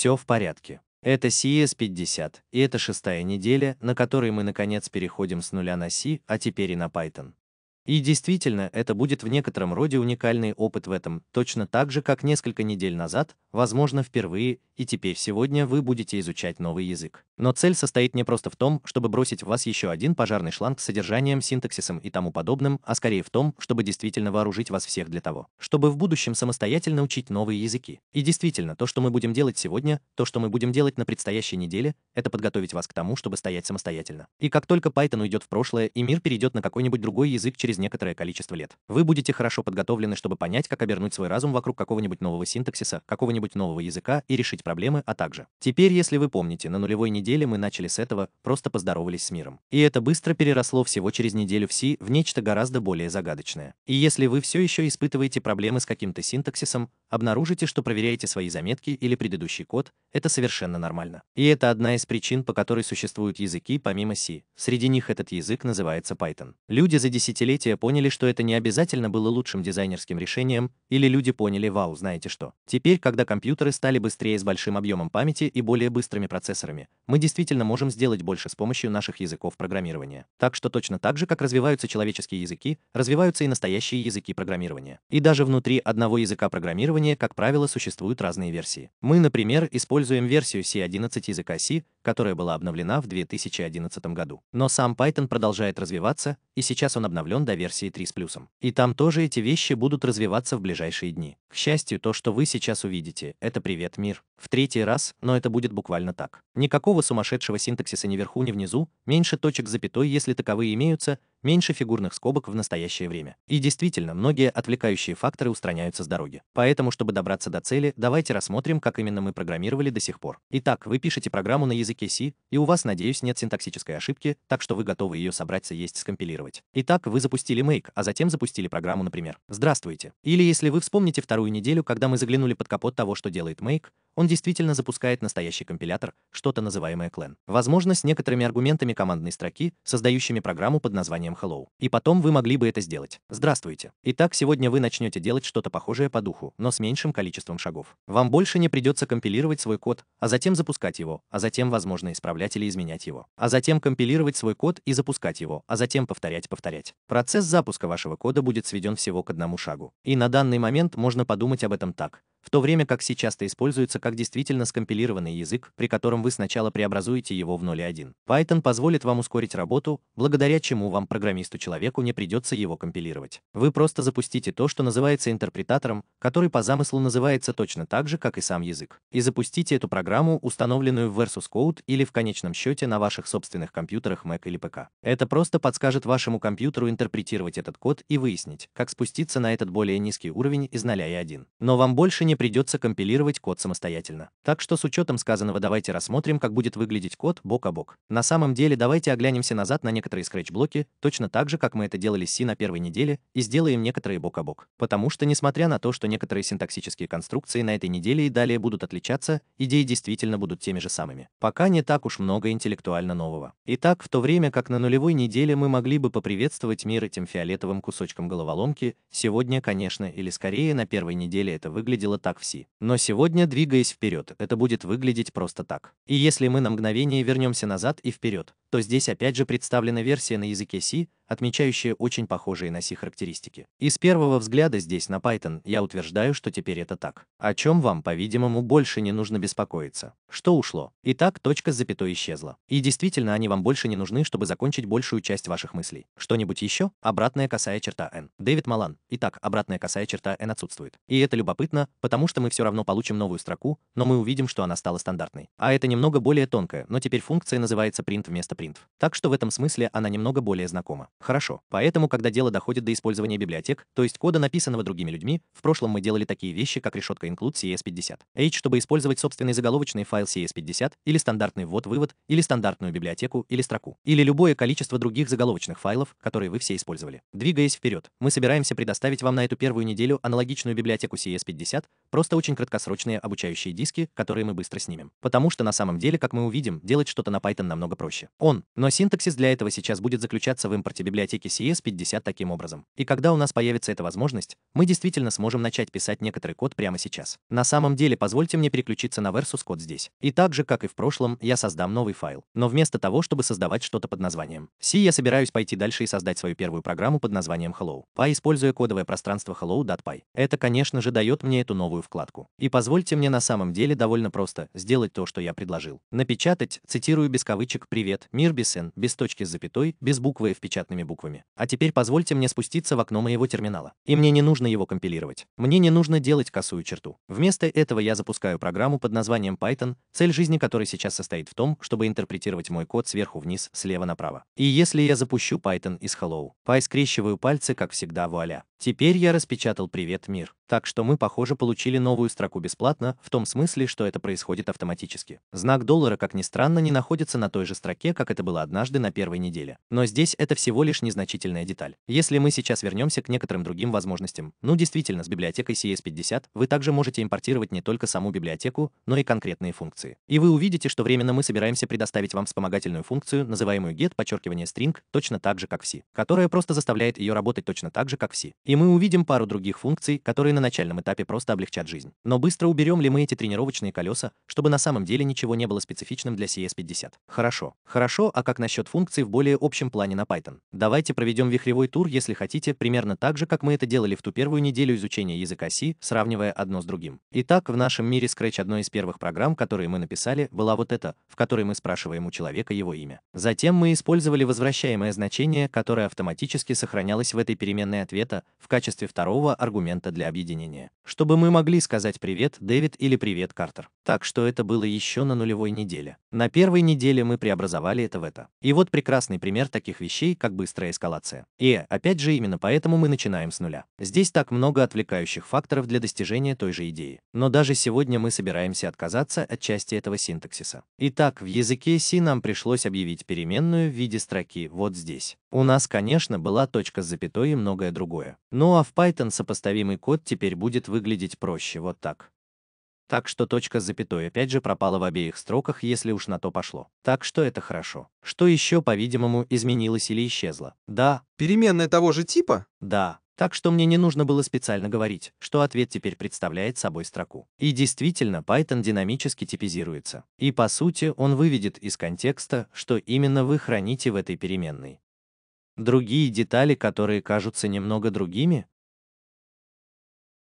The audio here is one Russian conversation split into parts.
Все в порядке. Это CES 50 и это шестая неделя, на которой мы наконец переходим с нуля на C, а теперь и на Python. И действительно, это будет в некотором роде уникальный опыт в этом, точно так же, как несколько недель назад, возможно, впервые, и теперь сегодня вы будете изучать новый язык. Но цель состоит не просто в том, чтобы бросить в вас еще один пожарный шланг с содержанием, синтаксисом и тому подобным, а скорее в том, чтобы действительно вооружить вас всех для того, чтобы в будущем самостоятельно учить новые языки. И действительно, то, что мы будем делать сегодня, то, что мы будем делать на предстоящей неделе, это подготовить вас к тому, чтобы стоять самостоятельно. И как только Python уйдет в прошлое и мир перейдет на какой-нибудь другой язык через через некоторое количество лет. Вы будете хорошо подготовлены, чтобы понять, как обернуть свой разум вокруг какого-нибудь нового синтаксиса, какого-нибудь нового языка и решить проблемы, а также. Теперь, если вы помните, на нулевой неделе мы начали с этого, просто поздоровались с миром. И это быстро переросло всего через неделю в C в нечто гораздо более загадочное. И если вы все еще испытываете проблемы с каким-то синтаксисом, обнаружите, что проверяете свои заметки или предыдущий код, это совершенно нормально. И это одна из причин, по которой существуют языки помимо C. Среди них этот язык называется Python. Люди за десятилетия развития поняли, что это не обязательно было лучшим дизайнерским решением, или люди поняли «Вау, знаете что». Теперь, когда компьютеры стали быстрее с большим объемом памяти и более быстрыми процессорами, мы действительно можем сделать больше с помощью наших языков программирования. Так что точно так же, как развиваются человеческие языки, развиваются и настоящие языки программирования. И даже внутри одного языка программирования, как правило, существуют разные версии. Мы, например, используем версию C11 языка C, которая была обновлена в 2011 году. Но сам Python продолжает развиваться, и сейчас он обновлен до до версии 3 с плюсом. И там тоже эти вещи будут развиваться в ближайшие дни. К счастью, то, что вы сейчас увидите, это привет мир. В третий раз, но это будет буквально так. Никакого сумасшедшего синтаксиса ни вверху, ни внизу, меньше точек с запятой, если таковые имеются, меньше фигурных скобок в настоящее время. И действительно, многие отвлекающие факторы устраняются с дороги. Поэтому, чтобы добраться до цели, давайте рассмотрим, как именно мы программировали до сих пор. Итак, вы пишете программу на языке C, и у вас, надеюсь, нет синтаксической ошибки, так что вы готовы ее собрать, съесть, скомпилировать. Итак, вы запустили Make, а затем запустили программу, например, «Здравствуйте». Или если вы вспомните вторую неделю, когда мы заглянули под капот того, что делает Make, он действительно запускает настоящий компилятор, что-то называемое Clan. Возможно, с некоторыми аргументами командной строки, создающими программу под названием Hello. И потом вы могли бы это сделать. Здравствуйте. Итак, сегодня вы начнете делать что-то похожее по духу, но с меньшим количеством шагов. Вам больше не придется компилировать свой код, а затем запускать его, а затем, возможно, исправлять или изменять его, а затем компилировать свой код и запускать его, а затем повторять, повторять. Процесс запуска вашего кода будет сведен всего к одному шагу. И на данный момент можно подумать об этом так в то время как сейчас-то используется как действительно скомпилированный язык, при котором вы сначала преобразуете его в 0.1. Python позволит вам ускорить работу, благодаря чему вам, программисту-человеку, не придется его компилировать. Вы просто запустите то, что называется интерпретатором, который по замыслу называется точно так же, как и сам язык. И запустите эту программу, установленную в Versus Code или в конечном счете на ваших собственных компьютерах Mac или ПК. Это просто подскажет вашему компьютеру интерпретировать этот код и выяснить, как спуститься на этот более низкий уровень из 0 и 1. Но вам больше не мне придется компилировать код самостоятельно. Так что с учетом сказанного давайте рассмотрим, как будет выглядеть код бок о бок. На самом деле давайте оглянемся назад на некоторые скретч-блоки, точно так же, как мы это делали с C на первой неделе, и сделаем некоторые бок о бок. Потому что, несмотря на то, что некоторые синтаксические конструкции на этой неделе и далее будут отличаться, идеи действительно будут теми же самыми. Пока не так уж много интеллектуально нового. Итак, в то время как на нулевой неделе мы могли бы поприветствовать мир этим фиолетовым кусочком головоломки, сегодня, конечно, или скорее на первой неделе это выглядело такси. Но сегодня, двигаясь вперед, это будет выглядеть просто так. И если мы на мгновение вернемся назад и вперед, то здесь опять же представлена версия на языке C, отмечающие очень похожие на си характеристики. И с первого взгляда здесь на Python я утверждаю, что теперь это так. О чем вам, по-видимому, больше не нужно беспокоиться. Что ушло? Итак, точка с запятой исчезла. И действительно, они вам больше не нужны, чтобы закончить большую часть ваших мыслей. Что-нибудь еще? Обратная косая черта n. Дэвид Малан. Итак, обратная косая черта n отсутствует. И это любопытно, потому что мы все равно получим новую строку, но мы увидим, что она стала стандартной. А это немного более тонкая, но теперь функция называется print вместо print. Так что в этом смысле она немного более знакома. Хорошо. Поэтому, когда дело доходит до использования библиотек, то есть кода, написанного другими людьми, в прошлом мы делали такие вещи, как решетка include CS50. H, чтобы использовать собственный заголовочный файл CS50, или стандартный ввод-вывод, или стандартную библиотеку, или строку, или любое количество других заголовочных файлов, которые вы все использовали. Двигаясь вперед, мы собираемся предоставить вам на эту первую неделю аналогичную библиотеку CS50, просто очень краткосрочные обучающие диски, которые мы быстро снимем. Потому что на самом деле, как мы увидим, делать что-то на Python намного проще. Он. Но синтаксис для этого сейчас будет заключаться в импорте библиотеки CS50 таким образом. И когда у нас появится эта возможность, мы действительно сможем начать писать некоторый код прямо сейчас. На самом деле, позвольте мне переключиться на Versus код здесь. И так же, как и в прошлом, я создам новый файл. Но вместо того, чтобы создавать что-то под названием C, я собираюсь пойти дальше и создать свою первую программу под названием Hello, а используя кодовое пространство hello.py. Это, конечно же, дает мне эту новую вкладку. И позвольте мне на самом деле довольно просто сделать то, что я предложил. Напечатать, цитирую без кавычек «Привет, мир без N, без точки с запятой, без буквы F печатными большими буквами. А теперь позвольте мне спуститься в окно моего терминала. И мне не нужно его компилировать. Мне не нужно делать косую черту. Вместо этого я запускаю программу под названием Python, цель жизни которой сейчас состоит в том, чтобы интерпретировать мой код сверху вниз, слева направо. И если я запущу Python из Hello, Py скрещиваю пальцы, как всегда, вуаля. Теперь я распечатал «Привет, мир». Так что мы, похоже, получили новую строку бесплатно, в том смысле, что это происходит автоматически. Знак доллара, как ни странно, не находится на той же строке, как это было однажды на первой неделе. Но здесь это всего лишь незначительная деталь. Если мы сейчас вернемся к некоторым другим возможностям, ну действительно, с библиотекой CS50 вы также можете импортировать не только саму библиотеку, но и конкретные функции. И вы увидите, что временно мы собираемся предоставить вам вспомогательную функцию, называемую get, подчеркивание string, точно так же, как в C, которая просто заставляет ее работать точно так же, как в C. И мы увидим пару других функций, которые на на начальном этапе просто облегчат жизнь. Но быстро уберем ли мы эти тренировочные колеса, чтобы на самом деле ничего не было специфичным для CS50? Хорошо. Хорошо, а как насчет функций в более общем плане на Python? Давайте проведем вихревой тур, если хотите, примерно так же, как мы это делали в ту первую неделю изучения языка C, сравнивая одно с другим. Итак, в нашем мире Scratch одной из первых программ, которые мы написали, была вот эта, в которой мы спрашиваем у человека его имя. Затем мы использовали возвращаемое значение, которое автоматически сохранялось в этой переменной ответа в качестве второго аргумента для объединения соединения, чтобы мы могли сказать «Привет, Дэвид» или «Привет, Картер». Так что это было еще на нулевой неделе. На первой неделе мы преобразовали это в это. И вот прекрасный пример таких вещей, как быстрая эскалация. И, опять же, именно поэтому мы начинаем с нуля. Здесь так много отвлекающих факторов для достижения той же идеи. Но даже сегодня мы собираемся отказаться от части этого синтаксиса. Итак, в языке C нам пришлось объявить переменную в виде строки вот здесь. У нас, конечно, была точка с запятой и многое другое. Ну а в Python сопоставимый код теперь будет выглядеть проще вот так. Так что точка с запятой опять же пропала в обеих строках, если уж на то пошло. Так что это хорошо. Что еще, по-видимому, изменилось или исчезло? Да. Переменная того же типа? Да. Так что мне не нужно было специально говорить, что ответ теперь представляет собой строку. И действительно, Python динамически типизируется. И по сути, он выведет из контекста, что именно вы храните в этой переменной. Другие детали, которые кажутся немного другими,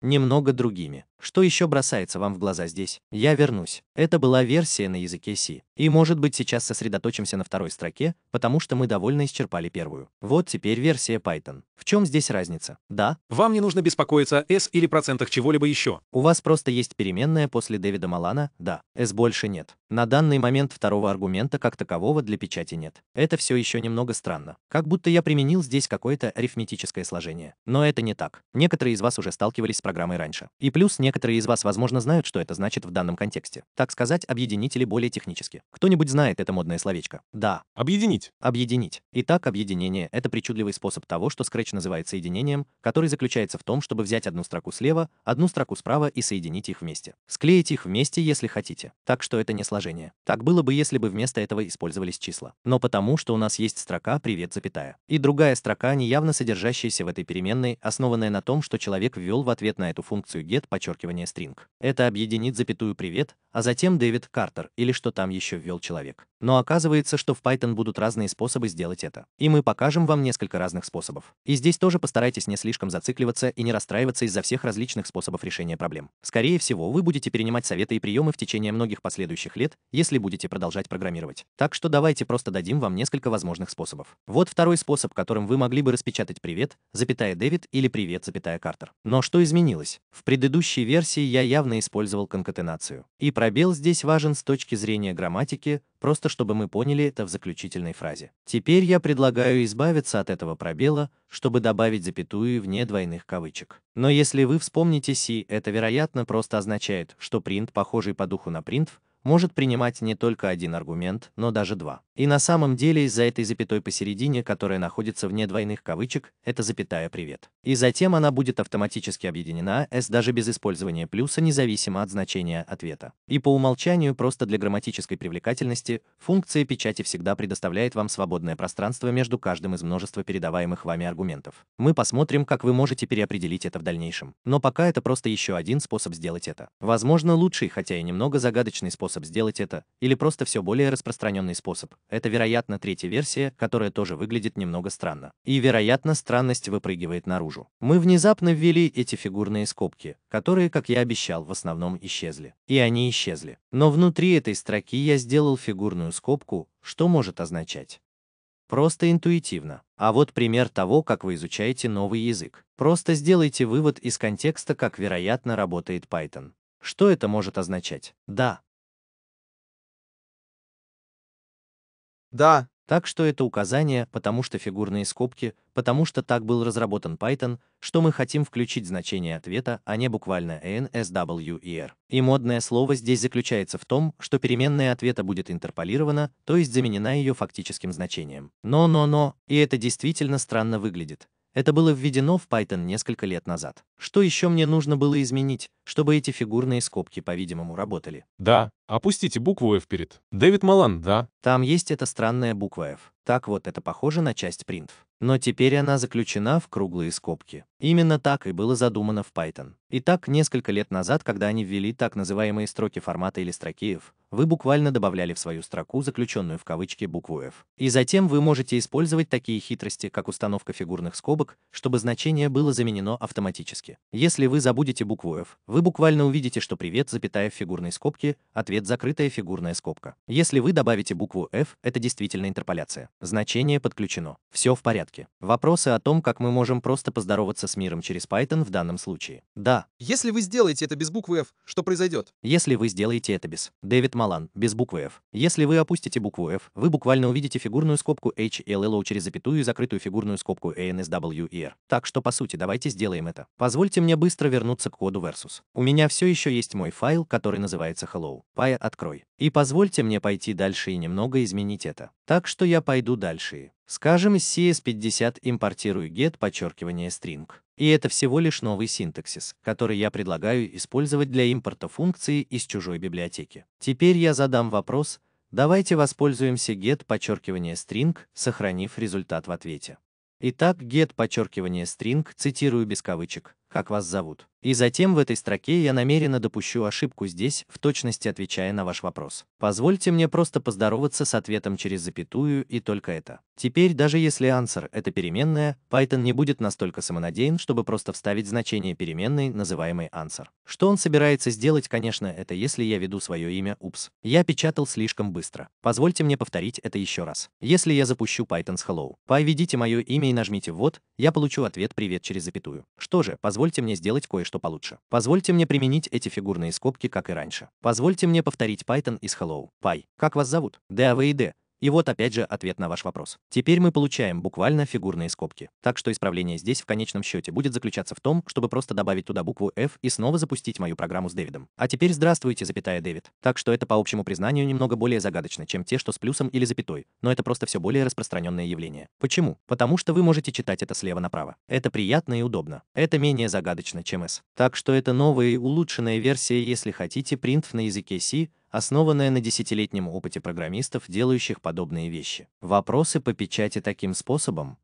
немного другими. Что еще бросается вам в глаза здесь? Я вернусь. Это была версия на языке C. И может быть сейчас сосредоточимся на второй строке, потому что мы довольно исчерпали первую. Вот теперь версия Python. В чем здесь разница? Да? Вам не нужно беспокоиться о S или процентах чего-либо еще. У вас просто есть переменная после Дэвида Малана, да. S больше нет. На данный момент второго аргумента как такового для печати нет. Это все еще немного странно. Как будто я применил здесь какое-то арифметическое сложение. Но это не так. Некоторые из вас уже сталкивались с программой раньше. И плюс не Некоторые из вас, возможно, знают, что это значит в данном контексте. Так сказать, объединители более технически. Кто-нибудь знает это модное словечко? Да. Объединить. Объединить. Итак, объединение — это причудливый способ того, что Scratch называет соединением, который заключается в том, чтобы взять одну строку слева, одну строку справа и соединить их вместе. Склеить их вместе, если хотите. Так что это не сложение. Так было бы, если бы вместо этого использовались числа. Но потому, что у нас есть строка «Привет, запятая». И другая строка, неявно содержащаяся в этой переменной, основанная на том, что человек ввел в ответ на эту функцию get подчеркивание подчеркивание string. Это объединит запятую привет, а затем Дэвид Картер или что там еще ввел человек. Но оказывается, что в Python будут разные способы сделать это. И мы покажем вам несколько разных способов. И здесь тоже постарайтесь не слишком зацикливаться и не расстраиваться из-за всех различных способов решения проблем. Скорее всего, вы будете перенимать советы и приемы в течение многих последующих лет, если будете продолжать программировать. Так что давайте просто дадим вам несколько возможных способов. Вот второй способ, которым вы могли бы распечатать «Привет», запятая «Дэвид» или «Привет», запятая «Картер». Но что изменилось? В предыдущей версии я явно использовал конкатенацию. И пробел здесь важен с точки зрения грамматики, просто чтобы мы поняли это в заключительной фразе. Теперь я предлагаю избавиться от этого пробела, чтобы добавить запятую вне двойных кавычек. Но если вы вспомните C, это вероятно просто означает, что print, похожий по духу на printf, может принимать не только один аргумент, но даже два. И на самом деле из-за этой запятой посередине, которая находится вне двойных кавычек, это запятая «привет». И затем она будет автоматически объединена с даже без использования плюса, независимо от значения ответа. И по умолчанию, просто для грамматической привлекательности, функция печати всегда предоставляет вам свободное пространство между каждым из множества передаваемых вами аргументов. Мы посмотрим, как вы можете переопределить это в дальнейшем. Но пока это просто еще один способ сделать это. Возможно, лучший, хотя и немного загадочный способ способ сделать это, или просто все более распространенный способ. Это, вероятно, третья версия, которая тоже выглядит немного странно. И, вероятно, странность выпрыгивает наружу. Мы внезапно ввели эти фигурные скобки, которые, как я обещал, в основном исчезли. И они исчезли. Но внутри этой строки я сделал фигурную скобку, что может означать. Просто интуитивно. А вот пример того, как вы изучаете новый язык. Просто сделайте вывод из контекста, как вероятно работает Python. Что это может означать? Да, Да. Так что это указание, потому что фигурные скобки, потому что так был разработан Python, что мы хотим включить значение ответа, а не буквально n, s, w и r. И модное слово здесь заключается в том, что переменная ответа будет интерполирована, то есть заменена ее фактическим значением. Но-но-но, и это действительно странно выглядит. Это было введено в Python несколько лет назад. Что еще мне нужно было изменить, чтобы эти фигурные скобки, по-видимому, работали? Да, опустите букву F перед. Дэвид Малан, да. Там есть эта странная буква F. Так вот, это похоже на часть print, Но теперь она заключена в круглые скобки. Именно так и было задумано в Python. Итак, несколько лет назад, когда они ввели так называемые строки формата или строки F, вы буквально добавляли в свою строку, заключенную в кавычки, букву F. И затем вы можете использовать такие хитрости, как установка фигурных скобок, чтобы значение было заменено автоматически. Если вы забудете букву F, вы буквально увидите, что «привет», запятая в фигурной скобке, ответ «закрытая фигурная скобка». Если вы добавите букву F, это действительно интерполяция. Значение подключено. Все в порядке. Вопросы о том, как мы можем просто поздороваться с миром через Python в данном случае. Да, если вы сделаете это без буквы F, что произойдет? Если вы сделаете это без. Дэвид Малан, без буквы F. Если вы опустите букву F, вы буквально увидите фигурную скобку H и LLO через запятую и закрытую фигурную скобку ANSW и e R. Так что, по сути, давайте сделаем это. Позвольте мне быстро вернуться к коду versus. У меня все еще есть мой файл, который называется hello. Пай, открой. И позвольте мне пойти дальше и немного изменить это. Так что я пойду дальше. Скажем, из CS50 импортирую get, подчеркивание string. И это всего лишь новый синтаксис, который я предлагаю использовать для импорта функции из чужой библиотеки. Теперь я задам вопрос, давайте воспользуемся get, подчеркивание string, сохранив результат в ответе. Итак, get, подчеркивание string, цитирую без кавычек, как вас зовут. И затем в этой строке я намеренно допущу ошибку здесь, в точности отвечая на ваш вопрос. Позвольте мне просто поздороваться с ответом через запятую и только это. Теперь, даже если answer — это переменная, Python не будет настолько самонадеян, чтобы просто вставить значение переменной, называемой answer. Что он собирается сделать, конечно, это если я веду свое имя, упс, я печатал слишком быстро. Позвольте мне повторить это еще раз. Если я запущу Python с hello, поведите мое имя и нажмите вот, я получу ответ «Привет» через запятую. Что же, позвольте мне сделать кое-что что получше. Позвольте мне применить эти фигурные скобки, как и раньше. Позвольте мне повторить Python из Hello. Пай. Как вас зовут? D, A, V и D. И вот опять же ответ на ваш вопрос. Теперь мы получаем буквально фигурные скобки. Так что исправление здесь в конечном счете будет заключаться в том, чтобы просто добавить туда букву F и снова запустить мою программу с Дэвидом. А теперь здравствуйте, запятая Дэвид. Так что это по общему признанию немного более загадочно, чем те, что с плюсом или запятой, но это просто все более распространенное явление. Почему? Потому что вы можете читать это слева направо. Это приятно и удобно. Это менее загадочно, чем S. Так что это новая и улучшенная версия, если хотите, принт на языке C, основанная на десятилетнем опыте программистов, делающих подобные вещи. Вопросы по печати таким способом?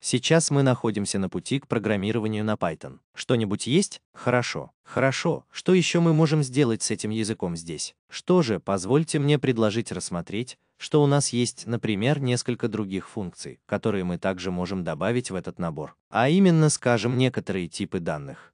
Сейчас мы находимся на пути к программированию на Python. Что-нибудь есть? Хорошо. Хорошо. Что еще мы можем сделать с этим языком здесь? Что же, позвольте мне предложить рассмотреть, что у нас есть, например, несколько других функций, которые мы также можем добавить в этот набор. А именно, скажем, некоторые типы данных.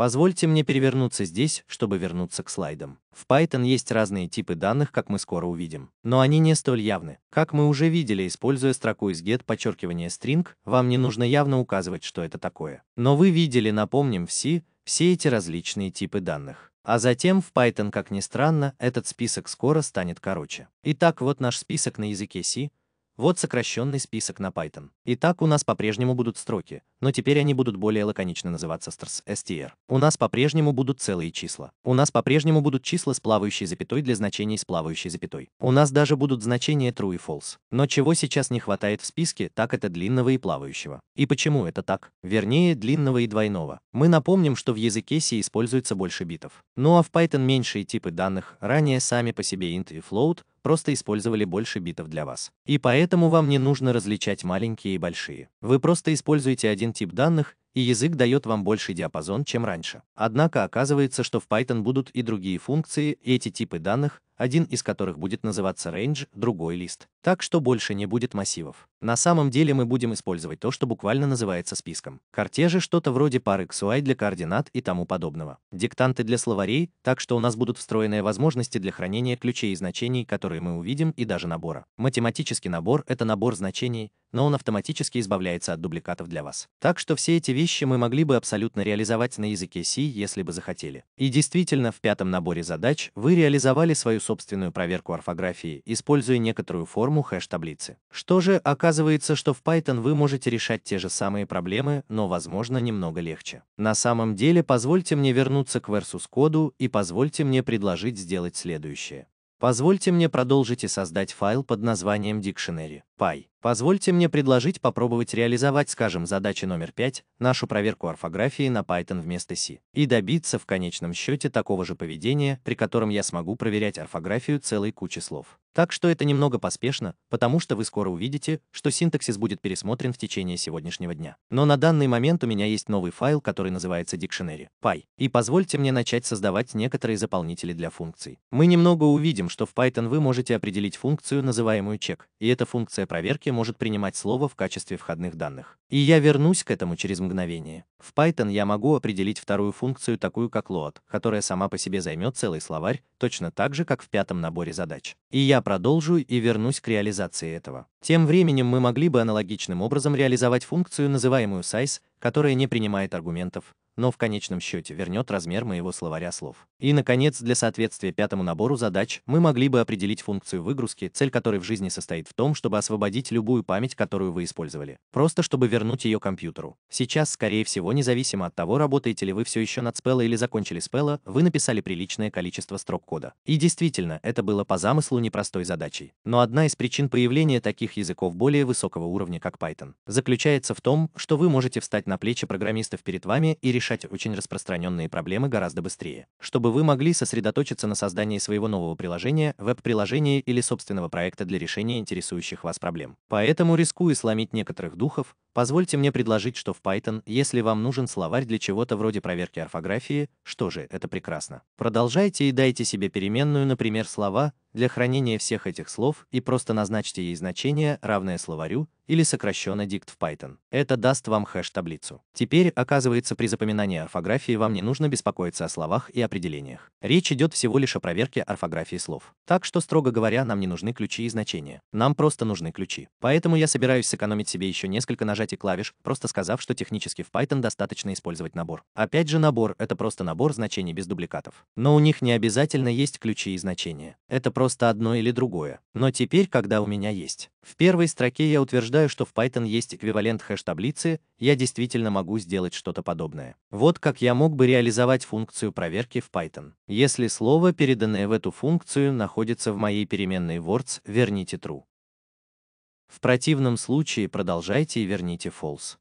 Позвольте мне перевернуться здесь, чтобы вернуться к слайдам. В Python есть разные типы данных, как мы скоро увидим, но они не столь явны. Как мы уже видели, используя строку из get подчеркивание string, вам не нужно явно указывать, что это такое. Но вы видели, напомним, в C, все эти различные типы данных. А затем в Python, как ни странно, этот список скоро станет короче. Итак, вот наш список на языке C, вот сокращенный список на Python. Итак, у нас по-прежнему будут строки, но теперь они будут более лаконично называться STRS, STR. У нас по-прежнему будут целые числа. У нас по-прежнему будут числа с плавающей запятой для значений с плавающей запятой. У нас даже будут значения true и false. Но чего сейчас не хватает в списке, так это длинного и плавающего. И почему это так? Вернее, длинного и двойного. Мы напомним, что в языке C используется больше битов. Ну а в Python меньшие типы данных, ранее сами по себе int и float, просто использовали больше битов для вас. И поэтому вам не нужно различать маленькие и большие. Вы просто используете один один тип данных, и язык дает вам больший диапазон, чем раньше. Однако оказывается, что в Python будут и другие функции, и эти типы данных, один из которых будет называться range, другой лист. Так что больше не будет массивов. На самом деле мы будем использовать то, что буквально называется списком. Кортежи что-то вроде пары XY для координат и тому подобного. Диктанты для словарей, так что у нас будут встроенные возможности для хранения ключей и значений, которые мы увидим, и даже набора. Математический набор — это набор значений, но он автоматически избавляется от дубликатов для вас. Так что все эти вещи мы могли бы абсолютно реализовать на языке C, если бы захотели. И действительно, в пятом наборе задач вы реализовали свою собственную проверку орфографии, используя некоторую форму хэш-таблицы. Что же, оказывается, Оказывается, что в Python вы можете решать те же самые проблемы, но, возможно, немного легче. На самом деле, позвольте мне вернуться к versus-коду и позвольте мне предложить сделать следующее. Позвольте мне продолжить и создать файл под названием Dictionary. Пай, позвольте мне предложить попробовать реализовать, скажем, задача номер 5, нашу проверку орфографии на Python вместо C, и добиться в конечном счете такого же поведения, при котором я смогу проверять орфографию целой кучи слов. Так что это немного поспешно, потому что вы скоро увидите, что синтаксис будет пересмотрен в течение сегодняшнего дня. Но на данный момент у меня есть новый файл, который называется Dictionary, Py, и позвольте мне начать создавать некоторые заполнители для функций. Мы немного увидим, что в Python вы можете определить функцию, называемую check, и эта функция проверки может принимать слово в качестве входных данных. И я вернусь к этому через мгновение. В Python я могу определить вторую функцию, такую как load, которая сама по себе займет целый словарь, точно так же, как в пятом наборе задач. И я продолжу и вернусь к реализации этого. Тем временем мы могли бы аналогичным образом реализовать функцию, называемую size, которая не принимает аргументов, но в конечном счете вернет размер моего словаря слов. И, наконец, для соответствия пятому набору задач мы могли бы определить функцию выгрузки, цель которой в жизни состоит в том, чтобы освободить любую память, которую вы использовали, просто чтобы вернуть ее компьютеру. Сейчас, скорее всего, независимо от того, работаете ли вы все еще над спелла или закончили спелла, вы написали приличное количество строк кода. И действительно, это было по замыслу непростой задачей. Но одна из причин появления таких языков более высокого уровня, как Python, заключается в том, что вы можете встать на плечи программистов перед вами и решать решать очень распространенные проблемы гораздо быстрее. Чтобы вы могли сосредоточиться на создании своего нового приложения, веб-приложения или собственного проекта для решения интересующих вас проблем. Поэтому, рискуя сломить некоторых духов, позвольте мне предложить, что в Python, если вам нужен словарь для чего-то вроде проверки орфографии, что же, это прекрасно. Продолжайте и дайте себе переменную, например, слова, для хранения всех этих слов и просто назначьте ей значение, равное словарю, или сокращенно dict в Python. Это даст вам хэш-таблицу. Теперь, оказывается, при запоминании орфографии вам не нужно беспокоиться о словах и определениях. Речь идет всего лишь о проверке орфографии слов. Так что, строго говоря, нам не нужны ключи и значения. Нам просто нужны ключи. Поэтому я собираюсь сэкономить себе еще несколько нажатий клавиш, просто сказав, что технически в Python достаточно использовать набор. Опять же, набор — это просто набор значений без дубликатов. Но у них не обязательно есть ключи и значения. Это просто одно или другое. Но теперь, когда у меня есть. В первой строке я утверждаю, что в Python есть эквивалент хэш-таблицы, я действительно могу сделать что-то подобное. Вот как я мог бы реализовать функцию проверки в Python. Если слово, переданное в эту функцию, находится в моей переменной words, верните true. В противном случае продолжайте и верните false.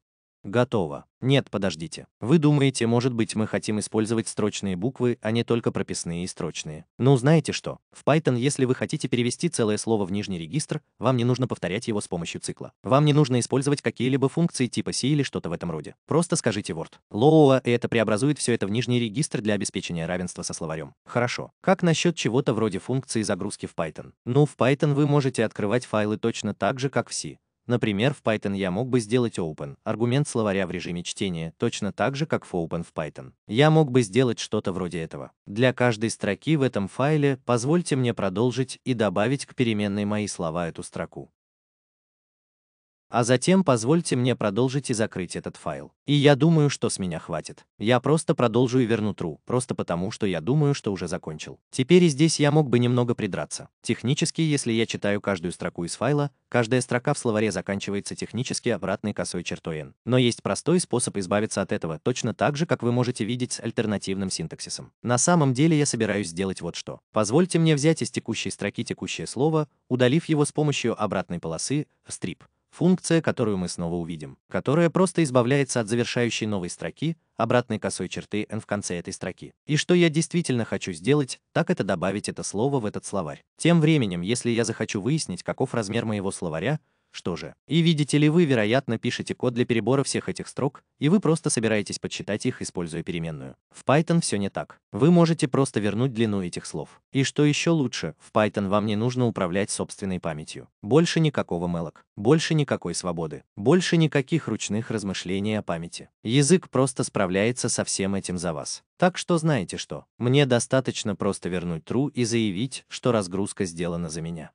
Готово. Нет, подождите. Вы думаете, может быть, мы хотим использовать строчные буквы, а не только прописные и строчные. Но ну, знаете что? В Python, если вы хотите перевести целое слово в нижний регистр, вам не нужно повторять его с помощью цикла. Вам не нужно использовать какие-либо функции типа C или что-то в этом роде. Просто скажите word. Lua, и это преобразует все это в нижний регистр для обеспечения равенства со словарем. Хорошо. Как насчет чего-то вроде функции загрузки в Python? Ну, в Python вы можете открывать файлы точно так же, как в C. Например, в Python я мог бы сделать open, аргумент словаря в режиме чтения, точно так же, как в open в Python. Я мог бы сделать что-то вроде этого. Для каждой строки в этом файле позвольте мне продолжить и добавить к переменной мои слова эту строку. А затем позвольте мне продолжить и закрыть этот файл. И я думаю, что с меня хватит. Я просто продолжу и верну true, просто потому, что я думаю, что уже закончил. Теперь и здесь я мог бы немного придраться. Технически, если я читаю каждую строку из файла, каждая строка в словаре заканчивается технически обратной косой чертой n. Но есть простой способ избавиться от этого, точно так же, как вы можете видеть с альтернативным синтаксисом. На самом деле я собираюсь сделать вот что. Позвольте мне взять из текущей строки текущее слово, удалив его с помощью обратной полосы в стрип функция, которую мы снова увидим, которая просто избавляется от завершающей новой строки, обратной косой черты n в конце этой строки. И что я действительно хочу сделать, так это добавить это слово в этот словарь. Тем временем, если я захочу выяснить, каков размер моего словаря, что же, и видите ли вы, вероятно, пишете код для перебора всех этих строк, и вы просто собираетесь подсчитать их, используя переменную. В Python все не так. Вы можете просто вернуть длину этих слов. И что еще лучше, в Python вам не нужно управлять собственной памятью. Больше никакого мелок, больше никакой свободы, больше никаких ручных размышлений о памяти. Язык просто справляется со всем этим за вас. Так что знаете что, мне достаточно просто вернуть true и заявить, что разгрузка сделана за меня.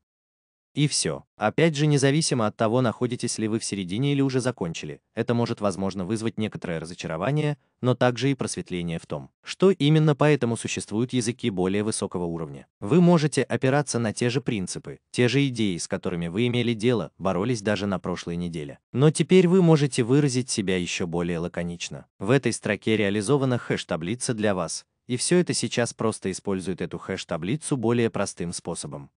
И все. Опять же, независимо от того, находитесь ли вы в середине или уже закончили, это может, возможно, вызвать некоторое разочарование, но также и просветление в том, что именно поэтому существуют языки более высокого уровня. Вы можете опираться на те же принципы, те же идеи, с которыми вы имели дело, боролись даже на прошлой неделе. Но теперь вы можете выразить себя еще более лаконично. В этой строке реализована хэш-таблица для вас, и все это сейчас просто использует эту хэш-таблицу более простым способом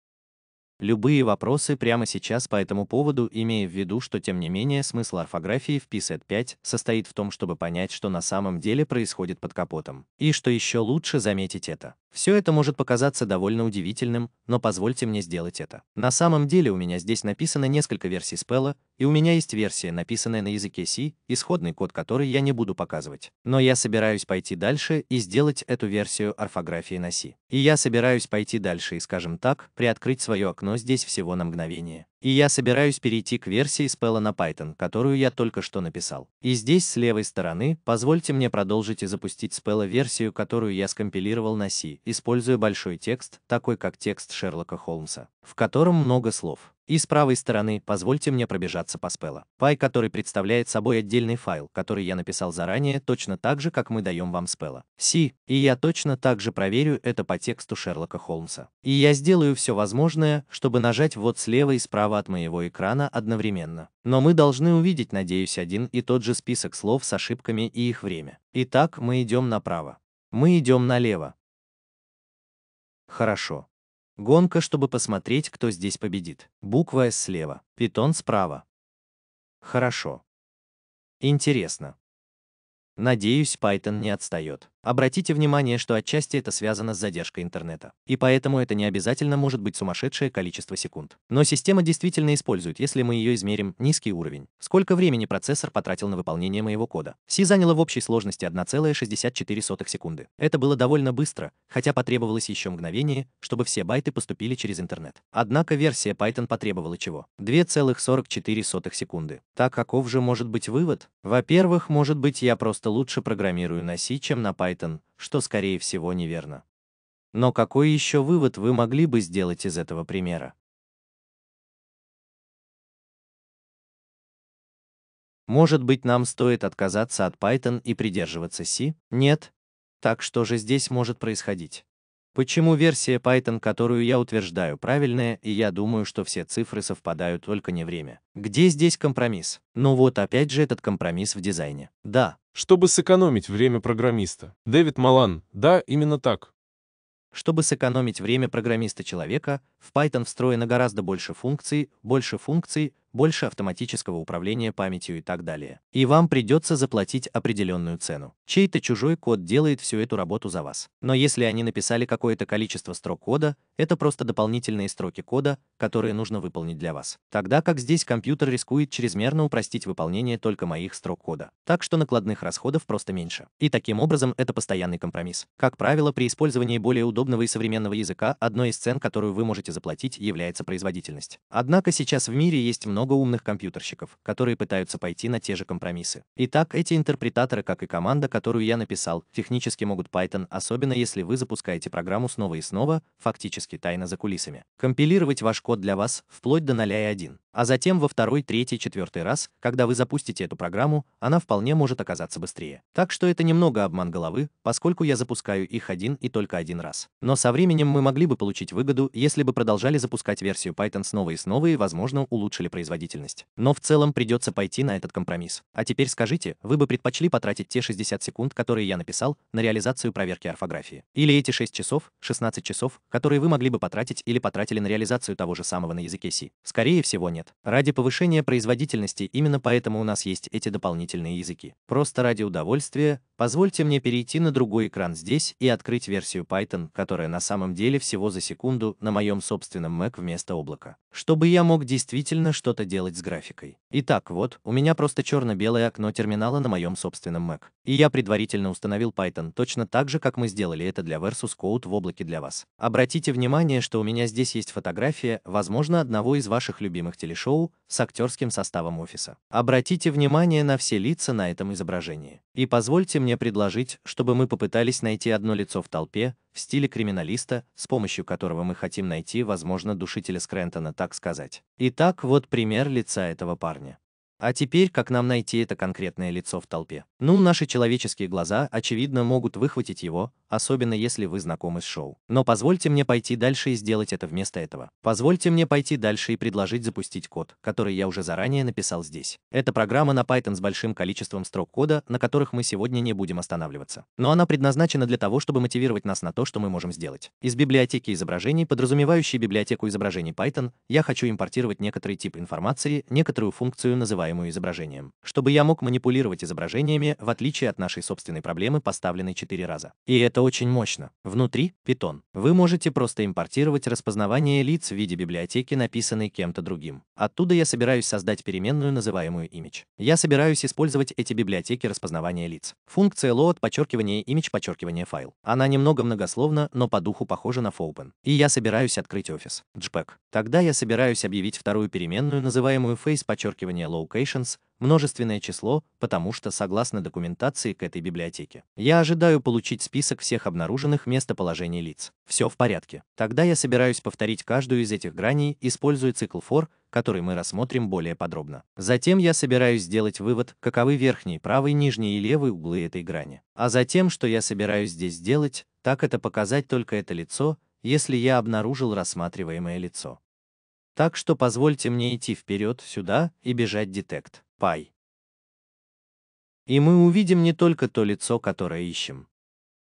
любые вопросы прямо сейчас по этому поводу, имея в виду, что тем не менее смысл орфографии в PSET 5 состоит в том, чтобы понять, что на самом деле происходит под капотом, и что еще лучше заметить это. Все это может показаться довольно удивительным, но позвольте мне сделать это. На самом деле у меня здесь написано несколько версий спела и у меня есть версия, написанная на языке C, исходный код который я не буду показывать. Но я собираюсь пойти дальше и сделать эту версию орфографии на C. И я собираюсь пойти дальше и, скажем так, приоткрыть свое окно здесь всего на мгновение. И я собираюсь перейти к версии спела на Python, которую я только что написал. И здесь с левой стороны, позвольте мне продолжить и запустить спела версию, которую я скомпилировал на C, используя большой текст, такой как текст Шерлока Холмса, в котором много слов. И с правой стороны, позвольте мне пробежаться по спела Пай, который представляет собой отдельный файл, который я написал заранее, точно так же, как мы даем вам спела C, и я точно так же проверю это по тексту Шерлока Холмса. И я сделаю все возможное, чтобы нажать вот слева и справа справа от моего экрана одновременно. Но мы должны увидеть, надеюсь, один и тот же список слов с ошибками и их время. Итак, мы идем направо. Мы идем налево. Хорошо. Гонка, чтобы посмотреть, кто здесь победит. Буква S слева, питон справа. Хорошо. Интересно. Надеюсь, Python не отстает. Обратите внимание, что отчасти это связано с задержкой интернета, и поэтому это не обязательно может быть сумасшедшее количество секунд. Но система действительно использует, если мы ее измерим, низкий уровень. Сколько времени процессор потратил на выполнение моего кода? Си заняло в общей сложности 1,64 секунды. Это было довольно быстро, хотя потребовалось еще мгновение, чтобы все байты поступили через интернет. Однако версия Python потребовала чего? 2,44 секунды. Так каков же может быть вывод? Во-первых, может быть я просто лучше программирую на Си, чем на Python, Пайтон, что скорее всего неверно. Но какой еще вывод вы могли бы сделать из этого примера? Может быть нам стоит отказаться от Python и придерживаться C? Нет? Так что же здесь может происходить? Почему версия Python, которую я утверждаю, правильная, и я думаю, что все цифры совпадают, только не время. Где здесь компромисс? Ну вот опять же этот компромисс в дизайне. Да. Чтобы сэкономить время программиста. Дэвид Малан. Да, именно так. Чтобы сэкономить время программиста-человека, в Python встроено гораздо больше функций, больше функций, больше автоматического управления памятью и так далее. И вам придется заплатить определенную цену. Чей-то чужой код делает всю эту работу за вас. Но если они написали какое-то количество строк кода, это просто дополнительные строки кода, которые нужно выполнить для вас. Тогда как здесь компьютер рискует чрезмерно упростить выполнение только моих строк кода. Так что накладных расходов просто меньше. И таким образом это постоянный компромисс. Как правило, при использовании более удобного и современного языка одной из цен, которую вы можете заплатить, является производительность. Однако сейчас в мире есть много много умных компьютерщиков, которые пытаются пойти на те же компромиссы. Итак, эти интерпретаторы, как и команда, которую я написал, технически могут Python, особенно если вы запускаете программу снова и снова, фактически тайно за кулисами. Компилировать ваш код для вас, вплоть до 0 и 1 а затем во второй, третий, четвертый раз, когда вы запустите эту программу, она вполне может оказаться быстрее. Так что это немного обман головы, поскольку я запускаю их один и только один раз. Но со временем мы могли бы получить выгоду, если бы продолжали запускать версию Python снова и снова и, возможно, улучшили производительность. Но в целом придется пойти на этот компромисс. А теперь скажите, вы бы предпочли потратить те 60 секунд, которые я написал, на реализацию проверки орфографии? Или эти 6 часов, 16 часов, которые вы могли бы потратить или потратили на реализацию того же самого на языке C? Скорее всего, нет нет. Ради повышения производительности именно поэтому у нас есть эти дополнительные языки. Просто ради удовольствия Позвольте мне перейти на другой экран здесь и открыть версию Python, которая на самом деле всего за секунду на моем собственном Mac вместо облака, чтобы я мог действительно что-то делать с графикой. Итак, вот, у меня просто черно-белое окно терминала на моем собственном Mac. И я предварительно установил Python точно так же, как мы сделали это для Versus Code в облаке для вас. Обратите внимание, что у меня здесь есть фотография, возможно, одного из ваших любимых телешоу с актерским составом офиса. Обратите внимание на все лица на этом изображении. И позвольте мне мне предложить, чтобы мы попытались найти одно лицо в толпе, в стиле криминалиста, с помощью которого мы хотим найти, возможно, душителя Скрентона, так сказать. Итак, вот пример лица этого парня. А теперь, как нам найти это конкретное лицо в толпе? Ну, наши человеческие глаза, очевидно, могут выхватить его, особенно если вы знакомы с шоу. Но позвольте мне пойти дальше и сделать это вместо этого. Позвольте мне пойти дальше и предложить запустить код, который я уже заранее написал здесь. Это программа на Python с большим количеством строк кода, на которых мы сегодня не будем останавливаться. Но она предназначена для того, чтобы мотивировать нас на то, что мы можем сделать. Из библиотеки изображений, подразумевающей библиотеку изображений Python, я хочу импортировать некоторый тип информации, некоторую функцию, называемую посылаемую изображением, чтобы я мог манипулировать изображениями, в отличие от нашей собственной проблемы, поставленной 4 раза. И это очень мощно. Внутри, Python, вы можете просто импортировать распознавание лиц в виде библиотеки, написанной кем-то другим. Оттуда я собираюсь создать переменную, называемую image. Я собираюсь использовать эти библиотеки распознавания лиц. Функция load, подчеркивание image, подчеркивание файл. Она немного многословна, но по духу похожа на Fowpen. И я собираюсь открыть офис. JPEG. Тогда я собираюсь объявить вторую переменную, называемую face, подчеркивание lowcat, Locations множественное число, потому что, согласно документации к этой библиотеке, я ожидаю получить список всех обнаруженных местоположений лиц. Все в порядке. Тогда я собираюсь повторить каждую из этих граней, используя цикл for, который мы рассмотрим более подробно. Затем я собираюсь сделать вывод, каковы верхний, правый, нижний и левый углы этой грани. А затем, что я собираюсь здесь сделать, так это показать только это лицо, если я обнаружил рассматриваемое лицо. Так что позвольте мне идти вперед, сюда, и бежать детект. Пай. И мы увидим не только то лицо, которое ищем.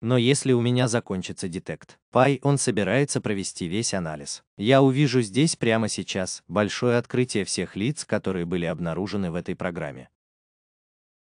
Но если у меня закончится детект, Пай, он собирается провести весь анализ. Я увижу здесь прямо сейчас большое открытие всех лиц, которые были обнаружены в этой программе.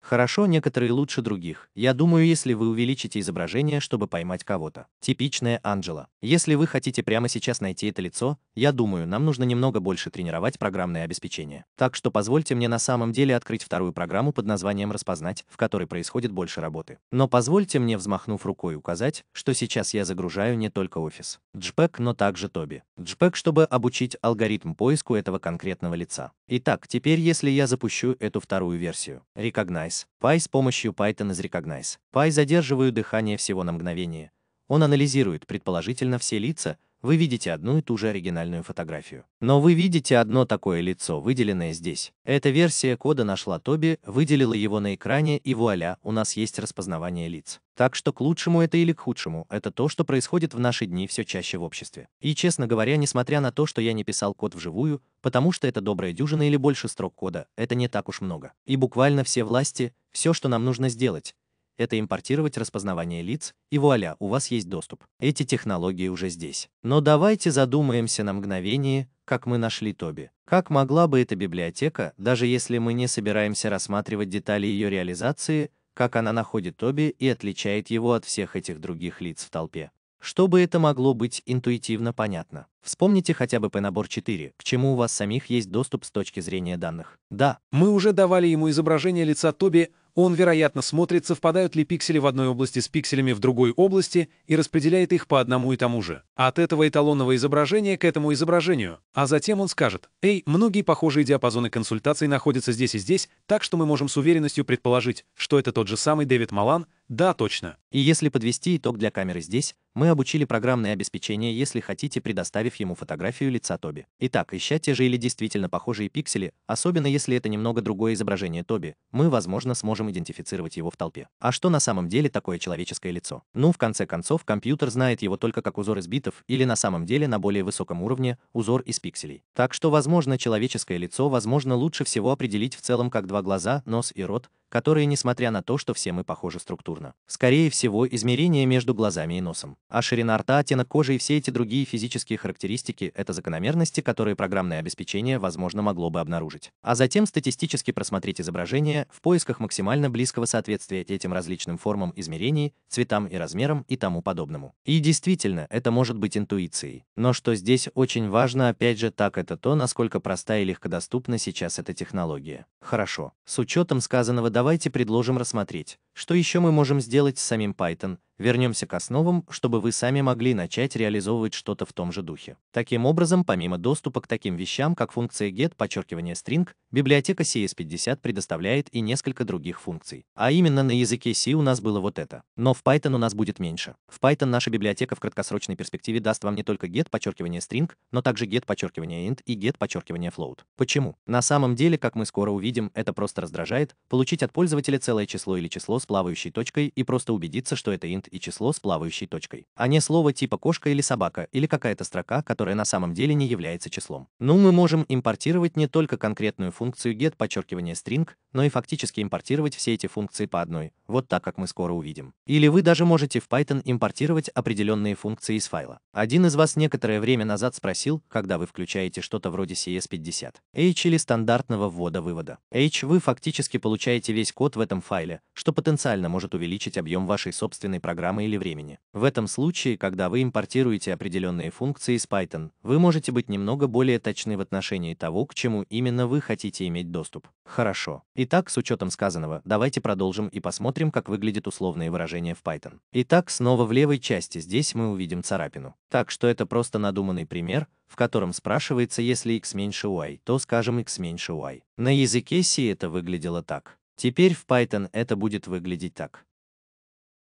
Хорошо, некоторые лучше других. Я думаю, если вы увеличите изображение, чтобы поймать кого-то. Типичная Анджела. Если вы хотите прямо сейчас найти это лицо, я думаю, нам нужно немного больше тренировать программное обеспечение. Так что позвольте мне на самом деле открыть вторую программу под названием «Распознать», в которой происходит больше работы. Но позвольте мне, взмахнув рукой, указать, что сейчас я загружаю не только офис. JPEG, но также Тоби. JPEG, чтобы обучить алгоритм поиску этого конкретного лица. Итак, теперь если я запущу эту вторую версию, Recognize, Recognize. Пай с помощью Python из Recognize. Пай задерживаю дыхание всего на мгновение. Он анализирует, предположительно, все лица, вы видите одну и ту же оригинальную фотографию. Но вы видите одно такое лицо, выделенное здесь. Эта версия кода нашла Тоби, выделила его на экране и вуаля, у нас есть распознавание лиц. Так что к лучшему это или к худшему, это то, что происходит в наши дни все чаще в обществе. И честно говоря, несмотря на то, что я не писал код вживую, потому что это добрая дюжина или больше строк кода, это не так уж много. И буквально все власти, все, что нам нужно сделать, это импортировать распознавание лиц, и вуаля, у вас есть доступ. Эти технологии уже здесь. Но давайте задумаемся на мгновение, как мы нашли Тоби. Как могла бы эта библиотека, даже если мы не собираемся рассматривать детали ее реализации, как она находит Тоби и отличает его от всех этих других лиц в толпе? Чтобы это могло быть интуитивно понятно? Вспомните хотя бы P-набор 4, к чему у вас самих есть доступ с точки зрения данных. Да. Мы уже давали ему изображение лица Тоби, он, вероятно, смотрит, совпадают ли пиксели в одной области с пикселями в другой области и распределяет их по одному и тому же. От этого эталонного изображения к этому изображению. А затем он скажет, «Эй, многие похожие диапазоны консультаций находятся здесь и здесь, так что мы можем с уверенностью предположить, что это тот же самый Дэвид Малан, да, точно. И если подвести итог для камеры здесь, мы обучили программное обеспечение, если хотите, предоставив ему фотографию лица Тоби. Итак, ища те же или действительно похожие пиксели, особенно если это немного другое изображение Тоби, мы, возможно, сможем идентифицировать его в толпе. А что на самом деле такое человеческое лицо? Ну, в конце концов, компьютер знает его только как узор из битов или на самом деле на более высоком уровне узор из пикселей. Так что, возможно, человеческое лицо, возможно, лучше всего определить в целом как два глаза, нос и рот, которые, несмотря на то, что все мы похожи структурно, скорее всего, измерение между глазами и носом. А ширина рта, оттенок кожи и все эти другие физические характеристики – это закономерности, которые программное обеспечение, возможно, могло бы обнаружить. А затем статистически просмотреть изображение в поисках максимально близкого соответствия этим различным формам измерений, цветам и размерам и тому подобному. И действительно, это может быть интуицией. Но что здесь очень важно, опять же, так это то, насколько проста и легкодоступна сейчас эта технология. Хорошо. С учетом сказанного, давайте Давайте предложим рассмотреть, что еще мы можем сделать с самим Python, Вернемся к основам, чтобы вы сами могли начать реализовывать что-то в том же духе. Таким образом, помимо доступа к таким вещам, как функция get, подчеркивание string, библиотека CS50 предоставляет и несколько других функций. А именно на языке C у нас было вот это. Но в Python у нас будет меньше. В Python наша библиотека в краткосрочной перспективе даст вам не только get, подчеркивание string, но также get, подчеркивание int и get, подчеркивание float. Почему? На самом деле, как мы скоро увидим, это просто раздражает, получить от пользователя целое число или число с плавающей точкой и просто убедиться, что это int и число с плавающей точкой, а не слово типа кошка или собака или какая-то строка, которая на самом деле не является числом. Ну, мы можем импортировать не только конкретную функцию get подчеркивание string, но и фактически импортировать все эти функции по одной, вот так, как мы скоро увидим. Или вы даже можете в Python импортировать определенные функции из файла. Один из вас некоторое время назад спросил, когда вы включаете что-то вроде CS50, H или стандартного ввода-вывода. H вы фактически получаете весь код в этом файле, что потенциально может увеличить объем вашей собственной программы программы или времени. В этом случае, когда вы импортируете определенные функции из Python, вы можете быть немного более точны в отношении того, к чему именно вы хотите иметь доступ. Хорошо. Итак, с учетом сказанного, давайте продолжим и посмотрим, как выглядит условные выражения в Python. Итак, снова в левой части здесь мы увидим царапину. Так что это просто надуманный пример, в котором спрашивается, если x меньше y, то скажем x меньше y. На языке C это выглядело так. Теперь в Python это будет выглядеть так.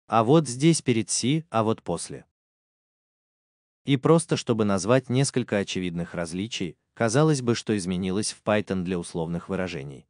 А вот здесь перед «си», а вот после. И просто чтобы назвать несколько очевидных различий, казалось бы, что изменилось в Python для условных выражений.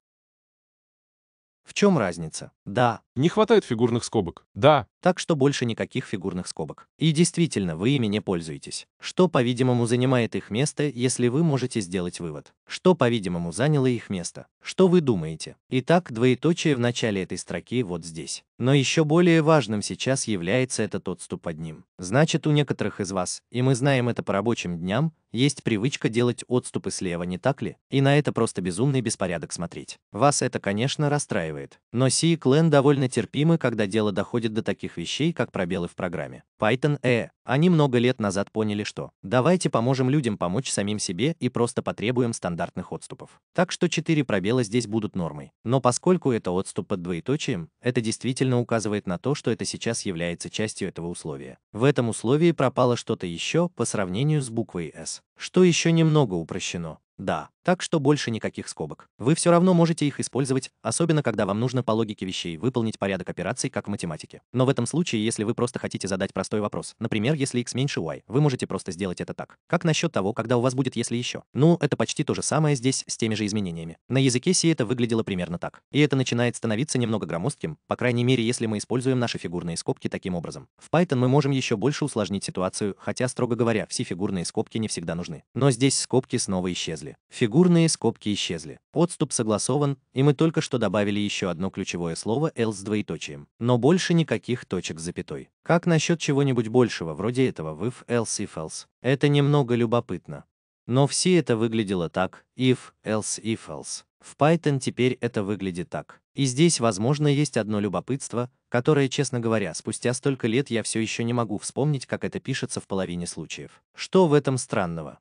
В чем разница? Да, не хватает фигурных скобок. Да. Так что больше никаких фигурных скобок. И действительно, вы ими не пользуетесь. Что, по-видимому, занимает их место, если вы можете сделать вывод? Что, по-видимому, заняло их место? Что вы думаете? Итак, двоеточие в начале этой строки вот здесь. Но еще более важным сейчас является этот отступ под ним. Значит, у некоторых из вас, и мы знаем это по рабочим дням, есть привычка делать отступы слева, не так ли? И на это просто безумный беспорядок смотреть. Вас это, конечно, расстраивает. Но Си Клен довольно крайне терпимы, когда дело доходит до таких вещей, как пробелы в программе. Python E. Они много лет назад поняли, что давайте поможем людям помочь самим себе и просто потребуем стандартных отступов. Так что четыре пробела здесь будут нормой. Но поскольку это отступ под двоеточием, это действительно указывает на то, что это сейчас является частью этого условия. В этом условии пропало что-то еще по сравнению с буквой S, что еще немного упрощено. Да, так что больше никаких скобок. Вы все равно можете их использовать, особенно когда вам нужно по логике вещей выполнить порядок операций, как в математике. Но в этом случае, если вы просто хотите задать простой вопрос, например, если x меньше y, вы можете просто сделать это так. Как насчет того, когда у вас будет если еще? Ну, это почти то же самое здесь с теми же изменениями. На языке C это выглядело примерно так. И это начинает становиться немного громоздким, по крайней мере, если мы используем наши фигурные скобки таким образом. В Python мы можем еще больше усложнить ситуацию, хотя, строго говоря, все фигурные скобки не всегда нужны. Но здесь скобки снова исчезли. Фигур Фигурные скобки исчезли. Отступ согласован, и мы только что добавили еще одно ключевое слово L с двоеточием. Но больше никаких точек с запятой. Как насчет чего-нибудь большего, вроде этого if, else, if, else? Это немного любопытно. Но все это выглядело так, if, else, if, else. В Python теперь это выглядит так. И здесь, возможно, есть одно любопытство, которое, честно говоря, спустя столько лет я все еще не могу вспомнить, как это пишется в половине случаев. Что в этом странного?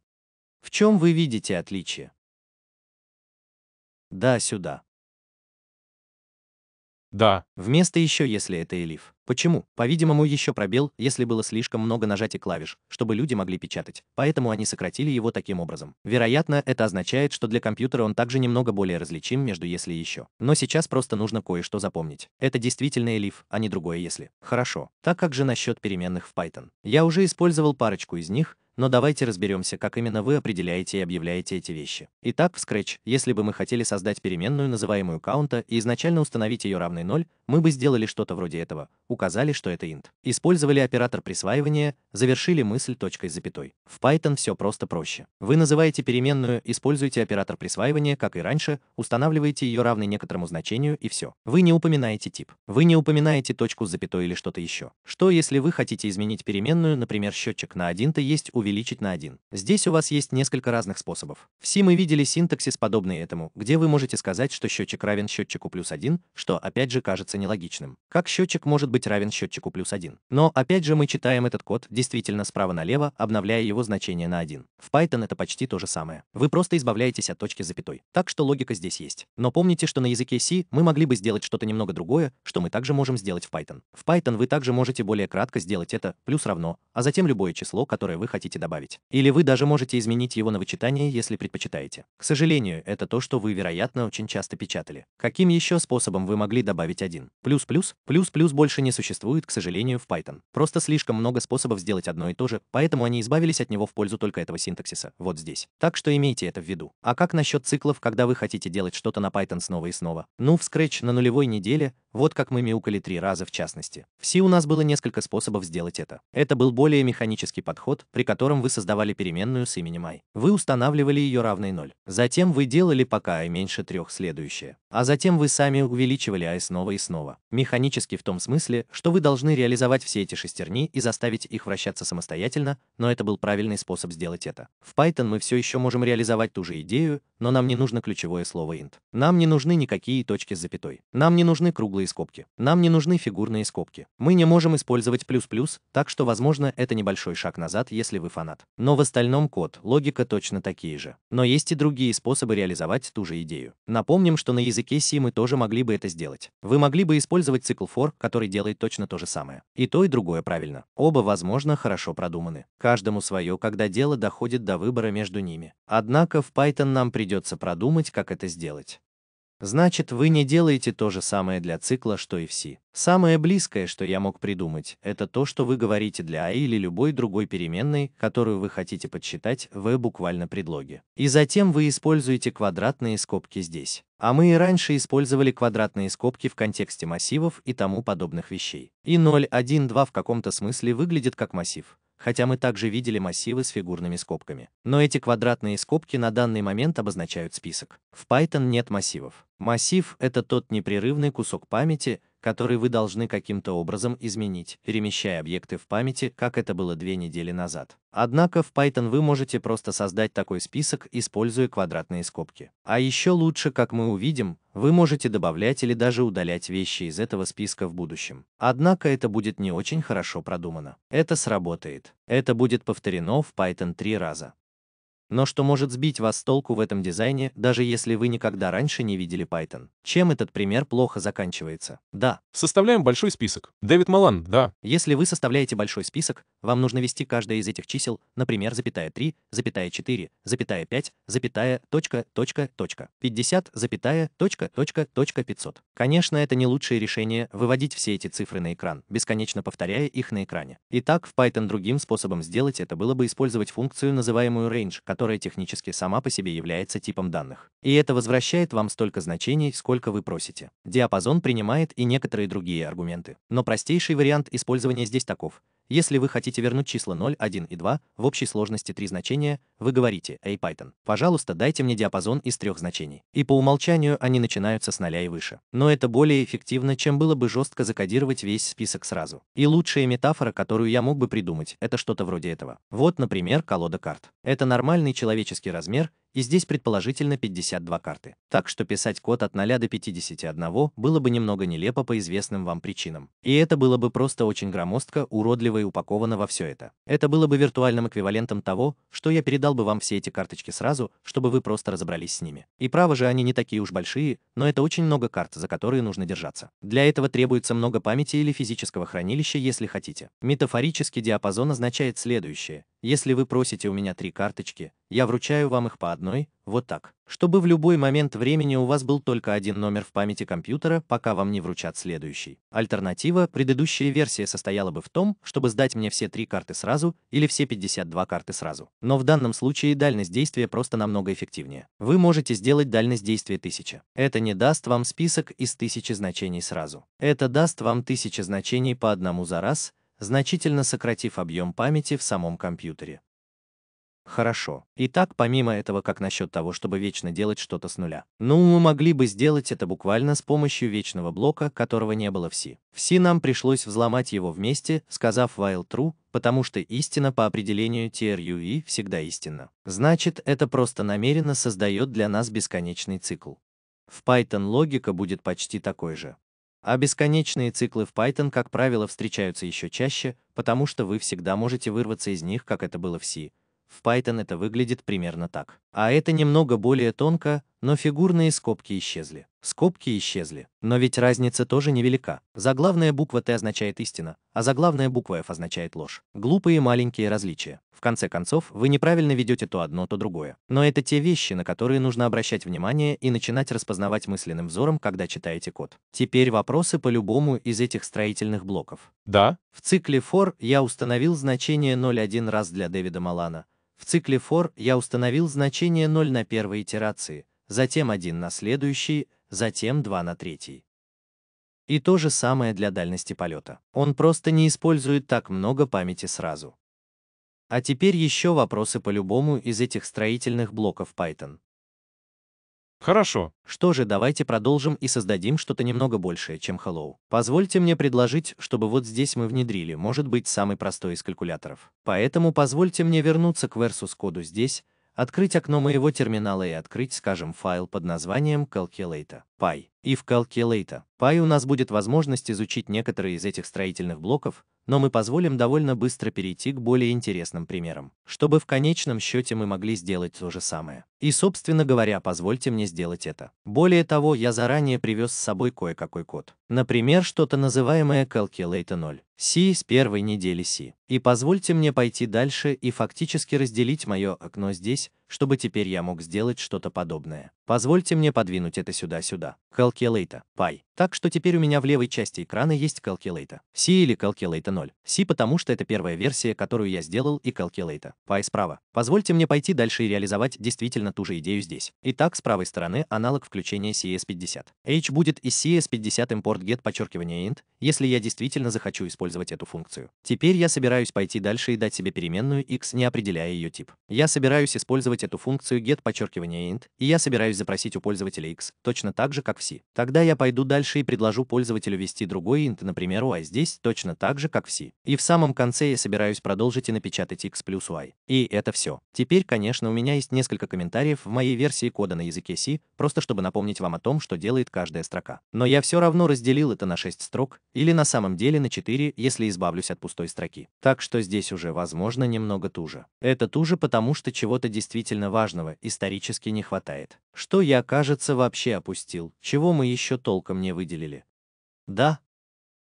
В чем вы видите отличие? Да, сюда. Да. Вместо еще, если это элиф. Почему? По-видимому, еще пробел, если было слишком много нажатий клавиш, чтобы люди могли печатать. Поэтому они сократили его таким образом. Вероятно, это означает, что для компьютера он также немного более различим между если еще. Но сейчас просто нужно кое-что запомнить. Это действительно элиф, а не другое если. Хорошо. Так как же насчет переменных в Python? Я уже использовал парочку из них, но давайте разберемся, как именно вы определяете и объявляете эти вещи. Итак, в Scratch, если бы мы хотели создать переменную, называемую counta, и изначально установить ее равной 0, мы бы сделали что-то вроде этого, указали, что это int. Использовали оператор присваивания, завершили мысль точкой с запятой. В Python все просто проще. Вы называете переменную, используете оператор присваивания, как и раньше, устанавливаете ее равной некоторому значению и все. Вы не упоминаете тип. Вы не упоминаете точку с запятой или что-то еще. Что если вы хотите изменить переменную, например, счетчик на 1, то есть уверенность увеличить на 1. Здесь у вас есть несколько разных способов. Все мы видели синтаксис, подобный этому, где вы можете сказать, что счетчик равен счетчику плюс 1, что, опять же, кажется нелогичным. Как счетчик может быть равен счетчику плюс 1? Но, опять же, мы читаем этот код действительно справа налево, обновляя его значение на 1. В Python это почти то же самое. Вы просто избавляетесь от точки запятой. Так что логика здесь есть. Но помните, что на языке C мы могли бы сделать что-то немного другое, что мы также можем сделать в Python. В Python вы также можете более кратко сделать это плюс равно, а затем любое число, которое вы хотите хотите добавить. Или вы даже можете изменить его на вычитание, если предпочитаете. К сожалению, это то, что вы, вероятно, очень часто печатали. Каким еще способом вы могли добавить один? Плюс-плюс? Плюс-плюс больше не существует, к сожалению, в Python. Просто слишком много способов сделать одно и то же, поэтому они избавились от него в пользу только этого синтаксиса, вот здесь. Так что имейте это в виду. А как насчет циклов, когда вы хотите делать что-то на Python снова и снова? Ну, в Scratch на нулевой неделе вот как мы мяукали три раза в частности. В Си у нас было несколько способов сделать это. Это был более механический подход, при котором вы создавали переменную с именем i. Вы устанавливали ее равной 0. Затем вы делали пока i меньше трех следующее. А затем вы сами увеличивали i снова и снова. Механически в том смысле, что вы должны реализовать все эти шестерни и заставить их вращаться самостоятельно, но это был правильный способ сделать это. В Python мы все еще можем реализовать ту же идею, но нам не нужно ключевое слово int. Нам не нужны никакие точки с запятой. Нам не нужны круглые круглые скобки. Нам не нужны фигурные скобки. Мы не можем использовать плюс-плюс, так что, возможно, это небольшой шаг назад, если вы фанат. Но в остальном код, логика точно такие же. Но есть и другие способы реализовать ту же идею. Напомним, что на языке C мы тоже могли бы это сделать. Вы могли бы использовать цикл for, который делает точно то же самое. И то, и другое правильно. Оба, возможно, хорошо продуманы. Каждому свое, когда дело доходит до выбора между ними. Однако в Python нам придется продумать, как это сделать. Значит, вы не делаете то же самое для цикла, что и все. Самое близкое, что я мог придумать, это то, что вы говорите для А или любой другой переменной, которую вы хотите подсчитать в буквально предлоге. И затем вы используете квадратные скобки здесь. А мы и раньше использовали квадратные скобки в контексте массивов и тому подобных вещей. И 0, 1, 2 в каком-то смысле выглядит как массив хотя мы также видели массивы с фигурными скобками. Но эти квадратные скобки на данный момент обозначают список. В Python нет массивов. Массив – это тот непрерывный кусок памяти, который вы должны каким-то образом изменить, перемещая объекты в памяти, как это было две недели назад. Однако в Python вы можете просто создать такой список, используя квадратные скобки. А еще лучше, как мы увидим, вы можете добавлять или даже удалять вещи из этого списка в будущем. Однако это будет не очень хорошо продумано. Это сработает. Это будет повторено в Python три раза. Но что может сбить вас с толку в этом дизайне, даже если вы никогда раньше не видели Python? Чем этот пример плохо заканчивается? Да. Составляем большой список. Дэвид Малан, да. Если вы составляете большой список, вам нужно вести каждое из этих чисел, например, запятая 3, запятая 4, запятая 5, запятая, точка, точка, точка, 50, запятая, точка, точка, точка, 500. Конечно, это не лучшее решение выводить все эти цифры на экран, бесконечно повторяя их на экране. Итак, в Python другим способом сделать это было бы использовать функцию, называемую range, которая которая технически сама по себе является типом данных. И это возвращает вам столько значений, сколько вы просите. Диапазон принимает и некоторые другие аргументы. Но простейший вариант использования здесь таков. Если вы хотите вернуть числа 0, 1 и 2 в общей сложности три значения, вы говорите «Эй, Python, пожалуйста, дайте мне диапазон из трех значений». И по умолчанию они начинаются с 0 и выше. Но это более эффективно, чем было бы жестко закодировать весь список сразу. И лучшая метафора, которую я мог бы придумать, это что-то вроде этого. Вот, например, колода карт. Это нормальный человеческий размер и здесь предположительно 52 карты. Так что писать код от 0 до 51 было бы немного нелепо по известным вам причинам. И это было бы просто очень громоздко, уродливо и упаковано во все это. Это было бы виртуальным эквивалентом того, что я передал бы вам все эти карточки сразу, чтобы вы просто разобрались с ними. И право же они не такие уж большие, но это очень много карт, за которые нужно держаться. Для этого требуется много памяти или физического хранилища, если хотите. Метафорический диапазон означает следующее. Если вы просите у меня три карточки, я вручаю вам их по одному одной, вот так, чтобы в любой момент времени у вас был только один номер в памяти компьютера, пока вам не вручат следующий. Альтернатива, предыдущая версия состояла бы в том, чтобы сдать мне все три карты сразу или все 52 карты сразу. Но в данном случае дальность действия просто намного эффективнее. Вы можете сделать дальность действия 1000. Это не даст вам список из 1000 значений сразу. Это даст вам 1000 значений по одному за раз, значительно сократив объем памяти в самом компьютере. Хорошо. Итак, помимо этого, как насчет того, чтобы вечно делать что-то с нуля? Ну, мы могли бы сделать это буквально с помощью вечного блока, которого не было в C. В C нам пришлось взломать его вместе, сказав while true, потому что истина по определению TRUE всегда истинна. Значит, это просто намеренно создает для нас бесконечный цикл. В Python логика будет почти такой же. А бесконечные циклы в Python, как правило, встречаются еще чаще, потому что вы всегда можете вырваться из них, как это было в C, в Python это выглядит примерно так. А это немного более тонко, но фигурные скобки исчезли. Скобки исчезли. Но ведь разница тоже невелика. Заглавная буква Т означает истина, а заглавная буква F означает ложь. Глупые маленькие различия. В конце концов, вы неправильно ведете то одно, то другое. Но это те вещи, на которые нужно обращать внимание и начинать распознавать мысленным взором, когда читаете код. Теперь вопросы по любому из этих строительных блоков. Да. В цикле for я установил значение 0.1 раз для Дэвида Малана, в цикле for я установил значение 0 на первой итерации, затем 1 на следующей, затем 2 на третьей. И то же самое для дальности полета. Он просто не использует так много памяти сразу. А теперь еще вопросы по любому из этих строительных блоков Python. Хорошо. Что же, давайте продолжим и создадим что-то немного большее, чем Hello. Позвольте мне предложить, чтобы вот здесь мы внедрили, может быть, самый простой из калькуляторов. Поэтому позвольте мне вернуться к versus коду здесь, открыть окно моего терминала и открыть, скажем, файл под названием calculator.py и в Calculator. Пай у нас будет возможность изучить некоторые из этих строительных блоков, но мы позволим довольно быстро перейти к более интересным примерам, чтобы в конечном счете мы могли сделать то же самое. И, собственно говоря, позвольте мне сделать это. Более того, я заранее привез с собой кое-какой код. Например, что-то называемое Calculator 0. C с первой недели C. И позвольте мне пойти дальше и фактически разделить мое окно здесь, чтобы теперь я мог сделать что-то подобное. Позвольте мне подвинуть это сюда-сюда. Calculator, пай. Так что теперь у меня в левой части экрана есть Calculator. C или Calculator 0. C потому что это первая версия, которую я сделал, и Calculator. Pi справа. Позвольте мне пойти дальше и реализовать действительно ту же идею здесь. Итак, с правой стороны аналог включения CS50. H будет из CS50 import get подчеркивание int, если я действительно захочу использовать эту функцию. Теперь я собираюсь пойти дальше и дать себе переменную x, не определяя ее тип. Я собираюсь использовать использовать эту функцию get подчеркивание int, и я собираюсь запросить у пользователя x, точно так же, как в C. Тогда я пойду дальше и предложу пользователю ввести другой int, например, y здесь, точно так же, как в C. И в самом конце я собираюсь продолжить и напечатать x плюс y. И это все. Теперь, конечно, у меня есть несколько комментариев в моей версии кода на языке C, просто чтобы напомнить вам о том, что делает каждая строка. Но я все равно разделил это на 6 строк, или на самом деле на 4, если избавлюсь от пустой строки. Так что здесь уже, возможно, немного туже. Это туже, потому что чего-то действительно действительно важного исторически не хватает. Что я, кажется, вообще опустил, чего мы еще толком не выделили. Да.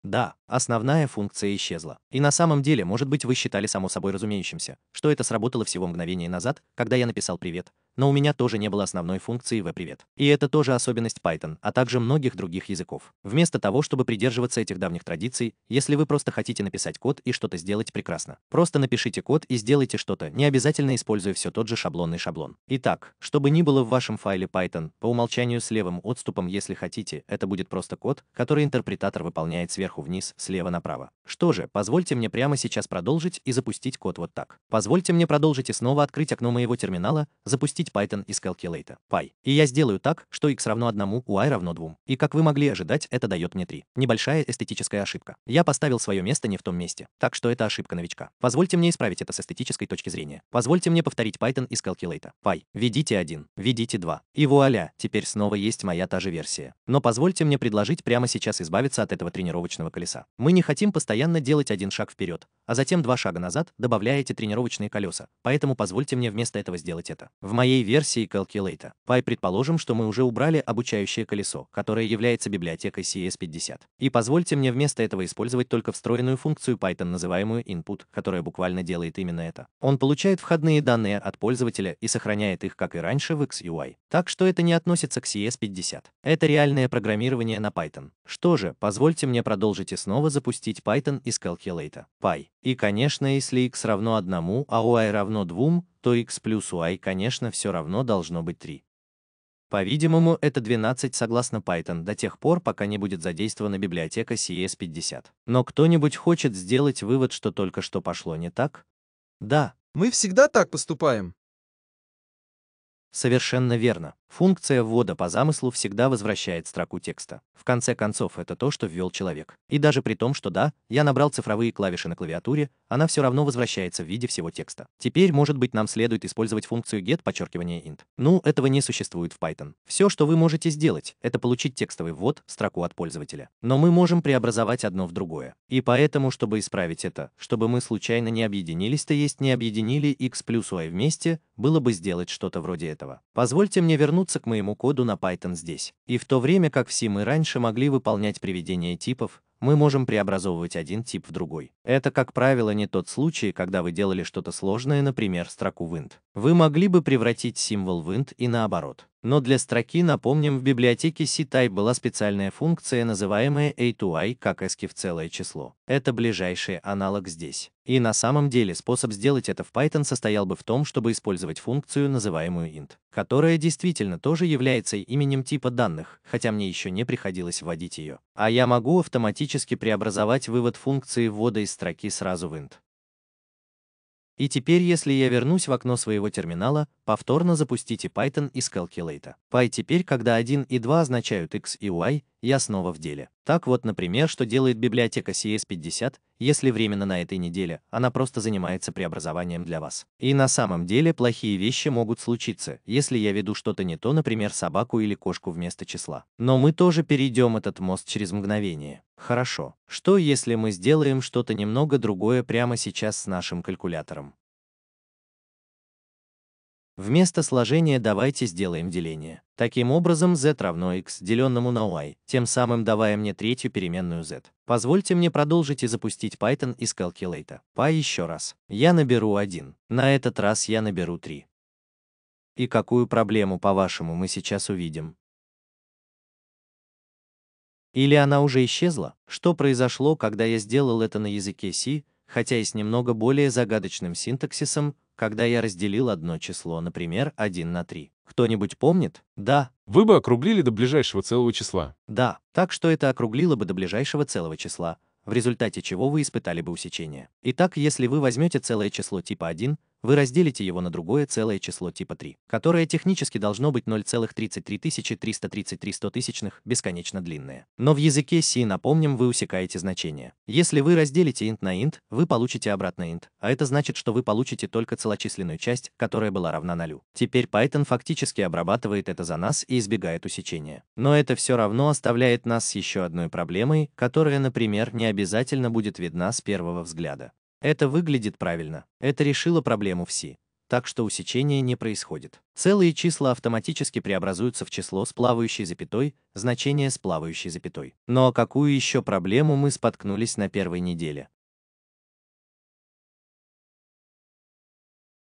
Да. Основная функция исчезла. И на самом деле, может быть, вы считали само собой разумеющимся, что это сработало всего мгновение назад, когда я написал «Привет», но у меня тоже не было основной функции в привет И это тоже особенность Python, а также многих других языков. Вместо того, чтобы придерживаться этих давних традиций, если вы просто хотите написать код и что-то сделать прекрасно, просто напишите код и сделайте что-то, не обязательно используя все тот же шаблонный шаблон. Итак, что бы ни было в вашем файле Python, по умолчанию с левым отступом, если хотите, это будет просто код, который интерпретатор выполняет сверху вниз, слева направо. Что же, позвольте мне прямо сейчас продолжить и запустить код вот так. Позвольте мне продолжить и снова открыть окно моего терминала, запустить Python из Calculator, Py. И я сделаю так, что x равно 1, у i равно 2. И как вы могли ожидать, это дает мне 3. Небольшая эстетическая ошибка. Я поставил свое место не в том месте, так что это ошибка новичка. Позвольте мне исправить это с эстетической точки зрения. Позвольте мне повторить Python из Calculator, Py. Введите 1, введите 2. И вуаля, теперь снова есть моя та же версия. Но позвольте мне предложить прямо сейчас избавиться от этого тренировочного колеса. Мы не хотим постоянно делать один шаг вперед, а затем два шага назад, добавляете тренировочные колеса, поэтому позвольте мне вместо этого сделать это. В моей версии Calculate Py предположим, что мы уже убрали обучающее колесо, которое является библиотекой CS50. И позвольте мне вместо этого использовать только встроенную функцию Python, называемую input, которая буквально делает именно это. Он получает входные данные от пользователя и сохраняет их, как и раньше, в XUI. Так что это не относится к CS50. Это реальное программирование на Python. Что же, позвольте мне продолжить и снова запустить Python из Calculator. Py. И, конечно, если x равно 1, а у y равно 2, то x плюс у y, конечно, все равно должно быть 3. По-видимому, это 12 согласно Python до тех пор, пока не будет задействована библиотека CS50. Но кто-нибудь хочет сделать вывод, что только что пошло не так? Да. Мы всегда так поступаем. Совершенно верно. Функция ввода по замыслу всегда возвращает строку текста. В конце концов, это то, что ввел человек. И даже при том, что да, я набрал цифровые клавиши на клавиатуре, она все равно возвращается в виде всего текста. Теперь, может быть, нам следует использовать функцию get подчеркивание int. Ну, этого не существует в Python. Все, что вы можете сделать, это получить текстовый ввод строку от пользователя. Но мы можем преобразовать одно в другое. И поэтому, чтобы исправить это, чтобы мы случайно не объединились, то есть не объединили x плюс y вместе, было бы сделать что-то вроде этого. Позвольте мне вернуться к моему коду на Python здесь. И в то время как все мы раньше могли выполнять приведение типов, мы можем преобразовывать один тип в другой. Это, как правило, не тот случай, когда вы делали что-то сложное, например, строку wind. Вы могли бы превратить символ wind и наоборот. Но для строки, напомним, в библиотеке C-Type была специальная функция, называемая A2I, как эски в целое число. Это ближайший аналог здесь. И на самом деле способ сделать это в Python состоял бы в том, чтобы использовать функцию, называемую int, которая действительно тоже является именем типа данных, хотя мне еще не приходилось вводить ее. А я могу автоматически преобразовать вывод функции ввода из строки сразу в int. И теперь, если я вернусь в окно своего терминала, повторно запустите Python из Calculate. Py теперь, когда 1 и 2 означают x и y, я снова в деле. Так вот, например, что делает библиотека CS50, если временно на этой неделе она просто занимается преобразованием для вас. И на самом деле плохие вещи могут случиться, если я веду что-то не то, например, собаку или кошку вместо числа. Но мы тоже перейдем этот мост через мгновение. Хорошо. Что если мы сделаем что-то немного другое прямо сейчас с нашим калькулятором? Вместо сложения давайте сделаем деление. Таким образом, z равно x, деленному на y, тем самым давая мне третью переменную z. Позвольте мне продолжить и запустить Python из Calculator. Пай еще раз. Я наберу 1. На этот раз я наберу 3. И какую проблему, по-вашему, мы сейчас увидим? Или она уже исчезла? Что произошло, когда я сделал это на языке C, хотя и с немного более загадочным синтаксисом, когда я разделил одно число, например, 1 на 3. Кто-нибудь помнит? Да. Вы бы округлили до ближайшего целого числа. Да, так что это округлило бы до ближайшего целого числа, в результате чего вы испытали бы усечение. Итак, если вы возьмете целое число типа 1, вы разделите его на другое целое число типа 3, которое технически должно быть 0,33333 бесконечно длинное. Но в языке C, напомним, вы усекаете значение. Если вы разделите int на int, вы получите обратно int, а это значит, что вы получите только целочисленную часть, которая была равна нулю. Теперь Python фактически обрабатывает это за нас и избегает усечения. Но это все равно оставляет нас с еще одной проблемой, которая, например, не обязательно будет видна с первого взгляда. Это выглядит правильно. Это решило проблему в C, Так что усечение не происходит. Целые числа автоматически преобразуются в число с плавающей запятой, значение с плавающей запятой. Но о какую еще проблему мы споткнулись на первой неделе?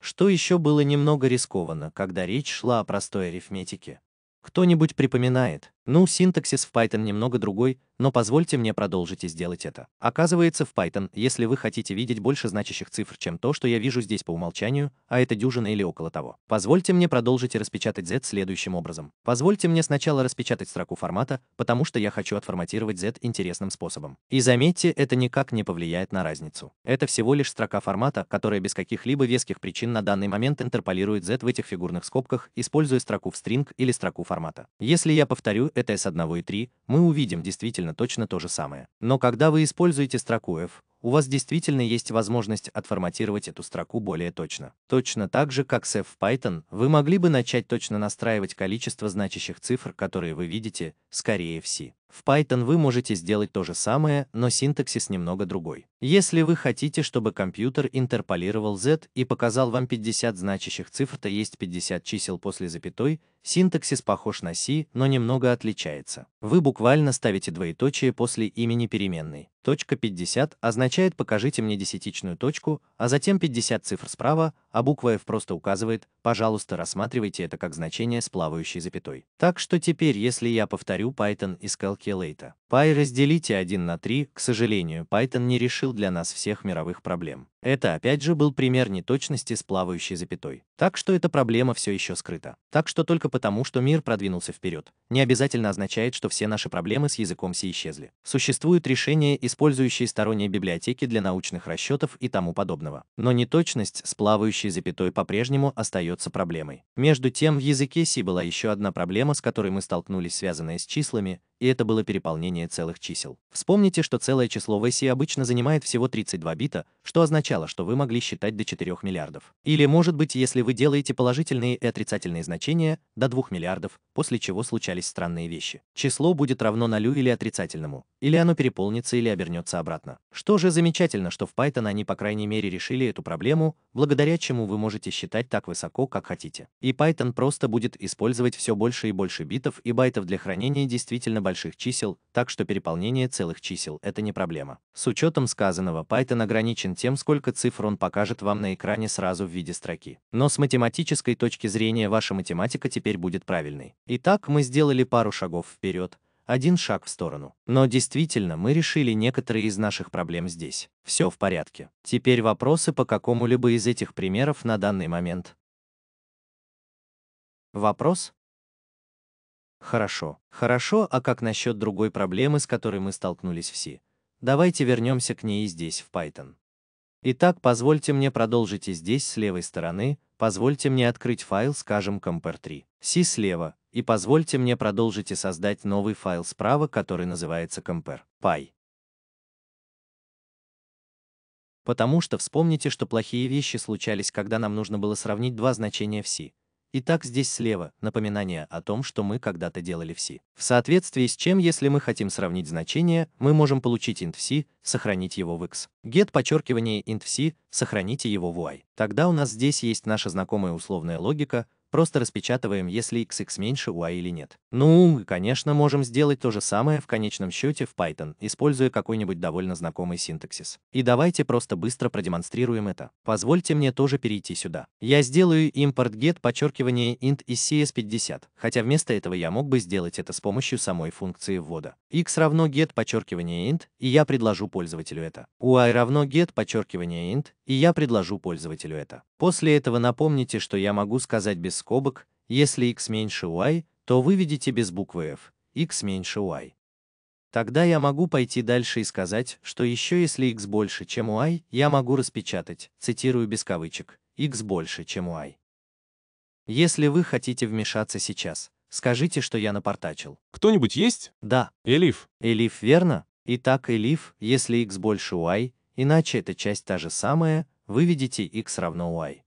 Что еще было немного рискованно, когда речь шла о простой арифметике? Кто-нибудь припоминает? Ну, синтаксис в Python немного другой, но позвольте мне продолжить и сделать это. Оказывается, в Python, если вы хотите видеть больше значащих цифр, чем то, что я вижу здесь по умолчанию, а это дюжина или около того, позвольте мне продолжить и распечатать Z следующим образом. Позвольте мне сначала распечатать строку формата, потому что я хочу отформатировать Z интересным способом. И заметьте, это никак не повлияет на разницу. Это всего лишь строка формата, которая без каких-либо веских причин на данный момент интерполирует Z в этих фигурных скобках, используя строку в string или строку формата. Если я повторю ETS 1.3, мы увидим действительно точно то же самое. Но когда вы используете строку F, у вас действительно есть возможность отформатировать эту строку более точно. Точно так же, как с Python, вы могли бы начать точно настраивать количество значащих цифр, которые вы видите, скорее все. В Python вы можете сделать то же самое, но синтаксис немного другой. Если вы хотите, чтобы компьютер интерполировал z и показал вам 50 значащих цифр, то есть 50 чисел после запятой, синтаксис похож на C, но немного отличается. Вы буквально ставите двоеточие после имени переменной. Точка 50 означает означает «покажите мне десятичную точку», а затем 50 цифр справа, а буква F просто указывает «пожалуйста, рассматривайте это как значение с плавающей запятой». Так что теперь, если я повторю Python из Calculate, Py разделите 1 на 3, к сожалению, Python не решил для нас всех мировых проблем. Это опять же был пример неточности с плавающей запятой. Так что эта проблема все еще скрыта. Так что только потому, что мир продвинулся вперед, не обязательно означает, что все наши проблемы с языком все исчезли. Существуют решения, использующие сторонние библиотеки для научных расчетов и тому подобного. Но неточность с плавающей следующей запятой по-прежнему остается проблемой. Между тем, в языке C была еще одна проблема, с которой мы столкнулись, связанная с числами, и это было переполнение целых чисел. Вспомните, что целое число в IC обычно занимает всего 32 бита, что означало, что вы могли считать до 4 миллиардов. Или, может быть, если вы делаете положительные и отрицательные значения, до 2 миллиардов, после чего случались странные вещи. Число будет равно нулю или отрицательному, или оно переполнится или обернется обратно. Что же замечательно, что в Python они, по крайней мере, решили эту проблему, благодаря чему вы можете считать так высоко, как хотите. И Python просто будет использовать все больше и больше битов и байтов для хранения действительно больших чисел, так что переполнение целых чисел – это не проблема. С учетом сказанного, Python ограничен тем, сколько цифр он покажет вам на экране сразу в виде строки. Но с математической точки зрения ваша математика теперь будет правильной. Итак, мы сделали пару шагов вперед, один шаг в сторону. Но действительно, мы решили некоторые из наших проблем здесь. Все в порядке. Теперь вопросы по какому-либо из этих примеров на данный момент. Вопрос? Хорошо, хорошо, а как насчет другой проблемы, с которой мы столкнулись все? Давайте вернемся к ней здесь, в Python. Итак, позвольте мне продолжить и здесь с левой стороны, позвольте мне открыть файл, скажем, compare3, c слева, и позвольте мне продолжить и создать новый файл справа, который называется compare.py. Потому что вспомните, что плохие вещи случались, когда нам нужно было сравнить два значения в c, Итак, здесь слева напоминание о том, что мы когда-то делали в C. В соответствии с чем, если мы хотим сравнить значения, мы можем получить int в C, сохранить его в x. Get подчеркивание int в C, сохраните его в y. Тогда у нас здесь есть наша знакомая условная логика, Просто распечатываем, если xx меньше y а или нет. Ну, и, конечно, можем сделать то же самое в конечном счете в Python, используя какой-нибудь довольно знакомый синтаксис. И давайте просто быстро продемонстрируем это. Позвольте мне тоже перейти сюда. Я сделаю import get подчеркивание int из cs50, хотя вместо этого я мог бы сделать это с помощью самой функции ввода. x равно get подчеркивание int, и я предложу пользователю это. y а равно get подчеркивание int, и я предложу пользователю это. После этого напомните, что я могу сказать без скобок, если x меньше y, то вы видите без буквы f, x меньше y. Тогда я могу пойти дальше и сказать, что еще если x больше, чем y, я могу распечатать, цитирую без кавычек, x больше, чем y. Если вы хотите вмешаться сейчас, скажите, что я напортачил. Кто-нибудь есть? Да. Элиф. Элиф, верно? Итак, элиф, если x больше y, иначе эта часть та же самая, вы видите x равно y.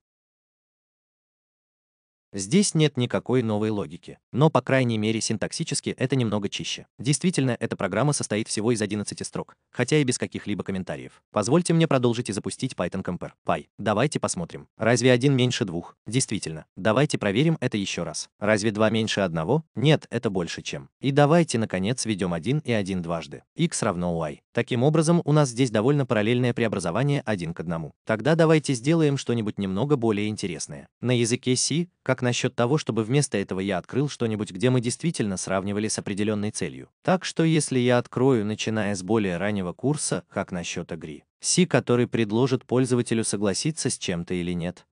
Здесь нет никакой новой логики, но, по крайней мере, синтаксически это немного чище. Действительно, эта программа состоит всего из 11 строк, хотя и без каких-либо комментариев. Позвольте мне продолжить и запустить Python Compare. Py. Давайте посмотрим. Разве один меньше двух? Действительно. Давайте проверим это еще раз. Разве два меньше одного? Нет, это больше чем. И давайте, наконец, введем 1 и 1 дважды. x равно y. Таким образом, у нас здесь довольно параллельное преобразование один к одному. Тогда давайте сделаем что-нибудь немного более интересное. На языке C, как как насчет того, чтобы вместо этого я открыл что-нибудь, где мы действительно сравнивали с определенной целью? Так что если я открою, начиная с более раннего курса, как насчет Агри? Си, который предложит пользователю согласиться с чем-то или нет.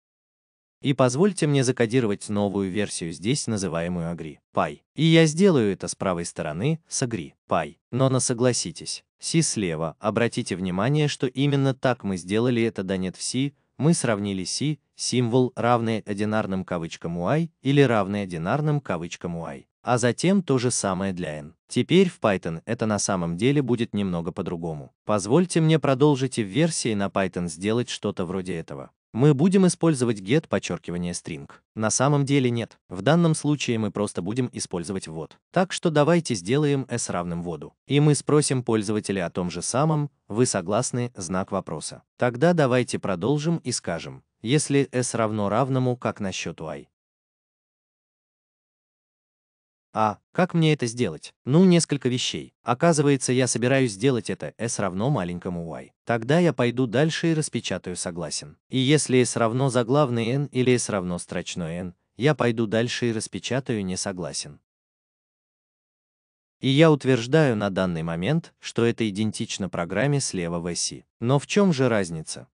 И позвольте мне закодировать новую версию здесь, называемую Agri Py. И я сделаю это с правой стороны, с Agri Py. Но на согласитесь, Си слева, обратите внимание, что именно так мы сделали это до нет в Си, мы сравнили C, символ, равный одинарным кавычкам UI или равный одинарным кавычкам UI, а затем то же самое для n. Теперь в Python это на самом деле будет немного по-другому. Позвольте мне продолжить и в версии на Python сделать что-то вроде этого. Мы будем использовать get подчеркивание string. На самом деле нет. В данном случае мы просто будем использовать ввод. Так что давайте сделаем s равным воду. И мы спросим пользователя о том же самом, вы согласны, знак вопроса. Тогда давайте продолжим и скажем, если s равно равному, как насчет y. А как мне это сделать? Ну, несколько вещей. Оказывается, я собираюсь сделать это s равно маленькому y. Тогда я пойду дальше и распечатаю согласен. И если s равно заглавный n или s равно строчной n, я пойду дальше и распечатаю не согласен. И я утверждаю на данный момент, что это идентично программе слева в SI. Но в чем же разница?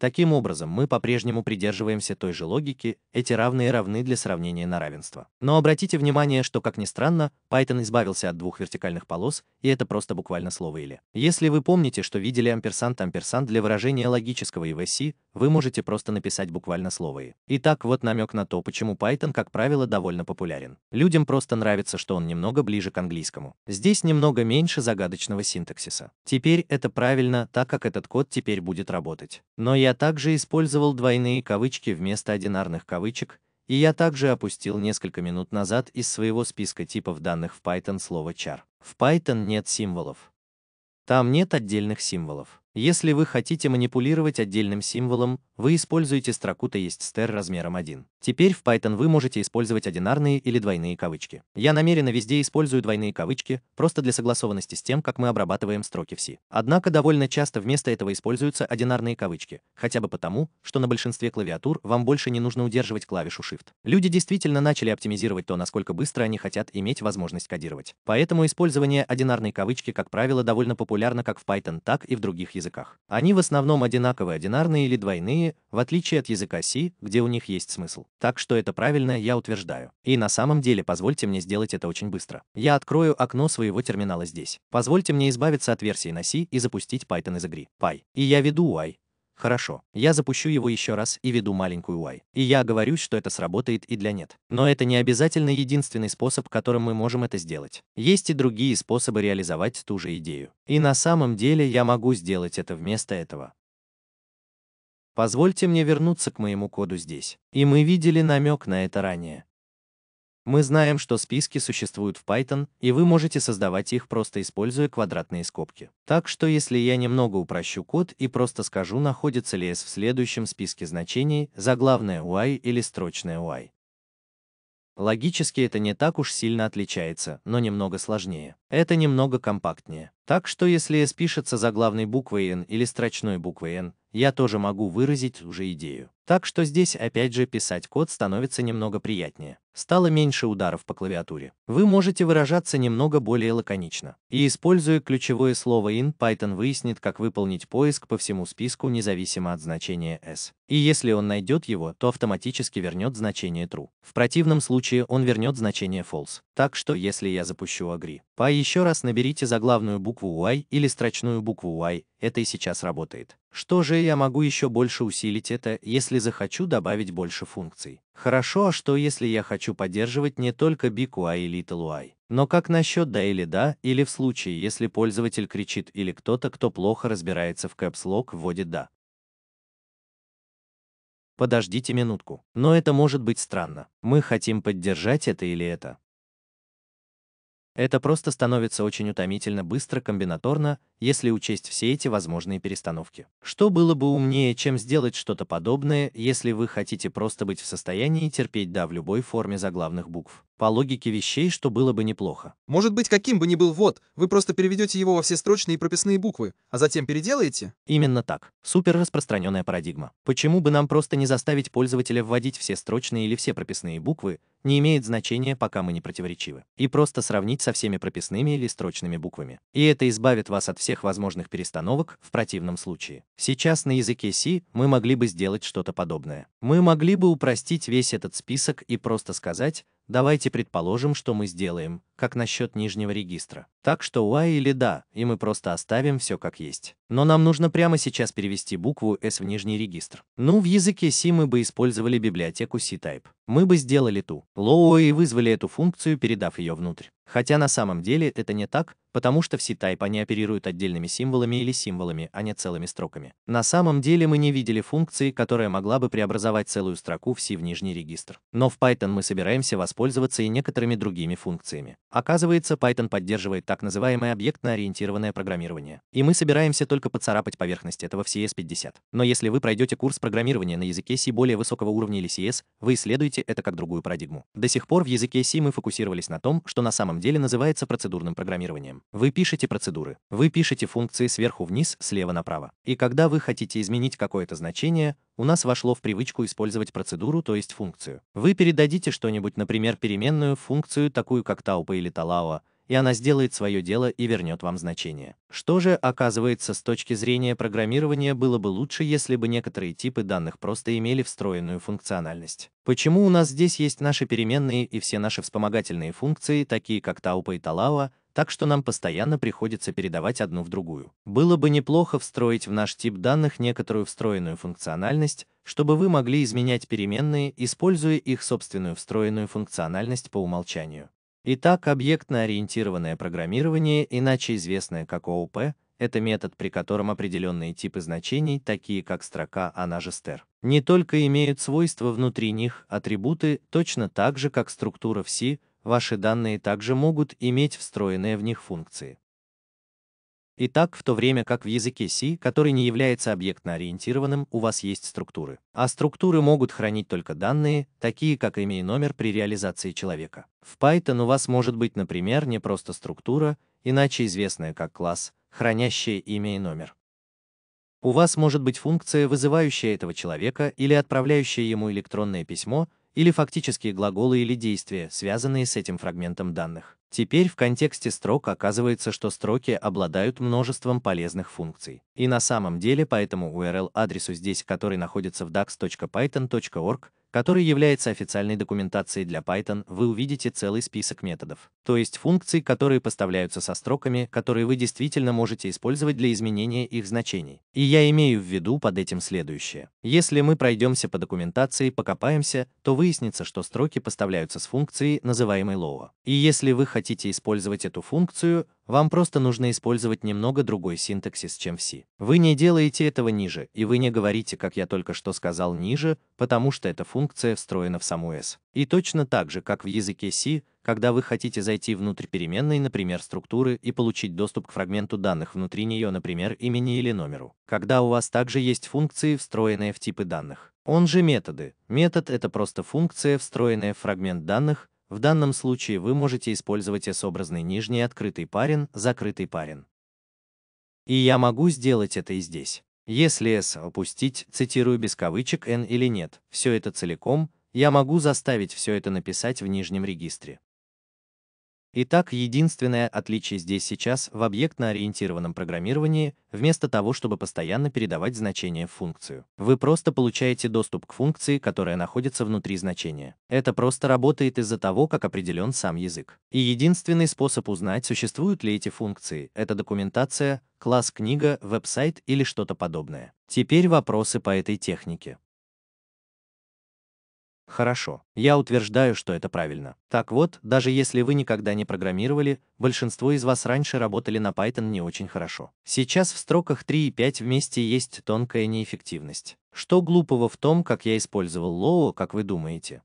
Таким образом, мы по-прежнему придерживаемся той же логики, эти равные равны для сравнения на равенство. Но обратите внимание, что, как ни странно, Python избавился от двух вертикальных полос, и это просто буквально слово «или». Если вы помните, что видели амперсанд-амперсанд для выражения логического EVC, вы можете просто написать буквально слово «и». Итак, вот намек на то, почему Python, как правило, довольно популярен. Людям просто нравится, что он немного ближе к английскому. Здесь немного меньше загадочного синтаксиса. Теперь это правильно, так как этот код теперь будет работать. Но я я также использовал двойные кавычки вместо одинарных кавычек, и я также опустил несколько минут назад из своего списка типов данных в Python слово char. В Python нет символов. Там нет отдельных символов. Если вы хотите манипулировать отдельным символом, вы используете строку то есть стер размером 1. Теперь в Python вы можете использовать одинарные или двойные кавычки. Я намеренно везде использую двойные кавычки, просто для согласованности с тем, как мы обрабатываем строки в C. Однако довольно часто вместо этого используются одинарные кавычки, хотя бы потому, что на большинстве клавиатур вам больше не нужно удерживать клавишу Shift. Люди действительно начали оптимизировать то, насколько быстро они хотят иметь возможность кодировать. Поэтому использование одинарной кавычки, как правило, довольно популярно как в Python, так и в других языках языках. Они в основном одинаковые одинарные или двойные, в отличие от языка C, где у них есть смысл. Так что это правильно, я утверждаю. И на самом деле позвольте мне сделать это очень быстро. Я открою окно своего терминала здесь. Позвольте мне избавиться от версии на C и запустить Python из игры. Py. И я веду UI. Хорошо, я запущу его еще раз и веду маленькую y. И я говорю, что это сработает и для нет. Но это не обязательно единственный способ, которым мы можем это сделать. Есть и другие способы реализовать ту же идею. И на самом деле я могу сделать это вместо этого. Позвольте мне вернуться к моему коду здесь. И мы видели намек на это ранее. Мы знаем, что списки существуют в Python, и вы можете создавать их, просто используя квадратные скобки. Так что если я немного упрощу код и просто скажу, находится ли s в следующем списке значений, заглавное UI или строчное UI. Логически это не так уж сильно отличается, но немного сложнее. Это немного компактнее. Так что если S пишется главной буквой N или строчной буквой N, я тоже могу выразить уже идею. Так что здесь опять же писать код становится немного приятнее. Стало меньше ударов по клавиатуре. Вы можете выражаться немного более лаконично. И используя ключевое слово in, Python выяснит, как выполнить поиск по всему списку независимо от значения s. И если он найдет его, то автоматически вернет значение true. В противном случае он вернет значение false. Так что если я запущу agree, Па еще раз наберите заглавную букву Y или строчную букву Y, это и сейчас работает. Что же я могу еще больше усилить это, если захочу добавить больше функций? Хорошо, а что если я хочу поддерживать не только Big Y и Little Y? Но как насчет да или да, или в случае, если пользователь кричит или кто-то, кто плохо разбирается в Caps Lock, вводит да? Подождите минутку. Но это может быть странно. Мы хотим поддержать это или это. Это просто становится очень утомительно быстро комбинаторно, если учесть все эти возможные перестановки. Что было бы умнее, чем сделать что-то подобное, если вы хотите просто быть в состоянии терпеть «да» в любой форме заглавных букв? по логике вещей, что было бы неплохо. Может быть, каким бы ни был ввод, вы просто переведете его во все строчные и прописные буквы, а затем переделаете? Именно так. Супер распространенная парадигма. Почему бы нам просто не заставить пользователя вводить все строчные или все прописные буквы, не имеет значения, пока мы не противоречивы. И просто сравнить со всеми прописными или строчными буквами. И это избавит вас от всех возможных перестановок в противном случае. Сейчас на языке C мы могли бы сделать что-то подобное. Мы могли бы упростить весь этот список и просто сказать, Давайте предположим, что мы сделаем, как насчет нижнего регистра. Так что уа или да, и мы просто оставим все как есть но нам нужно прямо сейчас перевести букву S в нижний регистр. Ну, в языке C мы бы использовали библиотеку C-Type. Мы бы сделали ту low и вызвали эту функцию, передав ее внутрь. Хотя на самом деле это не так, потому что в C-Type они оперируют отдельными символами или символами, а не целыми строками. На самом деле мы не видели функции, которая могла бы преобразовать целую строку в C в нижний регистр. Но в Python мы собираемся воспользоваться и некоторыми другими функциями. Оказывается, Python поддерживает так называемое объектно-ориентированное программирование. И мы собираемся только только поцарапать поверхность этого в CS50. Но если вы пройдете курс программирования на языке C более высокого уровня или CS, вы исследуете это как другую парадигму. До сих пор в языке C мы фокусировались на том, что на самом деле называется процедурным программированием. Вы пишете процедуры, вы пишете функции сверху вниз, слева направо. И когда вы хотите изменить какое-то значение, у нас вошло в привычку использовать процедуру, то есть функцию. Вы передадите что-нибудь, например, переменную функцию, такую как taupa или talaua, и она сделает свое дело и вернет вам значение. Что же, оказывается, с точки зрения программирования было бы лучше, если бы некоторые типы данных просто имели встроенную функциональность. Почему у нас здесь есть наши переменные и все наши вспомогательные функции, такие как Таупа и талава, так что нам постоянно приходится передавать одну в другую. Было бы неплохо встроить в наш тип данных некоторую встроенную функциональность, чтобы вы могли изменять переменные, используя их собственную встроенную функциональность по умолчанию. Итак, объектно-ориентированное программирование, иначе известное как ООП, это метод, при котором определенные типы значений, такие как строка, она «А» же стер, не только имеют свойства внутри них, атрибуты, точно так же, как структура в C, ваши данные также могут иметь встроенные в них функции. Итак, в то время как в языке C, который не является объектно-ориентированным, у вас есть структуры. А структуры могут хранить только данные, такие как имя и номер при реализации человека. В Python у вас может быть, например, не просто структура, иначе известная как класс, хранящая имя и номер. У вас может быть функция, вызывающая этого человека или отправляющая ему электронное письмо, или фактические глаголы или действия, связанные с этим фрагментом данных. Теперь в контексте строк оказывается, что строки обладают множеством полезных функций. И на самом деле по этому URL-адресу здесь, который находится в dax.python.org, который является официальной документацией для Python, вы увидите целый список методов, то есть функций, которые поставляются со строками, которые вы действительно можете использовать для изменения их значений. И я имею в виду под этим следующее. Если мы пройдемся по документации, покопаемся, то выяснится, что строки поставляются с функцией, называемой lower. И если вы хотите использовать эту функцию, вам просто нужно использовать немного другой синтаксис, чем в C. Вы не делаете этого ниже, и вы не говорите, как я только что сказал, ниже, потому что эта функция встроена в саму S. И точно так же, как в языке C, когда вы хотите зайти внутрь переменной, например, структуры, и получить доступ к фрагменту данных внутри нее, например, имени или номеру. Когда у вас также есть функции, встроенные в типы данных. Он же методы. Метод — это просто функция, встроенная в фрагмент данных, в данном случае вы можете использовать S-образный нижний открытый парен, закрытый парен. И я могу сделать это и здесь. Если S опустить, цитирую без кавычек N или нет, все это целиком, я могу заставить все это написать в нижнем регистре. Итак, единственное отличие здесь сейчас в объектно-ориентированном программировании, вместо того, чтобы постоянно передавать значение в функцию. Вы просто получаете доступ к функции, которая находится внутри значения. Это просто работает из-за того, как определен сам язык. И единственный способ узнать, существуют ли эти функции, это документация, класс книга, веб-сайт или что-то подобное. Теперь вопросы по этой технике. Хорошо, я утверждаю, что это правильно. Так вот, даже если вы никогда не программировали, большинство из вас раньше работали на Python не очень хорошо. Сейчас в строках 3 и 5 вместе есть тонкая неэффективность. Что глупого в том, как я использовал Лоу, как вы думаете?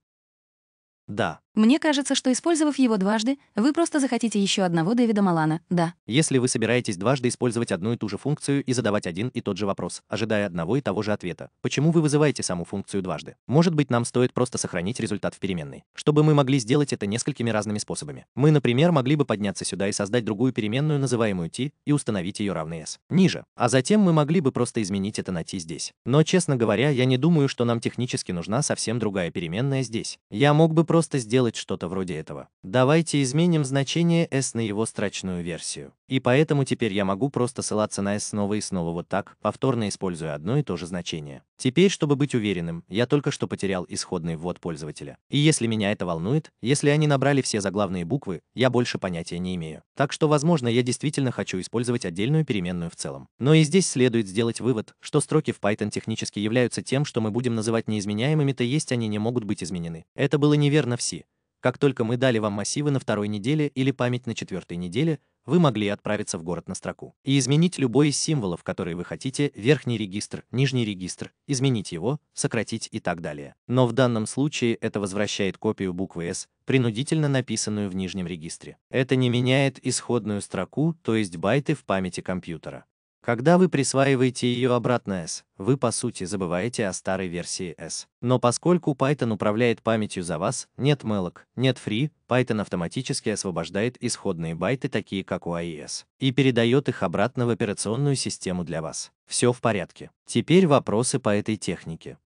Да. Мне кажется, что использовав его дважды, вы просто захотите еще одного Дэвида Малана. Да. Если вы собираетесь дважды использовать одну и ту же функцию и задавать один и тот же вопрос, ожидая одного и того же ответа, почему вы вызываете саму функцию дважды? Может быть, нам стоит просто сохранить результат в переменной, чтобы мы могли сделать это несколькими разными способами. Мы, например, могли бы подняться сюда и создать другую переменную, называемую t, и установить ее равной s. Ниже. А затем мы могли бы просто изменить это на t здесь. Но, честно говоря, я не думаю, что нам технически нужна совсем другая переменная здесь. Я мог бы просто просто сделать что-то вроде этого. Давайте изменим значение s на его строчную версию. И поэтому теперь я могу просто ссылаться на s снова и снова вот так, повторно используя одно и то же значение. Теперь, чтобы быть уверенным, я только что потерял исходный ввод пользователя. И если меня это волнует, если они набрали все заглавные буквы, я больше понятия не имею. Так что, возможно, я действительно хочу использовать отдельную переменную в целом. Но и здесь следует сделать вывод, что строки в Python технически являются тем, что мы будем называть неизменяемыми, то есть они не могут быть изменены. Это было неверно примерно все. Как только мы дали вам массивы на второй неделе или память на четвертой неделе, вы могли отправиться в город на строку и изменить любой из символов, которые вы хотите, верхний регистр, нижний регистр, изменить его, сократить и так далее. Но в данном случае это возвращает копию буквы S, принудительно написанную в нижнем регистре. Это не меняет исходную строку, то есть байты в памяти компьютера. Когда вы присваиваете ее обратно S, вы по сути забываете о старой версии S. Но поскольку Python управляет памятью за вас, нет malloc, нет free, Python автоматически освобождает исходные байты, такие как у AES, и передает их обратно в операционную систему для вас. Все в порядке. Теперь вопросы по этой технике.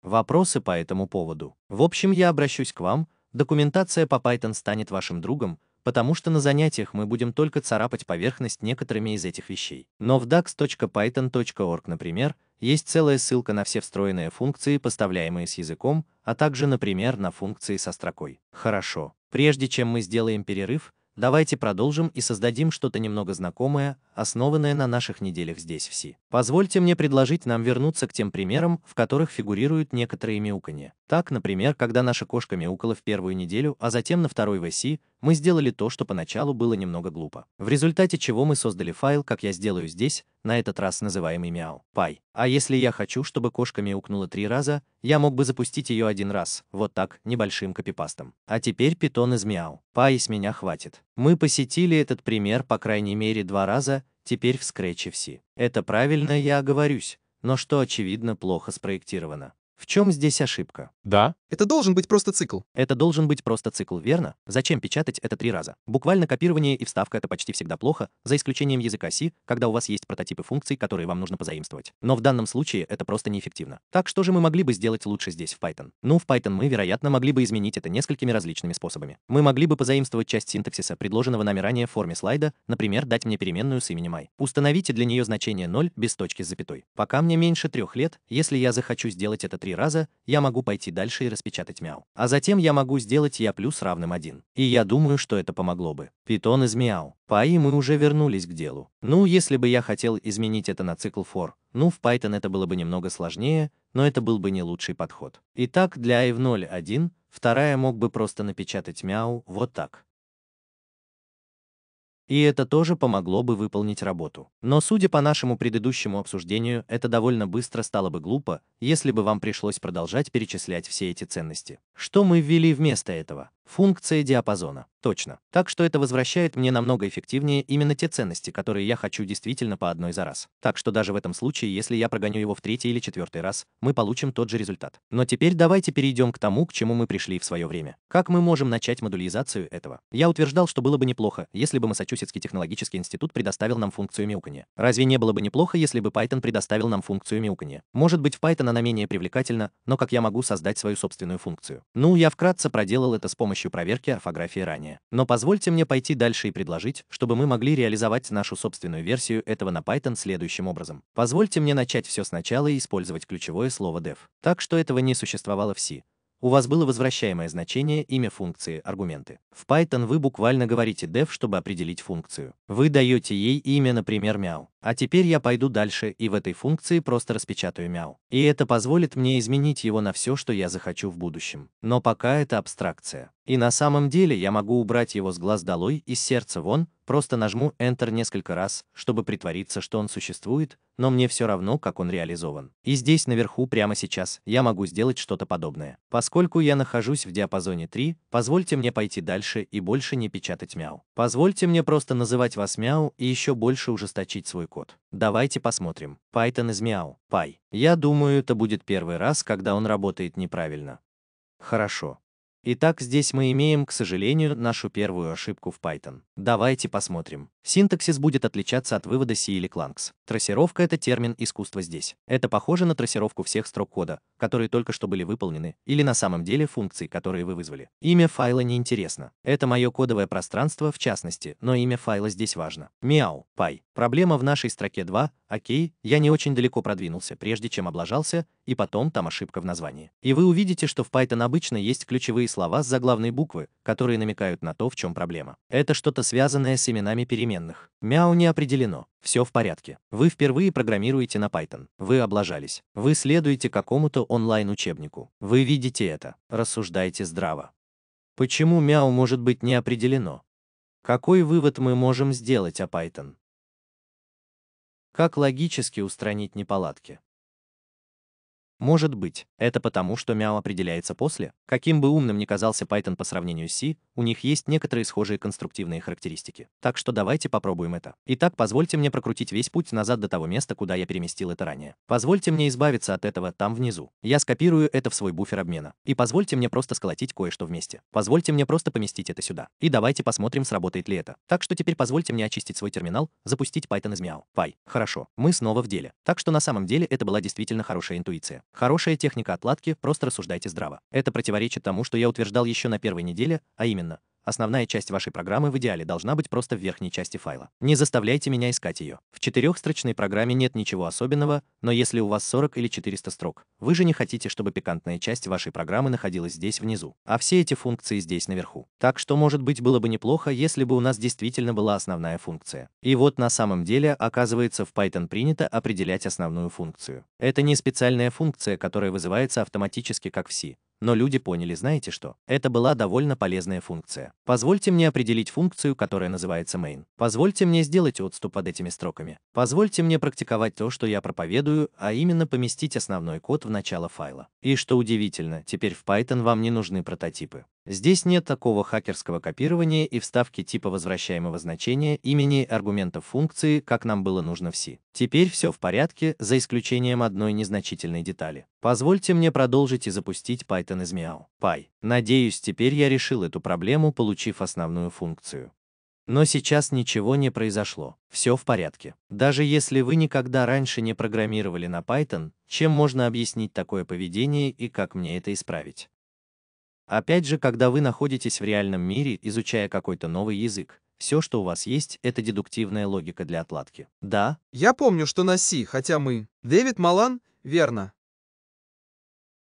Вопросы по этому поводу. В общем, я обращусь к вам, документация по Python станет вашим другом, потому что на занятиях мы будем только царапать поверхность некоторыми из этих вещей. Но в dax.python.org, например, есть целая ссылка на все встроенные функции, поставляемые с языком, а также, например, на функции со строкой. Хорошо. Прежде чем мы сделаем перерыв, давайте продолжим и создадим что-то немного знакомое, основанное на наших неделях здесь в Си. Позвольте мне предложить нам вернуться к тем примерам, в которых фигурируют некоторые мяуканье. Так, например, когда наша кошка мяукала в первую неделю, а затем на второй в Си, мы сделали то, что поначалу было немного глупо. В результате чего мы создали файл, как я сделаю здесь, на этот раз называемый мяу, пай. А если я хочу, чтобы кошка мяукнула три раза, я мог бы запустить ее один раз, вот так, небольшим копипастом. А теперь питон из мяу, пай с меня хватит. Мы посетили этот пример по крайней мере два раза, теперь в Scratch FC. Это правильно я оговорюсь, но что очевидно плохо спроектировано. В чем здесь ошибка? Да. Это должен быть просто цикл. Это должен быть просто цикл, верно? Зачем печатать это три раза? Буквально копирование и вставка это почти всегда плохо, за исключением языка C, когда у вас есть прототипы функций, которые вам нужно позаимствовать. Но в данном случае это просто неэффективно. Так что же мы могли бы сделать лучше здесь, в Python? Ну, в Python мы, вероятно, могли бы изменить это несколькими различными способами. Мы могли бы позаимствовать часть синтаксиса, предложенного нами ранее в форме слайда, например, дать мне переменную с именем i. Установите для нее значение 0 без точки с запятой. Пока мне меньше трех лет, если я захочу сделать это три раза, я могу пойти дальше и распечатать мяу. А затем я могу сделать я плюс равным 1. И я думаю, что это помогло бы. Питон из мяу. Паи мы уже вернулись к делу. Ну, если бы я хотел изменить это на цикл for, ну, в Python это было бы немного сложнее, но это был бы не лучший подход. Итак, для i if 0.1, вторая мог бы просто напечатать мяу, вот так и это тоже помогло бы выполнить работу. Но судя по нашему предыдущему обсуждению, это довольно быстро стало бы глупо, если бы вам пришлось продолжать перечислять все эти ценности. Что мы ввели вместо этого? Функция диапазона. Точно. Так что это возвращает мне намного эффективнее именно те ценности, которые я хочу действительно по одной за раз. Так что даже в этом случае, если я прогоню его в третий или четвертый раз, мы получим тот же результат. Но теперь давайте перейдем к тому, к чему мы пришли в свое время. Как мы можем начать модулизацию этого? Я утверждал, что было бы неплохо, если бы Массачусетский технологический институт предоставил нам функцию мяуканье. Разве не было бы неплохо, если бы Python предоставил нам функцию мяуканье? Может быть, в Python она менее привлекательна, но как я могу создать свою собственную функцию? Ну, я вкратце проделал это с помощью помощью проверки орфографии ранее. Но позвольте мне пойти дальше и предложить, чтобы мы могли реализовать нашу собственную версию этого на Python следующим образом. Позвольте мне начать все сначала и использовать ключевое слово def. Так что этого не существовало в C у вас было возвращаемое значение, имя функции, аргументы. В Python вы буквально говорите def, чтобы определить функцию. Вы даете ей имя, например, мяу. А теперь я пойду дальше и в этой функции просто распечатаю мяу. И это позволит мне изменить его на все, что я захочу в будущем. Но пока это абстракция. И на самом деле я могу убрать его с глаз долой и с сердца вон, просто нажму Enter несколько раз, чтобы притвориться, что он существует, но мне все равно, как он реализован. И здесь наверху прямо сейчас я могу сделать что-то подобное. Поскольку я нахожусь в диапазоне 3, позвольте мне пойти дальше и больше не печатать мяу. Позвольте мне просто называть вас мяу и еще больше ужесточить свой код. Давайте посмотрим. Python из мяу. Пай. Я думаю, это будет первый раз, когда он работает неправильно. Хорошо. Итак, здесь мы имеем, к сожалению, нашу первую ошибку в Python. Давайте посмотрим. Синтаксис будет отличаться от вывода C или Clanks. Трассировка — это термин искусства здесь. Это похоже на трассировку всех строк кода, которые только что были выполнены, или на самом деле функций, которые вы вызвали. Имя файла не интересно. Это мое кодовое пространство в частности, но имя файла здесь важно. Мяу, пай. Проблема в нашей строке 2, окей, я не очень далеко продвинулся, прежде чем облажался, и потом там ошибка в названии. И вы увидите, что в Python обычно есть ключевые слова с заглавной буквы, которые намекают на то, в чем проблема. Это что-то связанное с именами переменных. Мяу не определено. Все в порядке. Вы впервые программируете на Python. Вы облажались. Вы следуете какому-то онлайн-учебнику. Вы видите это. Рассуждайте здраво. Почему мяу может быть не определено? Какой вывод мы можем сделать о Python? Как логически устранить неполадки? Может быть, это потому, что мяу определяется после. Каким бы умным ни казался Python по сравнению с C, у них есть некоторые схожие конструктивные характеристики. Так что давайте попробуем это. Итак, позвольте мне прокрутить весь путь назад до того места, куда я переместил это ранее. Позвольте мне избавиться от этого там внизу. Я скопирую это в свой буфер обмена. И позвольте мне просто сколотить кое-что вместе. Позвольте мне просто поместить это сюда. И давайте посмотрим, сработает ли это. Так что теперь позвольте мне очистить свой терминал, запустить Python из мяу. Пай. Хорошо, мы снова в деле. Так что на самом деле это была действительно хорошая интуиция. Хорошая техника отладки, просто рассуждайте здраво. Это противоречит тому, что я утверждал еще на первой неделе, а именно, Основная часть вашей программы в идеале должна быть просто в верхней части файла. Не заставляйте меня искать ее. В четырехстрочной программе нет ничего особенного, но если у вас 40 или 400 строк, вы же не хотите, чтобы пикантная часть вашей программы находилась здесь внизу, а все эти функции здесь наверху. Так что, может быть, было бы неплохо, если бы у нас действительно была основная функция. И вот на самом деле, оказывается, в Python принято определять основную функцию. Это не специальная функция, которая вызывается автоматически, как в C, но люди поняли, знаете что? Это была довольно полезная функция. Позвольте мне определить функцию, которая называется main. Позвольте мне сделать отступ под этими строками. Позвольте мне практиковать то, что я проповедую, а именно поместить основной код в начало файла. И что удивительно, теперь в Python вам не нужны прототипы. Здесь нет такого хакерского копирования и вставки типа возвращаемого значения имени аргументов функции, как нам было нужно в C. Теперь все в порядке, за исключением одной незначительной детали. Позвольте мне продолжить и запустить Python из Meow. Py. Надеюсь, теперь я решил эту проблему, получив основную функцию. Но сейчас ничего не произошло, все в порядке. Даже если вы никогда раньше не программировали на Python, чем можно объяснить такое поведение и как мне это исправить? Опять же, когда вы находитесь в реальном мире, изучая какой-то новый язык, все, что у вас есть, это дедуктивная логика для отладки. Да? Я помню, что на C, хотя мы... Дэвид Малан, верно.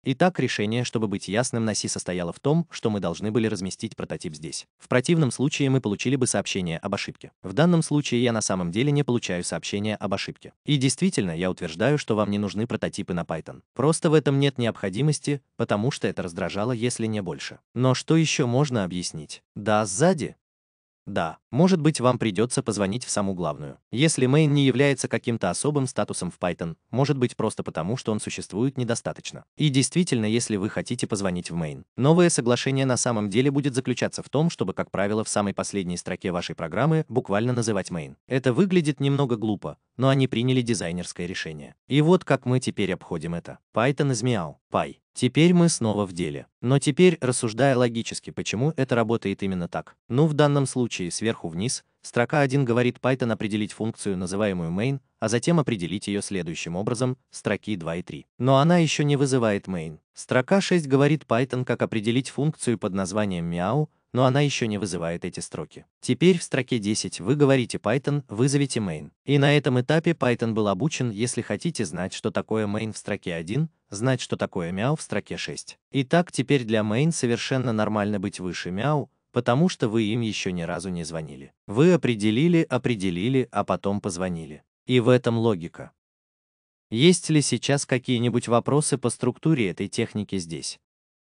Итак, решение, чтобы быть ясным, на Си состояло в том, что мы должны были разместить прототип здесь. В противном случае мы получили бы сообщение об ошибке. В данном случае я на самом деле не получаю сообщение об ошибке. И действительно, я утверждаю, что вам не нужны прототипы на Python. Просто в этом нет необходимости, потому что это раздражало, если не больше. Но что еще можно объяснить? Да, сзади, да, может быть вам придется позвонить в саму главную. Если main не является каким-то особым статусом в Python, может быть просто потому, что он существует недостаточно. И действительно, если вы хотите позвонить в main, новое соглашение на самом деле будет заключаться в том, чтобы, как правило, в самой последней строке вашей программы буквально называть main. Это выглядит немного глупо, но они приняли дизайнерское решение. И вот как мы теперь обходим это. Python измял. Py. Теперь мы снова в деле. Но теперь, рассуждая логически, почему это работает именно так. Ну, в данном случае сверху вниз, строка 1 говорит Python определить функцию, называемую main, а затем определить ее следующим образом, строки 2 и 3. Но она еще не вызывает main. Строка 6 говорит Python, как определить функцию под названием meow, но она еще не вызывает эти строки. Теперь в строке 10 вы говорите Python, вызовите main. И на этом этапе Python был обучен, если хотите знать, что такое main в строке 1, знать, что такое мяу в строке 6. Итак, теперь для main совершенно нормально быть выше мяу, потому что вы им еще ни разу не звонили. Вы определили, определили, а потом позвонили. И в этом логика. Есть ли сейчас какие-нибудь вопросы по структуре этой техники здесь?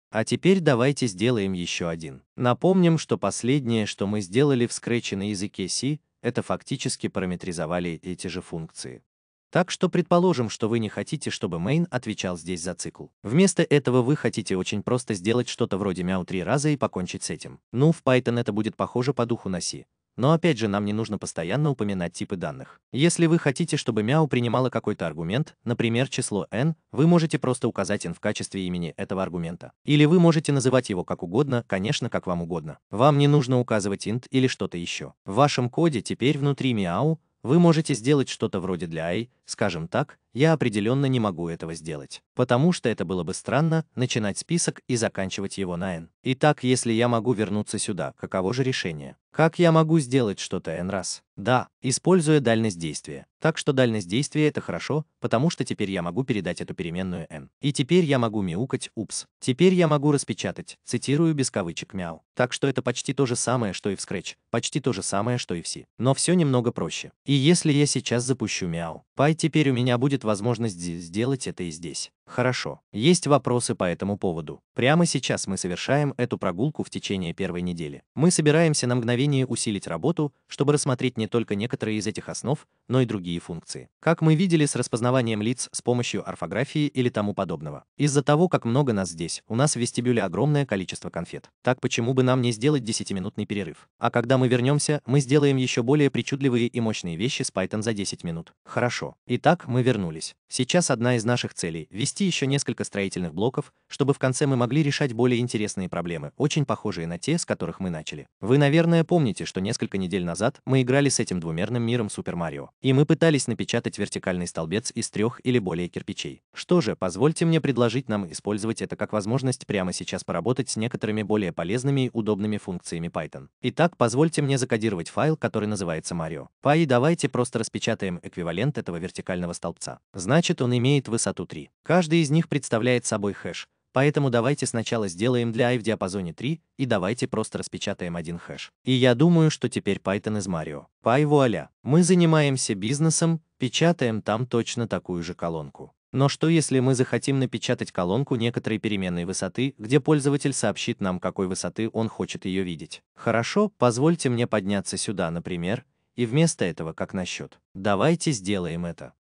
А теперь давайте сделаем еще один. Напомним, что последнее, что мы сделали в Scratch на языке C, это фактически параметризовали эти же функции. Так что предположим, что вы не хотите, чтобы main отвечал здесь за цикл. Вместо этого вы хотите очень просто сделать что-то вроде мяу три раза и покончить с этим. Ну, в Python это будет похоже по духу на C. Но опять же, нам не нужно постоянно упоминать типы данных. Если вы хотите, чтобы мяу принимала какой-то аргумент, например, число n, вы можете просто указать n в качестве имени этого аргумента. Или вы можете называть его как угодно, конечно, как вам угодно. Вам не нужно указывать int или что-то еще. В вашем коде теперь внутри мяу вы можете сделать что-то вроде для i, Скажем так, я определенно не могу этого сделать, потому что это было бы странно начинать список и заканчивать его на n. Итак, если я могу вернуться сюда, каково же решение? Как я могу сделать что-то n раз? Да, используя дальность действия. Так что дальность действия это хорошо, потому что теперь я могу передать эту переменную n. И теперь я могу мяукать, упс. Теперь я могу распечатать, цитирую без кавычек мяу. Так что это почти то же самое, что и в Scratch, почти то же самое, что и в C. Но все немного проще. И если я сейчас запущу мяу, пай теперь у меня будет возможность сделать это и здесь. Хорошо, есть вопросы по этому поводу. Прямо сейчас мы совершаем эту прогулку в течение первой недели. Мы собираемся на мгновение усилить работу, чтобы рассмотреть не только некоторые из этих основ, но и другие функции. Как мы видели с распознаванием лиц с помощью орфографии или тому подобного. Из-за того, как много нас здесь, у нас в вестибюле огромное количество конфет. Так почему бы нам не сделать 10-минутный перерыв? А когда мы вернемся, мы сделаем еще более причудливые и мощные вещи с Python за 10 минут. Хорошо. Итак, мы вернулись. Сейчас одна из наших целей – вести приобрести еще несколько строительных блоков, чтобы в конце мы могли решать более интересные проблемы, очень похожие на те, с которых мы начали. Вы, наверное, помните, что несколько недель назад мы играли с этим двумерным миром Супер Марио, и мы пытались напечатать вертикальный столбец из трех или более кирпичей. Что же, позвольте мне предложить нам использовать это как возможность прямо сейчас поработать с некоторыми более полезными и удобными функциями Python. Итак, позвольте мне закодировать файл, который называется Марио. Py, давайте просто распечатаем эквивалент этого вертикального столбца. Значит, он имеет высоту 3. Каждый Каждый из них представляет собой хэш, поэтому давайте сначала сделаем для i в диапазоне 3 и давайте просто распечатаем один хэш. И я думаю, что теперь Python из Mario. Пай вуаля, мы занимаемся бизнесом, печатаем там точно такую же колонку. Но что если мы захотим напечатать колонку некоторой переменной высоты, где пользователь сообщит нам, какой высоты он хочет ее видеть? Хорошо, позвольте мне подняться сюда, например, и вместо этого как насчет? Давайте сделаем это.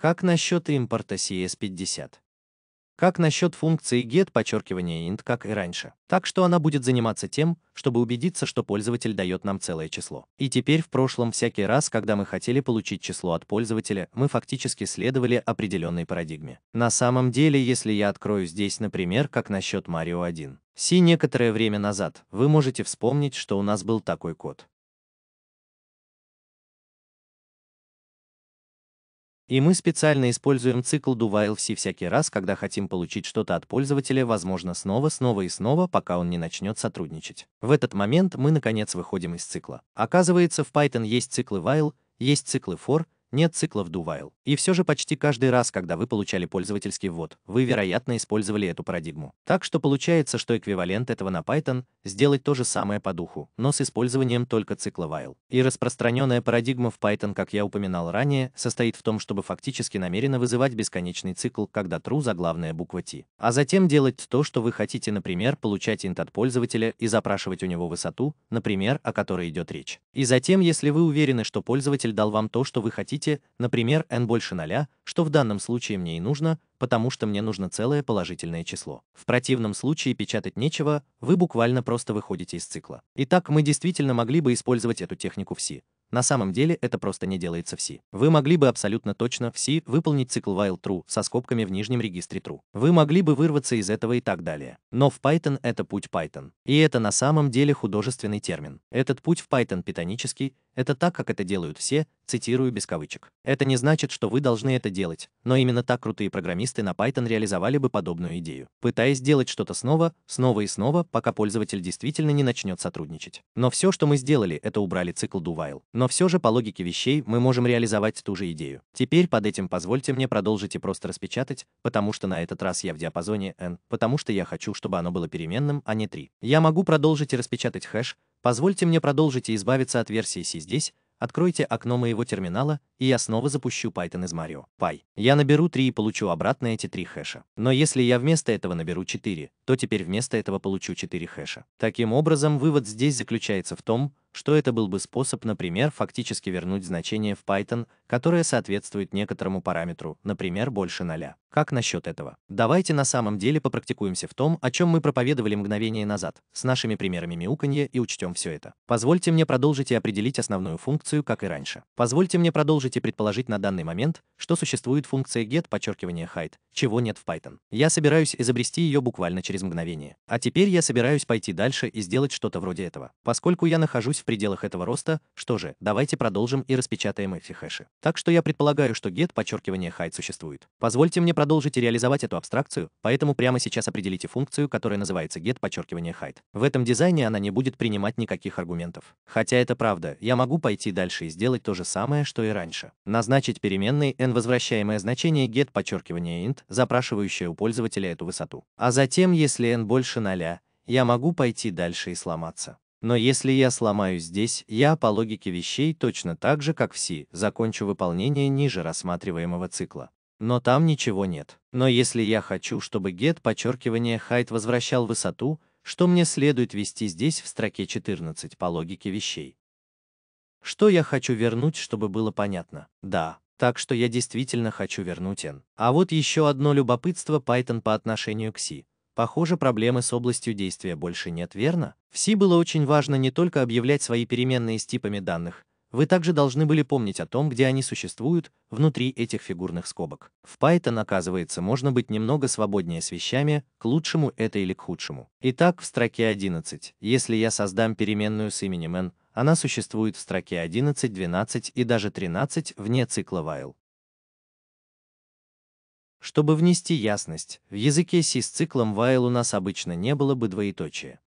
Как насчет импорта CS50? Как насчет функции get подчеркивания int, как и раньше. Так что она будет заниматься тем, чтобы убедиться, что пользователь дает нам целое число. И теперь в прошлом всякий раз, когда мы хотели получить число от пользователя, мы фактически следовали определенной парадигме. На самом деле, если я открою здесь, например, как насчет Mario 1, Си некоторое время назад, вы можете вспомнить, что у нас был такой код. И мы специально используем цикл do while все всякий раз, когда хотим получить что-то от пользователя, возможно, снова, снова и снова, пока он не начнет сотрудничать. В этот момент мы, наконец, выходим из цикла. Оказывается, в Python есть циклы while, есть циклы for, нет циклов do while. И все же почти каждый раз, когда вы получали пользовательский ввод, вы, вероятно, использовали эту парадигму. Так что получается, что эквивалент этого на Python — сделать то же самое по духу, но с использованием только цикла while. И распространенная парадигма в Python, как я упоминал ранее, состоит в том, чтобы фактически намеренно вызывать бесконечный цикл, когда true заглавная буква t. А затем делать то, что вы хотите, например, получать int от пользователя и запрашивать у него высоту, например, о которой идет речь. И затем, если вы уверены, что пользователь дал вам то, что вы хотите, хотите, например, n больше 0, что в данном случае мне и нужно, потому что мне нужно целое положительное число. В противном случае печатать нечего, вы буквально просто выходите из цикла. Итак, мы действительно могли бы использовать эту технику в C. На самом деле это просто не делается в C. Вы могли бы абсолютно точно в C выполнить цикл while true со скобками в нижнем регистре true. Вы могли бы вырваться из этого и так далее. Но в Python это путь Python. И это на самом деле художественный термин. Этот путь в Python питонический, это так, как это делают все, цитирую без кавычек. Это не значит, что вы должны это делать, но именно так крутые программисты на Python реализовали бы подобную идею, пытаясь сделать что-то снова, снова и снова, пока пользователь действительно не начнет сотрудничать. Но все, что мы сделали, это убрали цикл do while. Но все же по логике вещей мы можем реализовать ту же идею. Теперь под этим позвольте мне продолжить и просто распечатать, потому что на этот раз я в диапазоне n, потому что я хочу, чтобы оно было переменным, а не 3. Я могу продолжить и распечатать хэш, Позвольте мне продолжить и избавиться от версии C здесь, откройте окно моего терминала и я снова запущу Python из Mario. Пай. Я наберу 3 и получу обратно эти 3 хэша. Но если я вместо этого наберу 4, то теперь вместо этого получу 4 хэша. Таким образом, вывод здесь заключается в том, что это был бы способ, например, фактически вернуть значение в Python, которое соответствует некоторому параметру, например, больше ноля. Как насчет этого? Давайте на самом деле попрактикуемся в том, о чем мы проповедовали мгновение назад, с нашими примерами мяуканья и учтем все это. Позвольте мне продолжить и определить основную функцию, как и раньше. Позвольте мне продолжить можете предположить на данный момент, что существует функция get подчеркивание height, чего нет в Python. Я собираюсь изобрести ее буквально через мгновение. А теперь я собираюсь пойти дальше и сделать что-то вроде этого. Поскольку я нахожусь в пределах этого роста, что же, давайте продолжим и распечатаем эти хэши. Так что я предполагаю, что get подчеркивание height существует. Позвольте мне продолжить реализовать эту абстракцию, поэтому прямо сейчас определите функцию, которая называется get подчеркивание height. В этом дизайне она не будет принимать никаких аргументов. Хотя это правда, я могу пойти дальше и сделать то же самое, что и раньше меньше. Назначить переменной n возвращаемое значение get подчеркивание int, запрашивающее у пользователя эту высоту. А затем, если n больше 0, я могу пойти дальше и сломаться. Но если я сломаюсь здесь, я по логике вещей точно так же, как в C, закончу выполнение ниже рассматриваемого цикла. Но там ничего нет. Но если я хочу, чтобы get подчеркивание height возвращал высоту, что мне следует ввести здесь в строке 14 по логике вещей? Что я хочу вернуть, чтобы было понятно? Да, так что я действительно хочу вернуть n. А вот еще одно любопытство Python по отношению к C. Похоже, проблемы с областью действия больше нет, верно? В C было очень важно не только объявлять свои переменные с типами данных, вы также должны были помнить о том, где они существуют, внутри этих фигурных скобок. В Python, оказывается, можно быть немного свободнее с вещами, к лучшему это или к худшему. Итак, в строке 11, если я создам переменную с именем n, она существует в строке 11, 12 и даже 13 вне цикла while. Чтобы внести ясность, в языке C с циклом while у нас обычно не было бы двоеточия.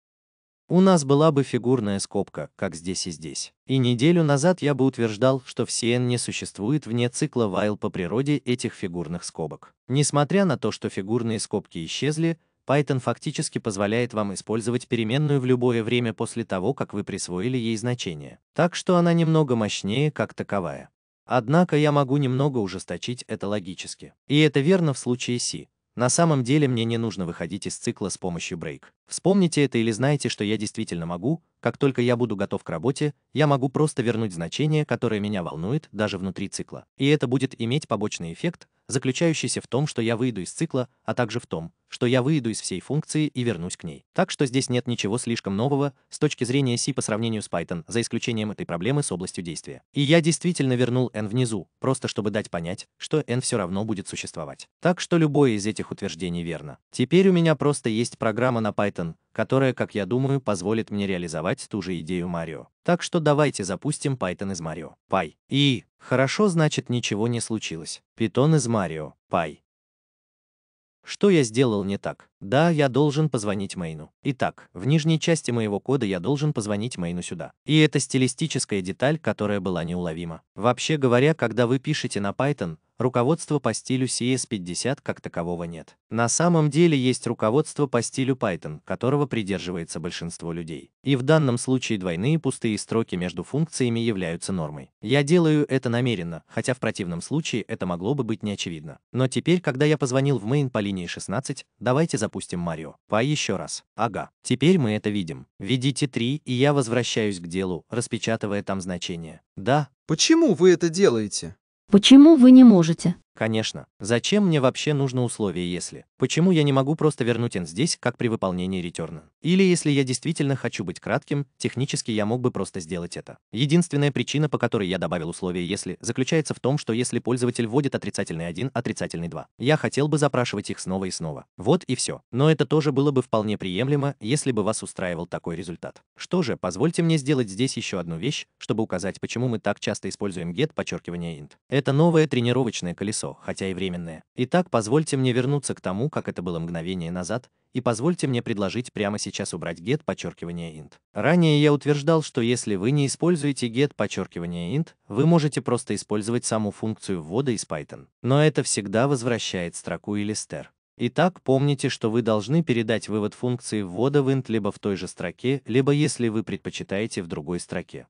У нас была бы фигурная скобка, как здесь и здесь. И неделю назад я бы утверждал, что в CN не существует вне цикла while по природе этих фигурных скобок. Несмотря на то, что фигурные скобки исчезли, Python фактически позволяет вам использовать переменную в любое время после того, как вы присвоили ей значение. Так что она немного мощнее как таковая. Однако я могу немного ужесточить это логически. И это верно в случае C. На самом деле мне не нужно выходить из цикла с помощью break. Вспомните это или знаете, что я действительно могу, как только я буду готов к работе, я могу просто вернуть значение, которое меня волнует, даже внутри цикла. И это будет иметь побочный эффект, заключающийся в том, что я выйду из цикла, а также в том, что я выйду из всей функции и вернусь к ней. Так что здесь нет ничего слишком нового с точки зрения C по сравнению с Python, за исключением этой проблемы с областью действия. И я действительно вернул n внизу, просто чтобы дать понять, что n все равно будет существовать. Так что любое из этих утверждений верно. Теперь у меня просто есть программа на Python, которая, как я думаю, позволит мне реализовать ту же идею Марио. Так что давайте запустим Python из Марио. Пай. И, хорошо, значит ничего не случилось. Python из Марио. Пай. Что я сделал не так? Да, я должен позвонить Мейну. Итак, в нижней части моего кода я должен позвонить Мейну сюда. И это стилистическая деталь, которая была неуловима. Вообще говоря, когда вы пишете на Python, руководства по стилю CS50 как такового нет. На самом деле есть руководство по стилю Python, которого придерживается большинство людей. И в данном случае двойные пустые строки между функциями являются нормой. Я делаю это намеренно, хотя в противном случае это могло бы быть неочевидно. Но теперь, когда я позвонил в main по линии 16, давайте запомним допустим, Марио. По а еще раз. Ага. Теперь мы это видим. Введите 3, и я возвращаюсь к делу, распечатывая там значение. Да. Почему вы это делаете? Почему вы не можете? Конечно. Зачем мне вообще нужно условие если? Почему я не могу просто вернуть n здесь, как при выполнении ретерна? Или если я действительно хочу быть кратким, технически я мог бы просто сделать это. Единственная причина, по которой я добавил условие если, заключается в том, что если пользователь вводит отрицательный 1, отрицательный 2, я хотел бы запрашивать их снова и снова. Вот и все. Но это тоже было бы вполне приемлемо, если бы вас устраивал такой результат. Что же, позвольте мне сделать здесь еще одну вещь, чтобы указать, почему мы так часто используем get подчеркивание int. Это новое тренировочное колесо колесо, хотя и временное. Итак, позвольте мне вернуться к тому, как это было мгновение назад, и позвольте мне предложить прямо сейчас убрать get подчеркивание int. Ранее я утверждал, что если вы не используете get подчеркивание int, вы можете просто использовать саму функцию ввода из Python. Но это всегда возвращает строку или стер. Итак, помните, что вы должны передать вывод функции ввода в int либо в той же строке, либо если вы предпочитаете в другой строке.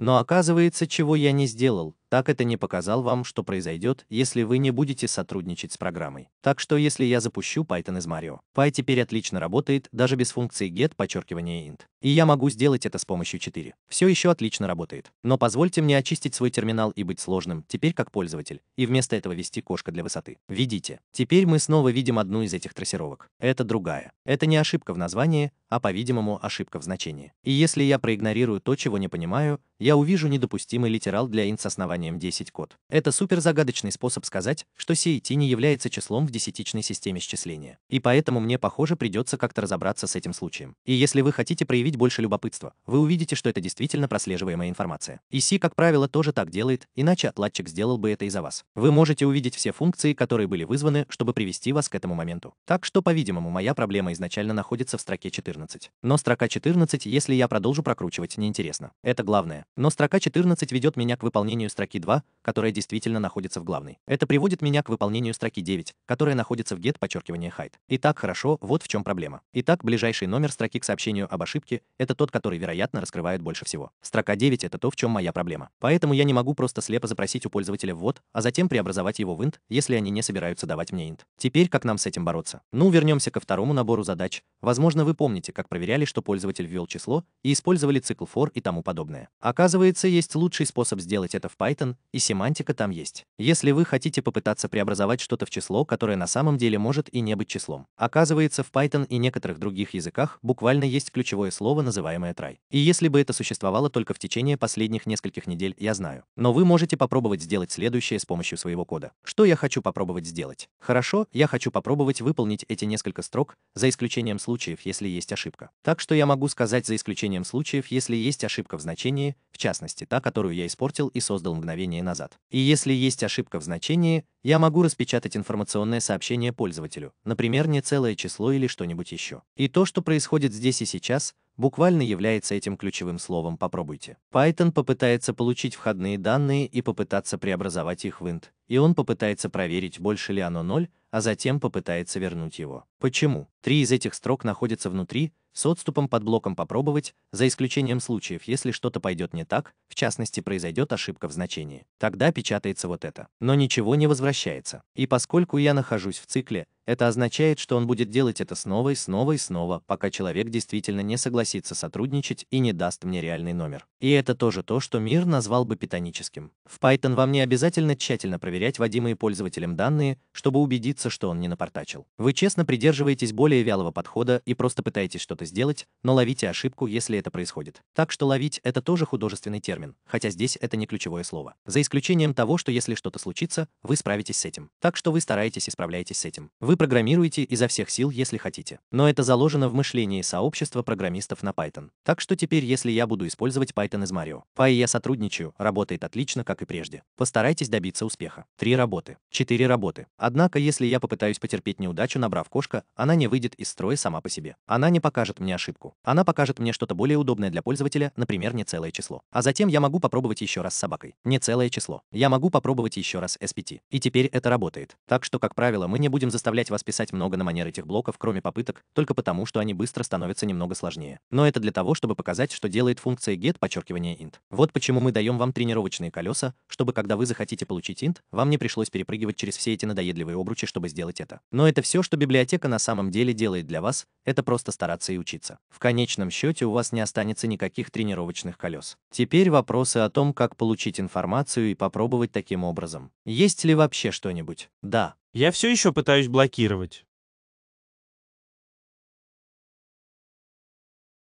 Но оказывается, чего я не сделал, так это не показал вам, что произойдет, если вы не будете сотрудничать с программой. Так что если я запущу Python из Mario, Py теперь отлично работает даже без функции get подчеркивание int. И я могу сделать это с помощью 4. Все еще отлично работает. Но позвольте мне очистить свой терминал и быть сложным, теперь как пользователь, и вместо этого вести кошка для высоты. Видите. Теперь мы снова видим одну из этих трассировок. Это другая. Это не ошибка в названии, а, по-видимому, ошибка в значении. И если я проигнорирую то, чего не понимаю, я увижу недопустимый литерал для int с основанием названием 10 код. Это супер загадочный способ сказать, что CIT e не является числом в десятичной системе счисления. И поэтому мне, похоже, придется как-то разобраться с этим случаем. И если вы хотите проявить больше любопытства, вы увидите, что это действительно прослеживаемая информация. И C, как правило, тоже так делает, иначе отладчик сделал бы это и за вас. Вы можете увидеть все функции, которые были вызваны, чтобы привести вас к этому моменту. Так что, по-видимому, моя проблема изначально находится в строке 14. Но строка 14, если я продолжу прокручивать, неинтересно. Это главное. Но строка 14 ведет меня к выполнению строки строки 2, которая действительно находится в главной. Это приводит меня к выполнению строки 9, которая находится в get подчеркивание height. Итак, хорошо, вот в чем проблема. Итак, ближайший номер строки к сообщению об ошибке — это тот, который, вероятно, раскрывает больше всего. Строка 9 — это то, в чем моя проблема. Поэтому я не могу просто слепо запросить у пользователя ввод, а затем преобразовать его в int, если они не собираются давать мне int. Теперь как нам с этим бороться? Ну, вернемся ко второму набору задач. Возможно, вы помните, как проверяли, что пользователь ввел число и использовали цикл for и тому подобное. Оказывается, есть лучший способ сделать это в Python, Python, и семантика там есть. Если вы хотите попытаться преобразовать что-то в число, которое на самом деле может и не быть числом. Оказывается, в Python и некоторых других языках буквально есть ключевое слово, называемое try. И если бы это существовало только в течение последних нескольких недель, я знаю. Но вы можете попробовать сделать следующее с помощью своего кода. Что я хочу попробовать сделать? Хорошо, я хочу попробовать выполнить эти несколько строк, за исключением случаев, если есть ошибка. Так что я могу сказать за исключением случаев, если есть ошибка в значении, в частности, та, которую я испортил и создал мгновение назад. И если есть ошибка в значении, я могу распечатать информационное сообщение пользователю, например, не целое число или что-нибудь еще. И то, что происходит здесь и сейчас, буквально является этим ключевым словом «попробуйте». Python попытается получить входные данные и попытаться преобразовать их в int, и он попытается проверить, больше ли оно 0, а затем попытается вернуть его. Почему? Три из этих строк находятся внутри, с отступом под блоком попробовать, за исключением случаев, если что-то пойдет не так, в частности произойдет ошибка в значении. Тогда печатается вот это. Но ничего не возвращается. И поскольку я нахожусь в цикле, это означает, что он будет делать это снова и снова и снова, пока человек действительно не согласится сотрудничать и не даст мне реальный номер. И это тоже то, что мир назвал бы питаническим. В Python вам не обязательно тщательно проверять вводимые пользователем данные, чтобы убедиться, что он не напортачил. Вы честно придерживаетесь более вялого подхода и просто пытаетесь что-то сделать, но ловите ошибку, если это происходит. Так что ловить — это тоже художественный термин, хотя здесь это не ключевое слово. За исключением того, что если что-то случится, вы справитесь с этим. Так что вы стараетесь и справляетесь с этим. Вы вы программируете изо всех сил, если хотите. Но это заложено в мышлении сообщества программистов на Python. Так что теперь, если я буду использовать Python из Mario, Py я сотрудничаю, работает отлично, как и прежде. Постарайтесь добиться успеха. Три работы. Четыре работы. Однако, если я попытаюсь потерпеть неудачу, набрав кошка, она не выйдет из строя сама по себе. Она не покажет мне ошибку. Она покажет мне что-то более удобное для пользователя, например, не целое число. А затем я могу попробовать еще раз с собакой. Не целое число. Я могу попробовать еще раз с 5. И теперь это работает. Так что, как правило, мы не будем заставлять заставлять вас писать много на манер этих блоков, кроме попыток, только потому, что они быстро становятся немного сложнее. Но это для того, чтобы показать, что делает функция get подчеркивание int. Вот почему мы даем вам тренировочные колеса, чтобы когда вы захотите получить int, вам не пришлось перепрыгивать через все эти надоедливые обручи, чтобы сделать это. Но это все, что библиотека на самом деле делает для вас, это просто стараться и учиться. В конечном счете у вас не останется никаких тренировочных колес. Теперь вопросы о том, как получить информацию и попробовать таким образом. Есть ли вообще что-нибудь? Да, я все еще пытаюсь блокировать.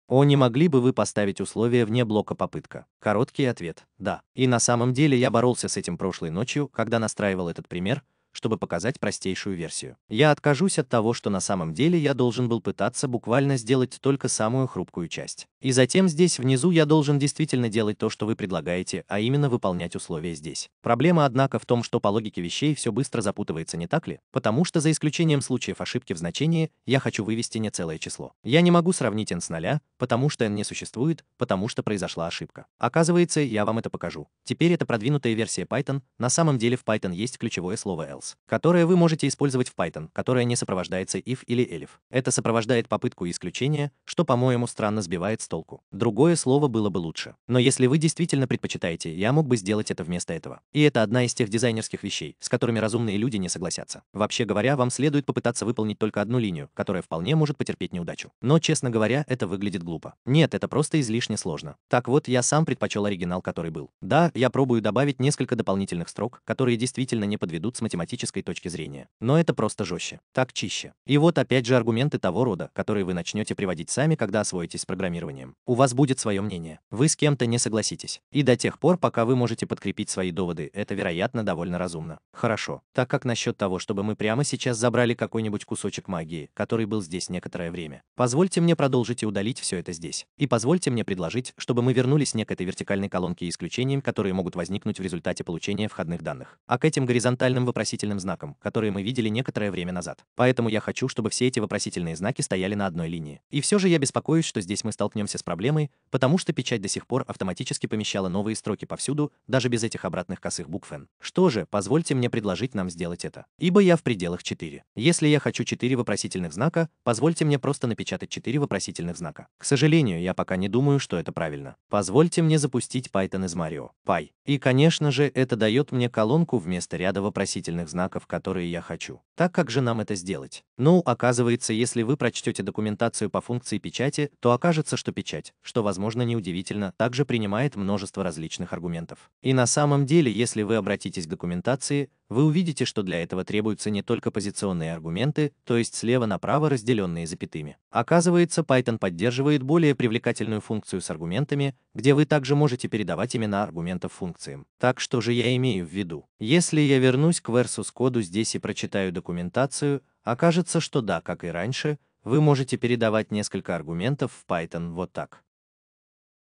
О, не могли бы вы поставить условия вне блока попытка? Короткий ответ – да. И на самом деле я боролся с этим прошлой ночью, когда настраивал этот пример, чтобы показать простейшую версию. Я откажусь от того, что на самом деле я должен был пытаться буквально сделать только самую хрупкую часть. И затем здесь внизу я должен действительно делать то, что вы предлагаете, а именно выполнять условия здесь. Проблема, однако, в том, что по логике вещей все быстро запутывается, не так ли? Потому что за исключением случаев ошибки в значении, я хочу вывести не целое число. Я не могу сравнить n с нуля, потому что n не существует, потому что произошла ошибка. Оказывается, я вам это покажу. Теперь это продвинутая версия Python, на самом деле в Python есть ключевое слово else else, которое вы можете использовать в Python, которое не сопровождается if или elif. Это сопровождает попытку исключения, что, по-моему, странно сбивает с толку. Другое слово было бы лучше. Но если вы действительно предпочитаете, я мог бы сделать это вместо этого. И это одна из тех дизайнерских вещей, с которыми разумные люди не согласятся. Вообще говоря, вам следует попытаться выполнить только одну линию, которая вполне может потерпеть неудачу. Но, честно говоря, это выглядит глупо. Нет, это просто излишне сложно. Так вот, я сам предпочел оригинал, который был. Да, я пробую добавить несколько дополнительных строк, которые действительно не подведут с математической политической точки зрения. Но это просто жестче. Так чище. И вот опять же аргументы того рода, которые вы начнете приводить сами, когда освоитесь с программированием. У вас будет свое мнение. Вы с кем-то не согласитесь. И до тех пор, пока вы можете подкрепить свои доводы, это, вероятно, довольно разумно. Хорошо. Так как насчет того, чтобы мы прямо сейчас забрали какой-нибудь кусочек магии, который был здесь некоторое время. Позвольте мне продолжить и удалить все это здесь. И позвольте мне предложить, чтобы мы вернулись не к этой вертикальной колонке исключениям, которые могут возникнуть в результате получения входных данных, а к этим горизонтальным вопросительным вопросительным знаком, которые мы видели некоторое время назад. Поэтому я хочу, чтобы все эти вопросительные знаки стояли на одной линии. И все же я беспокоюсь, что здесь мы столкнемся с проблемой, потому что печать до сих пор автоматически помещала новые строки повсюду, даже без этих обратных косых букв N. Что же, позвольте мне предложить нам сделать это. Ибо я в пределах 4. Если я хочу 4 вопросительных знака, позвольте мне просто напечатать 4 вопросительных знака. К сожалению, я пока не думаю, что это правильно. Позвольте мне запустить Python из Mario. Py. И, конечно же, это дает мне колонку вместо ряда вопросительных разных знаков, которые я хочу. Так как же нам это сделать? Ну, оказывается, если вы прочтете документацию по функции печати, то окажется, что печать, что, возможно, неудивительно, также принимает множество различных аргументов. И на самом деле, если вы обратитесь к документации, вы увидите, что для этого требуются не только позиционные аргументы, то есть слева направо разделенные запятыми. Оказывается, Python поддерживает более привлекательную функцию с аргументами, где вы также можете передавать имена аргументов функциям. Так что же я имею в виду? Если я вернусь к versus коду здесь и прочитаю документацию, окажется, что да, как и раньше, вы можете передавать несколько аргументов в Python вот так.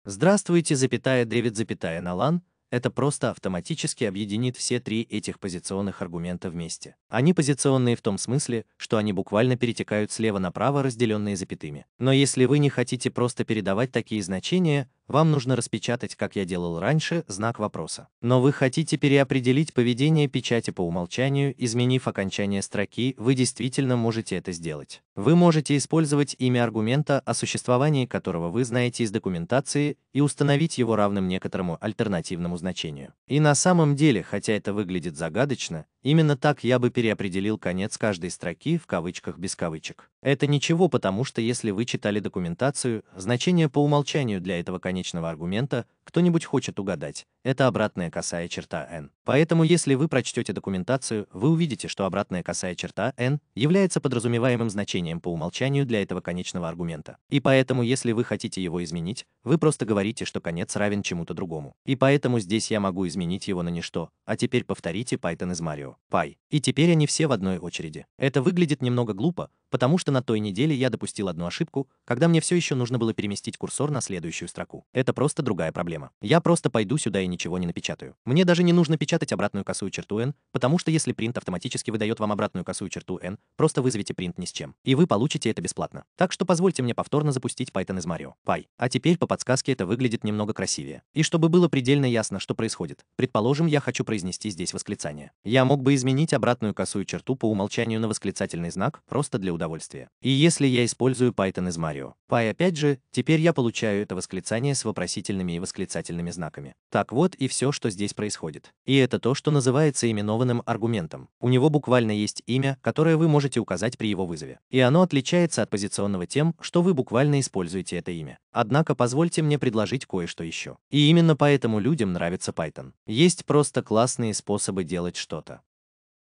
Здравствуйте, запятая, древит, запятая, налан, это просто автоматически объединит все три этих позиционных аргумента вместе. Они позиционные в том смысле, что они буквально перетекают слева направо, разделенные запятыми. Но если вы не хотите просто передавать такие значения, вам нужно распечатать, как я делал раньше, знак вопроса. Но вы хотите переопределить поведение печати по умолчанию, изменив окончание строки, вы действительно можете это сделать. Вы можете использовать имя аргумента, о существовании которого вы знаете из документации, и установить его равным некоторому альтернативному значению. И на самом деле, хотя это выглядит загадочно, Именно так я бы переопределил конец каждой строки в кавычках без кавычек. Это ничего, потому что если вы читали документацию, значение по умолчанию для этого конечного аргумента кто-нибудь хочет угадать. Это обратная косая черта n. Поэтому если вы прочтете документацию, вы увидите, что обратная косая черта n является подразумеваемым значением по умолчанию для этого конечного аргумента. И поэтому если вы хотите его изменить, вы просто говорите, что конец равен чему-то другому. И поэтому здесь я могу изменить его на ничто. А теперь повторите Python из Mario. Пай. и теперь они все в одной очереди. Это выглядит немного глупо, потому что на той неделе я допустил одну ошибку, когда мне все еще нужно было переместить курсор на следующую строку. Это просто другая проблема. Я просто пойду сюда и ничего не напечатаю. Мне даже не нужно печатать обратную косую черту n, потому что если принт автоматически выдает вам обратную косую черту n, просто вызовите принт ни с чем, и вы получите это бесплатно. Так что позвольте мне повторно запустить Python из Mario. Пай. А теперь по подсказке это выглядит немного красивее. И чтобы было предельно ясно, что происходит. Предположим, я хочу произнести здесь восклицание. Я мог бы изменить обратную косую черту по умолчанию на восклицательный знак, просто для удовольствие. И если я использую Python из Mario, Py опять же, теперь я получаю это восклицание с вопросительными и восклицательными знаками. Так вот и все, что здесь происходит. И это то, что называется именованным аргументом. У него буквально есть имя, которое вы можете указать при его вызове. И оно отличается от позиционного тем, что вы буквально используете это имя. Однако позвольте мне предложить кое-что еще. И именно поэтому людям нравится Python. Есть просто классные способы делать что-то.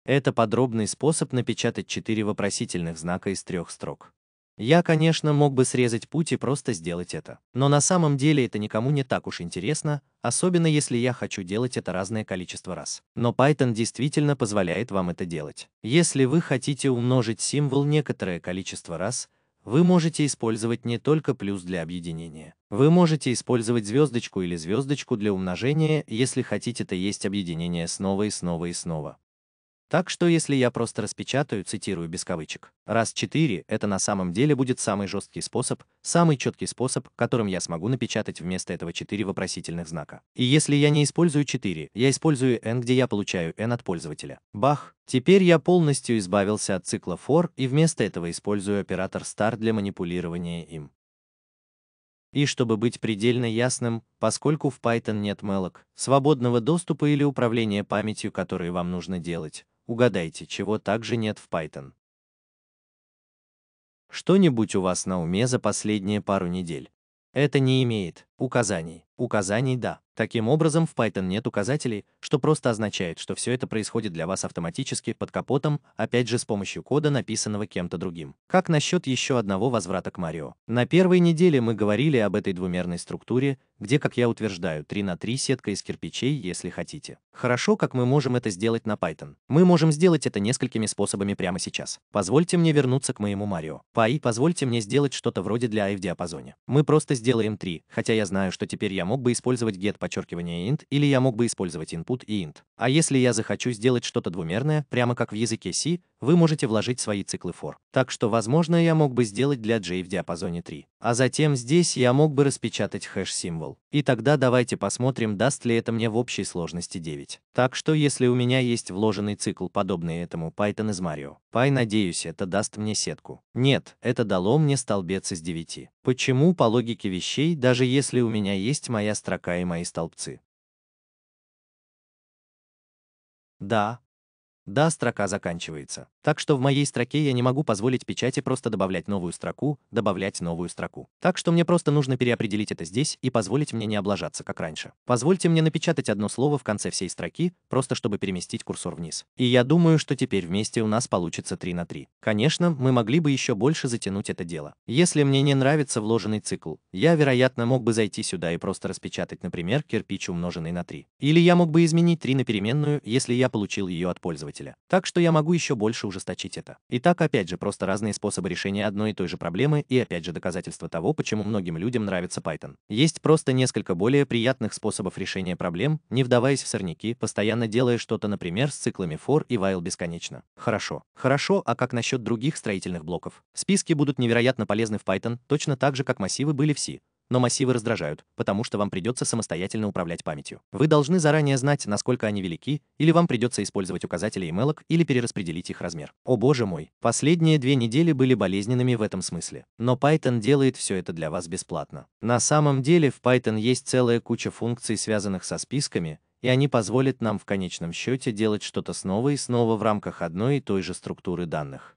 Это подробный способ напечатать четыре вопросительных знака из трех строк. Я, конечно, мог бы срезать путь и просто сделать это. Но на самом деле это никому не так уж интересно, особенно если я хочу делать это разное количество раз. Но Python действительно позволяет вам это делать. Если вы хотите умножить символ некоторое количество раз, вы можете использовать не только плюс для объединения. Вы можете использовать звездочку или звездочку для умножения, если хотите то есть объединение снова и снова и снова. Так что если я просто распечатаю, цитирую без кавычек, раз 4, это на самом деле будет самый жесткий способ, самый четкий способ, которым я смогу напечатать вместо этого 4 вопросительных знака. И если я не использую 4, я использую n, где я получаю n от пользователя. Бах! Теперь я полностью избавился от цикла for и вместо этого использую оператор star для манипулирования им. И чтобы быть предельно ясным, поскольку в Python нет мелок, свободного доступа или управления памятью, которые вам нужно делать, Угадайте, чего также нет в Python. Что-нибудь у вас на уме за последние пару недель? Это не имеет указаний. Указаний да. Таким образом, в Python нет указателей, что просто означает, что все это происходит для вас автоматически, под капотом, опять же с помощью кода, написанного кем-то другим. Как насчет еще одного возврата к Марио? На первой неделе мы говорили об этой двумерной структуре, где, как я утверждаю, 3 на 3 сетка из кирпичей, если хотите. Хорошо, как мы можем это сделать на Python. Мы можем сделать это несколькими способами прямо сейчас. Позвольте мне вернуться к моему Марио. По и позвольте мне сделать что-то вроде для i в диапазоне. Мы просто сделаем 3, хотя я знаю, что теперь я мог бы использовать get по подчеркивание int, или я мог бы использовать input и int. А если я захочу сделать что-то двумерное, прямо как в языке C, вы можете вложить свои циклы фор. Так что, возможно, я мог бы сделать для J в диапазоне 3. А затем здесь я мог бы распечатать хэш-символ. И тогда давайте посмотрим, даст ли это мне в общей сложности 9. Так что, если у меня есть вложенный цикл, подобный этому Python из Mario, Py, надеюсь, это даст мне сетку. Нет, это дало мне столбец из 9. Почему, по логике вещей, даже если у меня есть моя строка и мои столбцы? Да, да, строка заканчивается. Так что в моей строке я не могу позволить печати просто добавлять новую строку, добавлять новую строку. Так что мне просто нужно переопределить это здесь и позволить мне не облажаться, как раньше. Позвольте мне напечатать одно слово в конце всей строки, просто чтобы переместить курсор вниз. И я думаю, что теперь вместе у нас получится 3 на 3. Конечно, мы могли бы еще больше затянуть это дело. Если мне не нравится вложенный цикл, я, вероятно, мог бы зайти сюда и просто распечатать, например, кирпич умноженный на 3. Или я мог бы изменить 3 на переменную, если я получил ее от пользователя. Так что я могу еще больше ужесточить это. Итак, опять же, просто разные способы решения одной и той же проблемы и опять же доказательство того, почему многим людям нравится Python. Есть просто несколько более приятных способов решения проблем, не вдаваясь в сорняки, постоянно делая что-то, например, с циклами for и while бесконечно. Хорошо. Хорошо, а как насчет других строительных блоков? Списки будут невероятно полезны в Python, точно так же, как массивы были в C но массивы раздражают, потому что вам придется самостоятельно управлять памятью. Вы должны заранее знать, насколько они велики, или вам придется использовать указатели и мелок, или перераспределить их размер. О боже мой, последние две недели были болезненными в этом смысле. Но Python делает все это для вас бесплатно. На самом деле в Python есть целая куча функций, связанных со списками, и они позволят нам в конечном счете делать что-то снова и снова в рамках одной и той же структуры данных.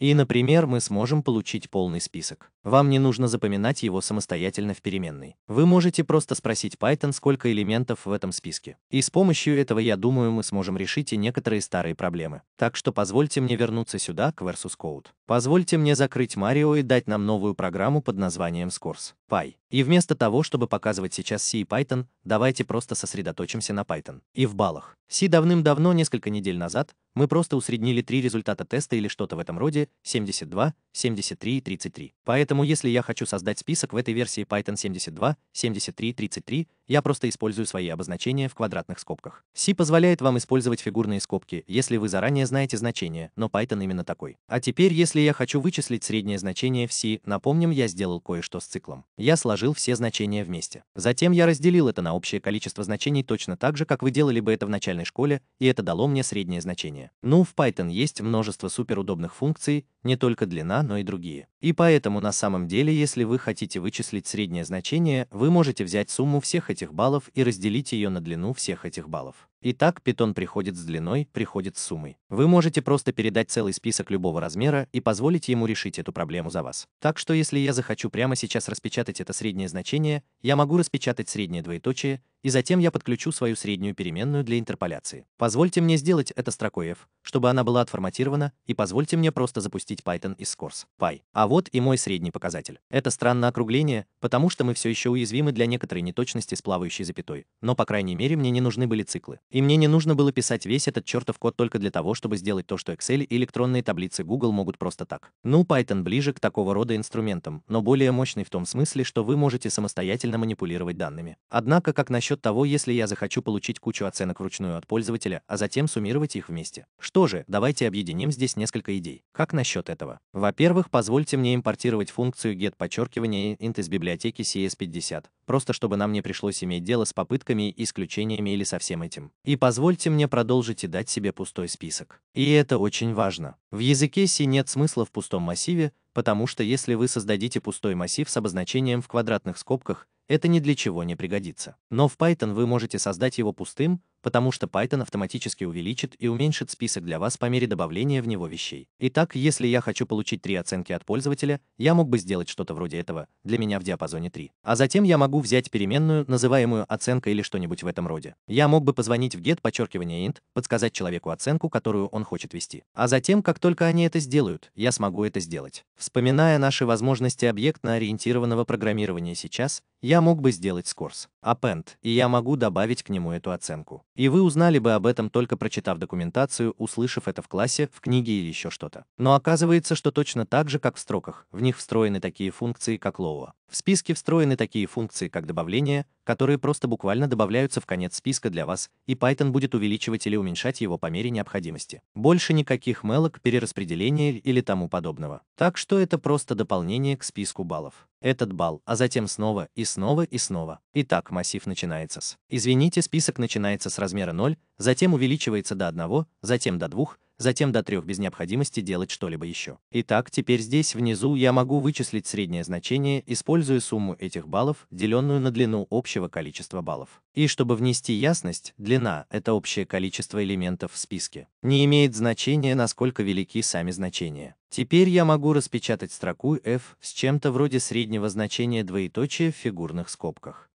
И, например, мы сможем получить полный список. Вам не нужно запоминать его самостоятельно в переменной. Вы можете просто спросить Python, сколько элементов в этом списке. И с помощью этого, я думаю, мы сможем решить и некоторые старые проблемы. Так что позвольте мне вернуться сюда, к Versus Code. Позвольте мне закрыть Марио и дать нам новую программу под названием Scores. Py. И вместо того, чтобы показывать сейчас C и Python, давайте просто сосредоточимся на Python. И в баллах. C давным-давно, несколько недель назад, мы просто усреднили три результата теста или что-то в этом роде, 72, 73 и 33. Поэтому если я хочу создать список в этой версии Python 72, 73 и 33, я просто использую свои обозначения в квадратных скобках. C позволяет вам использовать фигурные скобки, если вы заранее знаете значение, но Python именно такой. А теперь, если я хочу вычислить среднее значение в C, напомним, я сделал кое-что с циклом. Я сложил все значения вместе. Затем я разделил это на общее количество значений точно так же, как вы делали бы это в начальной школе, и это дало мне среднее значение. Ну, в Python есть множество суперудобных функций, не только длина, но и другие. И поэтому на самом деле, если вы хотите вычислить среднее значение, вы можете взять сумму всех этих этих баллов и разделить ее на длину всех этих баллов. Итак, питон приходит с длиной, приходит с суммой. Вы можете просто передать целый список любого размера и позволить ему решить эту проблему за вас. Так что если я захочу прямо сейчас распечатать это среднее значение, я могу распечатать среднее двоеточие, и затем я подключу свою среднюю переменную для интерполяции. Позвольте мне сделать это строкой f, чтобы она была отформатирована, и позвольте мне просто запустить Python из Scores. Py. А вот и мой средний показатель. Это странное округление, потому что мы все еще уязвимы для некоторой неточности с плавающей запятой, но по крайней мере мне не нужны были циклы. И мне не нужно было писать весь этот чертов код только для того, чтобы сделать то, что Excel и электронные таблицы Google могут просто так. Ну, Python ближе к такого рода инструментам, но более мощный в том смысле, что вы можете самостоятельно манипулировать данными. Однако, как насчет того, если я захочу получить кучу оценок вручную от пользователя, а затем суммировать их вместе? Что же, давайте объединим здесь несколько идей. Как насчет этого? Во-первых, позвольте мне импортировать функцию get подчеркивания int из библиотеки CS50, просто чтобы нам не пришлось иметь дело с попытками, и исключениями или со всем этим. И позвольте мне продолжить и дать себе пустой список. И это очень важно. В языке C нет смысла в пустом массиве, потому что если вы создадите пустой массив с обозначением в квадратных скобках, это ни для чего не пригодится. Но в Python вы можете создать его пустым, потому что Python автоматически увеличит и уменьшит список для вас по мере добавления в него вещей. Итак, если я хочу получить три оценки от пользователя, я мог бы сделать что-то вроде этого, для меня в диапазоне 3. А затем я могу взять переменную, называемую оценка или что-нибудь в этом роде. Я мог бы позвонить в get подчеркивание int, подсказать человеку оценку, которую он хочет вести. А затем, как только они это сделают, я смогу это сделать. Вспоминая наши возможности объектно-ориентированного программирования сейчас, я мог бы сделать scores append, и я могу добавить к нему эту оценку. И вы узнали бы об этом только прочитав документацию, услышав это в классе, в книге или еще что-то. Но оказывается, что точно так же, как в строках, в них встроены такие функции, как lower. В списке встроены такие функции, как добавление, которые просто буквально добавляются в конец списка для вас, и Python будет увеличивать или уменьшать его по мере необходимости. Больше никаких мелок, перераспределения или тому подобного. Так что это просто дополнение к списку баллов. Этот балл, а затем снова и снова и снова. Итак, массив начинается с. Извините, список начинается с размера 0, затем увеличивается до 1, затем до 2, затем до 3 без необходимости делать что-либо еще. Итак, теперь здесь внизу я могу вычислить среднее значение, используя сумму этих баллов, деленную на длину общего количества баллов. И чтобы внести ясность, длина — это общее количество элементов в списке. Не имеет значения, насколько велики сами значения. Теперь я могу распечатать строку f с чем-то вроде среднего значения двоеточия в фигурных скобках.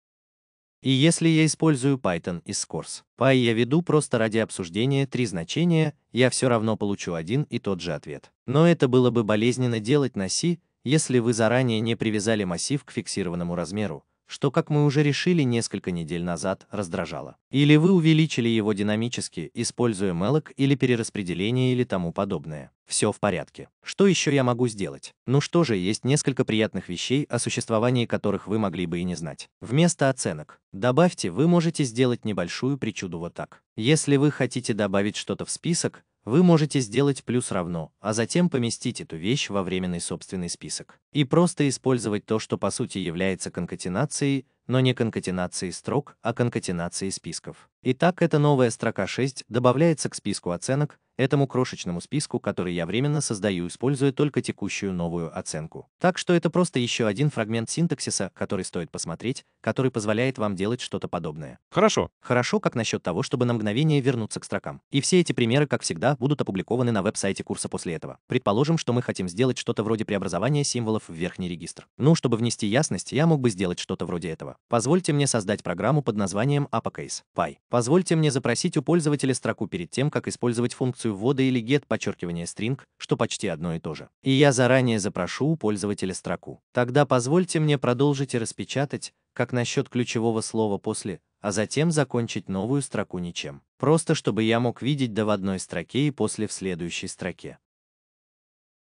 И если я использую Python из Scores, Py я веду просто ради обсуждения три значения, я все равно получу один и тот же ответ. Но это было бы болезненно делать на C, если вы заранее не привязали массив к фиксированному размеру, что, как мы уже решили несколько недель назад, раздражало. Или вы увеличили его динамически, используя мелок или перераспределение или тому подобное. Все в порядке. Что еще я могу сделать? Ну что же, есть несколько приятных вещей, о существовании которых вы могли бы и не знать. Вместо оценок, добавьте, вы можете сделать небольшую причуду вот так. Если вы хотите добавить что-то в список, вы можете сделать плюс равно, а затем поместить эту вещь во временный собственный список. И просто использовать то, что по сути является конкатенацией, но не конкатенацией строк, а конкатенацией списков. Итак, эта новая строка 6 добавляется к списку оценок, этому крошечному списку, который я временно создаю, используя только текущую новую оценку. Так что это просто еще один фрагмент синтаксиса, который стоит посмотреть, который позволяет вам делать что-то подобное. Хорошо. Хорошо, как насчет того, чтобы на мгновение вернуться к строкам. И все эти примеры, как всегда, будут опубликованы на веб-сайте курса после этого. Предположим, что мы хотим сделать что-то вроде преобразования символов в верхний регистр. Ну, чтобы внести ясность, я мог бы сделать что-то вроде этого. Позвольте мне создать программу под названием Apocase Py. Позвольте мне запросить у пользователя строку перед тем, как использовать функцию ввода или get подчеркивание string, что почти одно и то же. И я заранее запрошу у пользователя строку. Тогда позвольте мне продолжить и распечатать, как насчет ключевого слова после, а затем закончить новую строку ничем. Просто чтобы я мог видеть да в одной строке и после в следующей строке.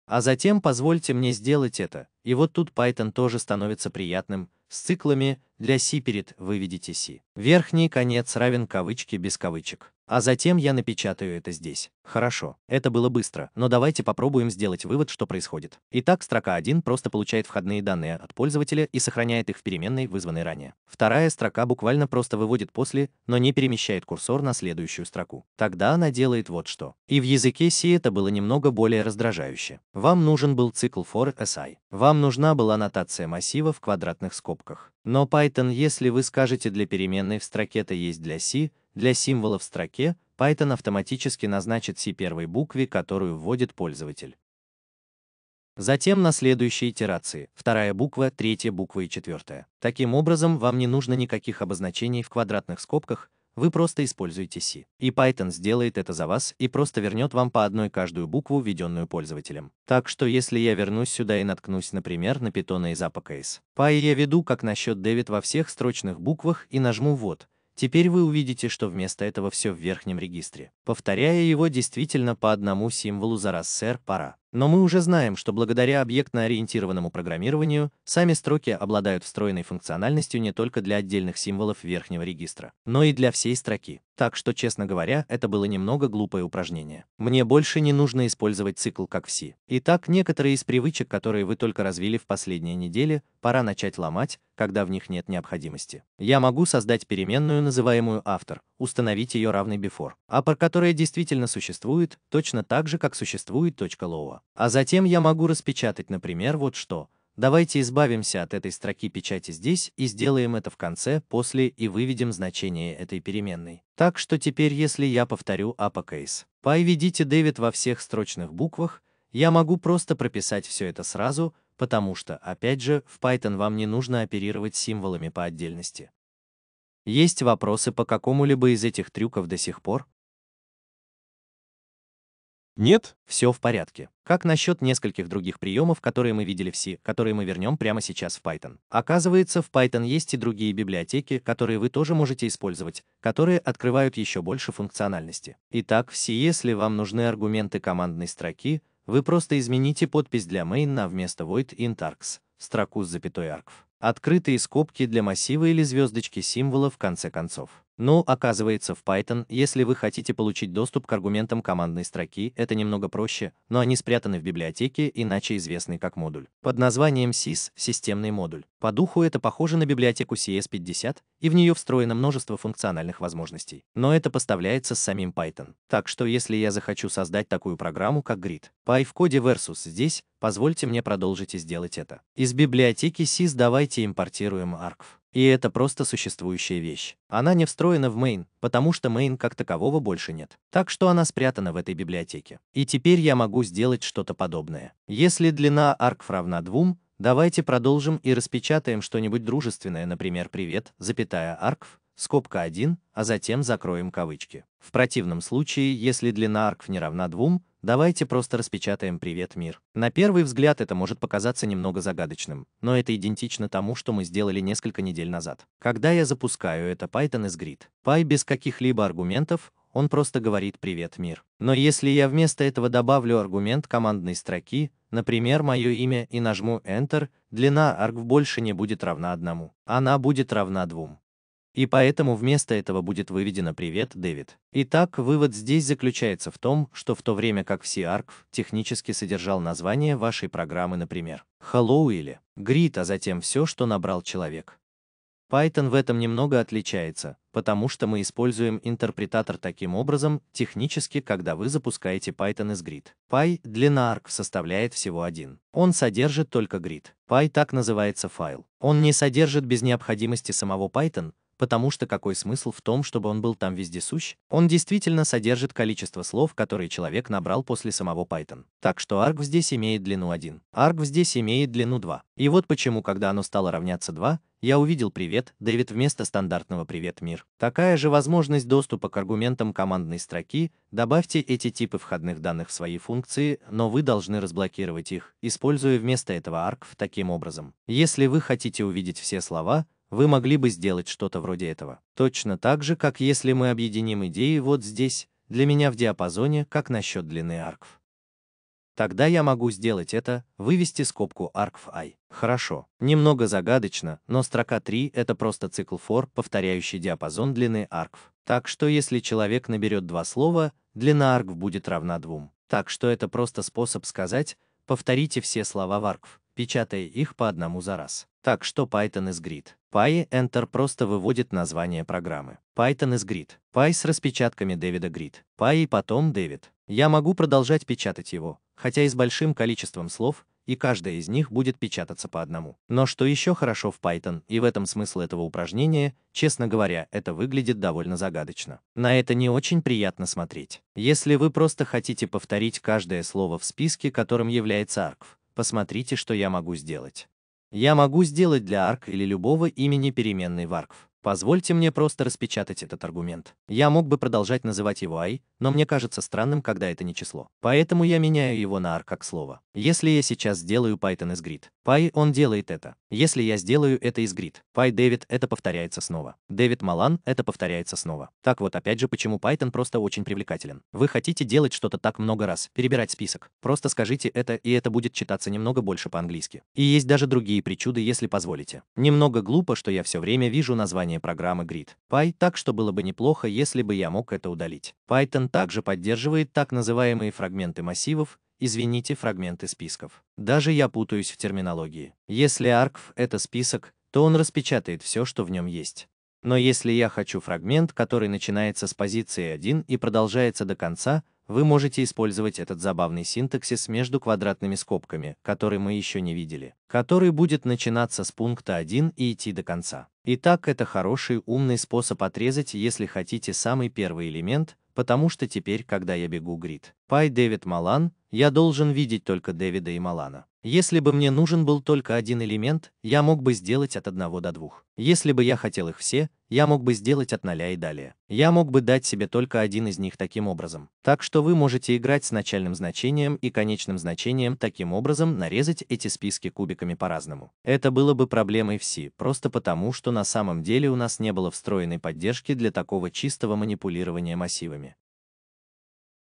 А затем позвольте мне сделать это, и вот тут Python тоже становится приятным, с циклами для си перед выведите си. Верхний конец равен кавычке без кавычек. А затем я напечатаю это здесь. Хорошо, это было быстро, но давайте попробуем сделать вывод, что происходит. Итак, строка 1 просто получает входные данные от пользователя и сохраняет их в переменной, вызванной ранее. Вторая строка буквально просто выводит после, но не перемещает курсор на следующую строку. Тогда она делает вот что. И в языке C это было немного более раздражающе. Вам нужен был цикл for SI. Вам нужна была аннотация массива в квадратных скобках. Но Python, если вы скажете для переменной в строке-то есть для C, для символа в строке Python автоматически назначит C первой букве, которую вводит пользователь. Затем на следующие итерации – вторая буква, третья буква и четвертая. Таким образом, вам не нужно никаких обозначений в квадратных скобках, вы просто используете C. И Python сделает это за вас и просто вернет вам по одной каждую букву, введенную пользователем. Так что если я вернусь сюда и наткнусь, например, на Python из APKS, Py я веду как насчет David во всех строчных буквах и нажму «Вот», Теперь вы увидите, что вместо этого все в верхнем регистре, повторяя его действительно по одному символу за раз сэр пора. Но мы уже знаем, что благодаря объектно-ориентированному программированию сами строки обладают встроенной функциональностью не только для отдельных символов верхнего регистра, но и для всей строки. Так что, честно говоря, это было немного глупое упражнение. Мне больше не нужно использовать цикл как в C. Итак, некоторые из привычек, которые вы только развили в последние недели, пора начать ломать, когда в них нет необходимости. Я могу создать переменную, называемую автор, установить ее равный before, а пар которая действительно существует, точно так же, как существует точка loa а затем я могу распечатать, например, вот что. Давайте избавимся от этой строки печати здесь и сделаем это в конце, после и выведем значение этой переменной. Так что теперь, если я повторю uppercase, py видите, Дэвид во всех строчных буквах, я могу просто прописать все это сразу, потому что, опять же, в Python вам не нужно оперировать символами по отдельности. Есть вопросы по какому-либо из этих трюков до сих пор? Нет, все в порядке. Как насчет нескольких других приемов, которые мы видели в C, которые мы вернем прямо сейчас в Python? Оказывается, в Python есть и другие библиотеки, которые вы тоже можете использовать, которые открывают еще больше функциональности. Итак, в C, если вам нужны аргументы командной строки, вы просто измените подпись для main на вместо void int args, строку с запятой argv. Открытые скобки для массива или звездочки символа в конце концов. Ну, оказывается, в Python, если вы хотите получить доступ к аргументам командной строки, это немного проще, но они спрятаны в библиотеке, иначе известный как модуль. Под названием sys — системный модуль. По духу это похоже на библиотеку CS50, и в нее встроено множество функциональных возможностей. Но это поставляется с самим Python. Так что если я захочу создать такую программу, как grid, Py в коде versus здесь, позвольте мне продолжить и сделать это. Из библиотеки sys давайте импортируем argv. И это просто существующая вещь. Она не встроена в main, потому что main как такового больше нет. Так что она спрятана в этой библиотеке. И теперь я могу сделать что-то подобное. Если длина арков равна 2, давайте продолжим и распечатаем что-нибудь дружественное, например, «Привет», запятая арков, скобка 1, а затем закроем кавычки. В противном случае, если длина арков не равна 2, Давайте просто распечатаем «Привет, мир». На первый взгляд это может показаться немного загадочным, но это идентично тому, что мы сделали несколько недель назад. Когда я запускаю это Python из grid, Py без каких-либо аргументов, он просто говорит «Привет, мир». Но если я вместо этого добавлю аргумент командной строки, например, мое имя и нажму Enter, длина argv больше не будет равна одному, она будет равна двум. И поэтому вместо этого будет выведено «Привет, Дэвид». Итак, вывод здесь заключается в том, что в то время как все Arc технически содержал название вашей программы, например, Hello или Grid, а затем все, что набрал человек. Python в этом немного отличается, потому что мы используем интерпретатор таким образом, технически, когда вы запускаете Python из grid. Py длина arc составляет всего один. Он содержит только grid. Py так называется файл. Он не содержит без необходимости самого Python, потому что какой смысл в том, чтобы он был там вездесущ? Он действительно содержит количество слов, которые человек набрал после самого Python. Так что arg здесь имеет длину 1, arg здесь имеет длину 2. И вот почему, когда оно стало равняться 2, я увидел «Привет, Дэвид» вместо стандартного «Привет, мир». Такая же возможность доступа к аргументам командной строки, добавьте эти типы входных данных в свои функции, но вы должны разблокировать их, используя вместо этого argv таким образом. Если вы хотите увидеть все слова, вы могли бы сделать что-то вроде этого. Точно так же, как если мы объединим идеи вот здесь, для меня в диапазоне, как насчет длины арков. Тогда я могу сделать это, вывести скобку arcf i. Хорошо. Немного загадочно, но строка 3 — это просто цикл for, повторяющий диапазон длины арков. Так что если человек наберет два слова, длина арков будет равна двум. Так что это просто способ сказать «повторите все слова в арков», печатая их по одному за раз. Так что Python is grid. PyE Enter просто выводит название программы. Python из Grid. Py с распечатками Дэвида Grid. Py и потом Дэвид. Я могу продолжать печатать его, хотя и с большим количеством слов, и каждая из них будет печататься по одному. Но что еще хорошо в Python, и в этом смысл этого упражнения, честно говоря, это выглядит довольно загадочно. На это не очень приятно смотреть. Если вы просто хотите повторить каждое слово в списке, которым является ARCF, посмотрите, что я могу сделать. Я могу сделать для арк или любого имени переменной варкв. Позвольте мне просто распечатать этот аргумент. Я мог бы продолжать называть его i, но мне кажется странным, когда это не число. Поэтому я меняю его на R как слово. Если я сейчас сделаю Python из grid, Py он делает это. Если я сделаю это из grid, Py David это повторяется снова. David Malan это повторяется снова. Так вот опять же, почему Python просто очень привлекателен. Вы хотите делать что-то так много раз, перебирать список. Просто скажите это, и это будет читаться немного больше по-английски. И есть даже другие причуды, если позволите. Немного глупо, что я все время вижу название программы grid. Py так, что было бы неплохо, если бы я мог это удалить. Python также поддерживает так называемые фрагменты массивов, извините, фрагменты списков. Даже я путаюсь в терминологии. Если ARCF — это список, то он распечатает все, что в нем есть. Но если я хочу фрагмент, который начинается с позиции 1 и продолжается до конца, вы можете использовать этот забавный синтаксис между квадратными скобками, который мы еще не видели, который будет начинаться с пункта 1 и идти до конца. Итак, это хороший умный способ отрезать, если хотите, самый первый элемент, потому что теперь, когда я бегу Грид, Пай Дэвид Малан, я должен видеть только Дэвида и Малана. Если бы мне нужен был только один элемент, я мог бы сделать от одного до двух. Если бы я хотел их все, я мог бы сделать от ноля и далее. Я мог бы дать себе только один из них таким образом. Так что вы можете играть с начальным значением и конечным значением таким образом нарезать эти списки кубиками по-разному. Это было бы проблемой в C, просто потому, что на самом деле у нас не было встроенной поддержки для такого чистого манипулирования массивами.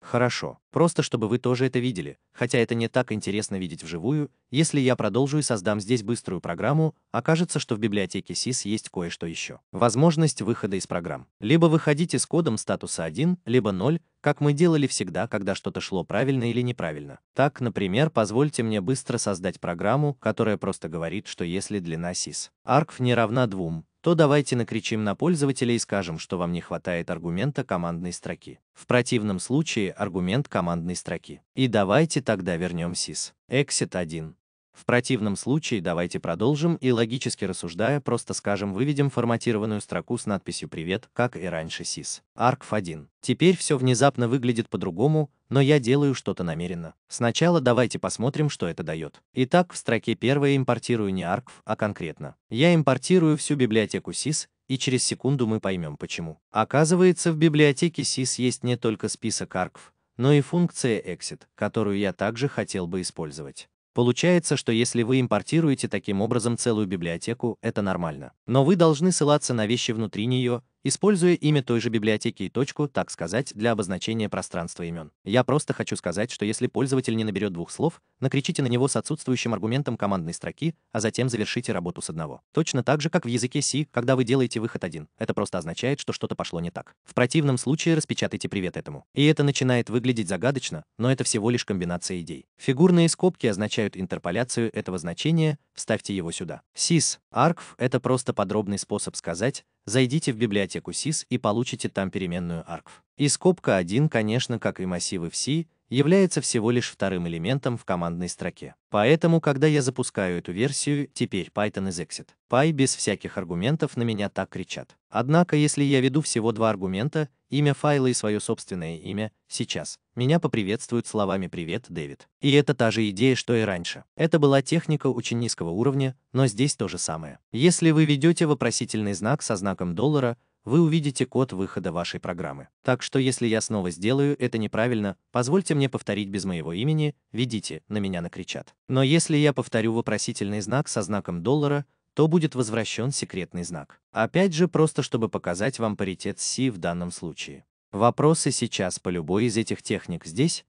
Хорошо, просто чтобы вы тоже это видели, хотя это не так интересно видеть вживую, если я продолжу и создам здесь быструю программу, окажется, что в библиотеке SIS есть кое-что еще. Возможность выхода из программ. Либо выходите с кодом статуса 1, либо 0, как мы делали всегда, когда что-то шло правильно или неправильно. Так, например, позвольте мне быстро создать программу, которая просто говорит, что если длина SIS argv не равна двум то давайте накричим на пользователя и скажем, что вам не хватает аргумента командной строки. В противном случае аргумент командной строки. И давайте тогда вернем sys. Exit 1. В противном случае давайте продолжим и логически рассуждая, просто скажем выведем форматированную строку с надписью «Привет», как и раньше sys. Argv 1. Теперь все внезапно выглядит по-другому, но я делаю что-то намеренно. Сначала давайте посмотрим, что это дает. Итак, в строке первое импортирую не argv, а конкретно. Я импортирую всю библиотеку sys и через секунду мы поймем почему. Оказывается, в библиотеке sys есть не только список argv, но и функция exit, которую я также хотел бы использовать. Получается, что если вы импортируете таким образом целую библиотеку, это нормально. Но вы должны ссылаться на вещи внутри нее, используя имя той же библиотеки и точку, так сказать, для обозначения пространства имен. Я просто хочу сказать, что если пользователь не наберет двух слов, накричите на него с отсутствующим аргументом командной строки, а затем завершите работу с одного. Точно так же, как в языке C, когда вы делаете выход один. Это просто означает, что что-то пошло не так. В противном случае распечатайте привет этому. И это начинает выглядеть загадочно, но это всего лишь комбинация идей. Фигурные скобки означают интерполяцию этого значения, вставьте его сюда. Sys, argv — это просто подробный способ сказать, зайдите в библиотеку SIS и получите там переменную ARCF. И скобка 1, конечно, как и массивы в C, является всего лишь вторым элементом в командной строке. Поэтому, когда я запускаю эту версию, теперь Python is exit. Py без всяких аргументов на меня так кричат. Однако, если я веду всего два аргумента, имя файла и свое собственное имя, сейчас, меня поприветствуют словами «Привет, Дэвид». И это та же идея, что и раньше. Это была техника очень низкого уровня, но здесь то же самое. Если вы ведете вопросительный знак со знаком доллара, вы увидите код выхода вашей программы. Так что если я снова сделаю это неправильно, позвольте мне повторить без моего имени, видите, на меня накричат. Но если я повторю вопросительный знак со знаком доллара, то будет возвращен секретный знак. Опять же, просто чтобы показать вам паритет C в данном случае. Вопросы сейчас по любой из этих техник здесь,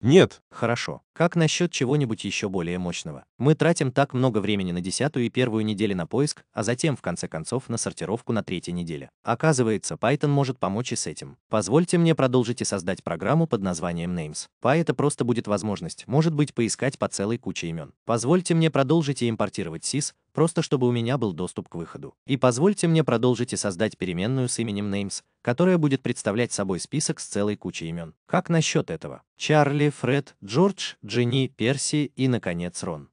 нет. Хорошо. Как насчет чего-нибудь еще более мощного? Мы тратим так много времени на десятую и первую неделю на поиск, а затем, в конце концов, на сортировку на третьей неделе. Оказывается, Python может помочь и с этим. Позвольте мне продолжить и создать программу под названием Names. Py это просто будет возможность, может быть, поискать по целой куче имен. Позвольте мне продолжить и импортировать sys, просто чтобы у меня был доступ к выходу. И позвольте мне продолжить и создать переменную с именем names, которая будет представлять собой список с целой кучей имен. Как насчет этого? Чарли, Фред, Джордж, Джинни, Перси и, наконец, Рон.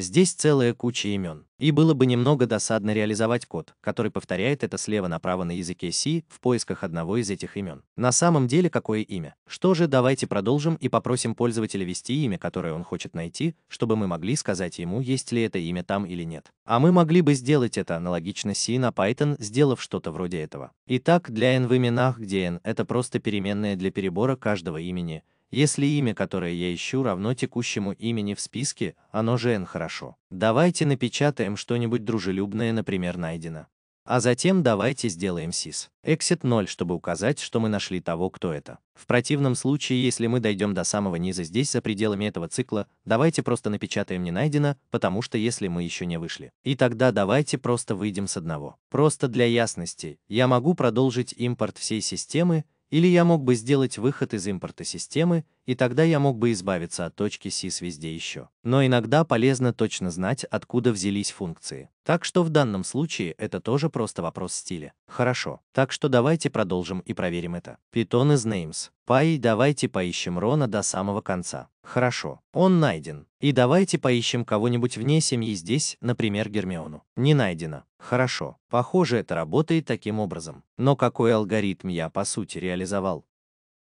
Здесь целая куча имен. И было бы немного досадно реализовать код, который повторяет это слева направо на языке C в поисках одного из этих имен. На самом деле какое имя? Что же, давайте продолжим и попросим пользователя ввести имя, которое он хочет найти, чтобы мы могли сказать ему, есть ли это имя там или нет. А мы могли бы сделать это аналогично C на Python, сделав что-то вроде этого. Итак, для n в именах, где n — это просто переменная для перебора каждого имени — если имя, которое я ищу, равно текущему имени в списке, оно же n хорошо. Давайте напечатаем что-нибудь дружелюбное, например, найдено. А затем давайте сделаем sys. Exit 0, чтобы указать, что мы нашли того, кто это. В противном случае, если мы дойдем до самого низа здесь за пределами этого цикла, давайте просто напечатаем не найдено, потому что если мы еще не вышли. И тогда давайте просто выйдем с одного. Просто для ясности, я могу продолжить импорт всей системы, или я мог бы сделать выход из импорта системы и тогда я мог бы избавиться от точки сис везде еще. Но иногда полезно точно знать, откуда взялись функции. Так что в данном случае это тоже просто вопрос стиля. Хорошо, так что давайте продолжим и проверим это. Python is names. Пай, давайте поищем Рона до самого конца. Хорошо, он найден. И давайте поищем кого-нибудь вне семьи здесь, например, Гермиону. Не найдено. Хорошо, похоже это работает таким образом. Но какой алгоритм я по сути реализовал?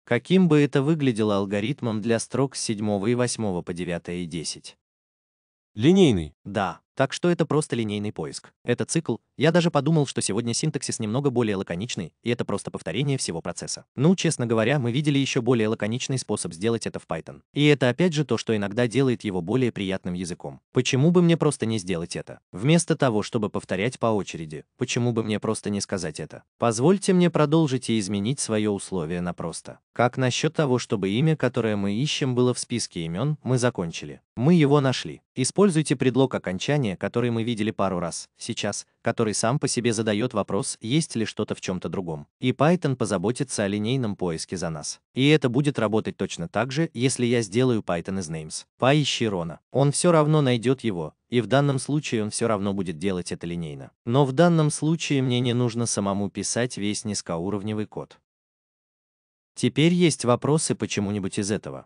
каким бы это выглядело алгоритмом для строк с 7 и 8 по 9 и 10. Линейный. Да, так что это просто линейный поиск. Это цикл, я даже подумал, что сегодня синтаксис немного более лаконичный, и это просто повторение всего процесса. Ну, честно говоря, мы видели еще более лаконичный способ сделать это в Python. И это опять же то, что иногда делает его более приятным языком. Почему бы мне просто не сделать это? Вместо того, чтобы повторять по очереди, почему бы мне просто не сказать это? Позвольте мне продолжить и изменить свое условие на просто. Как насчет того, чтобы имя, которое мы ищем, было в списке имен, мы закончили. Мы его нашли. Используйте предлог окончания, который мы видели пару раз, сейчас, который который сам по себе задает вопрос, есть ли что-то в чем-то другом. И Python позаботится о линейном поиске за нас. И это будет работать точно так же, если я сделаю Python из names. Поищи Рона. Он все равно найдет его, и в данном случае он все равно будет делать это линейно. Но в данном случае мне не нужно самому писать весь низкоуровневый код. Теперь есть вопросы почему-нибудь из этого.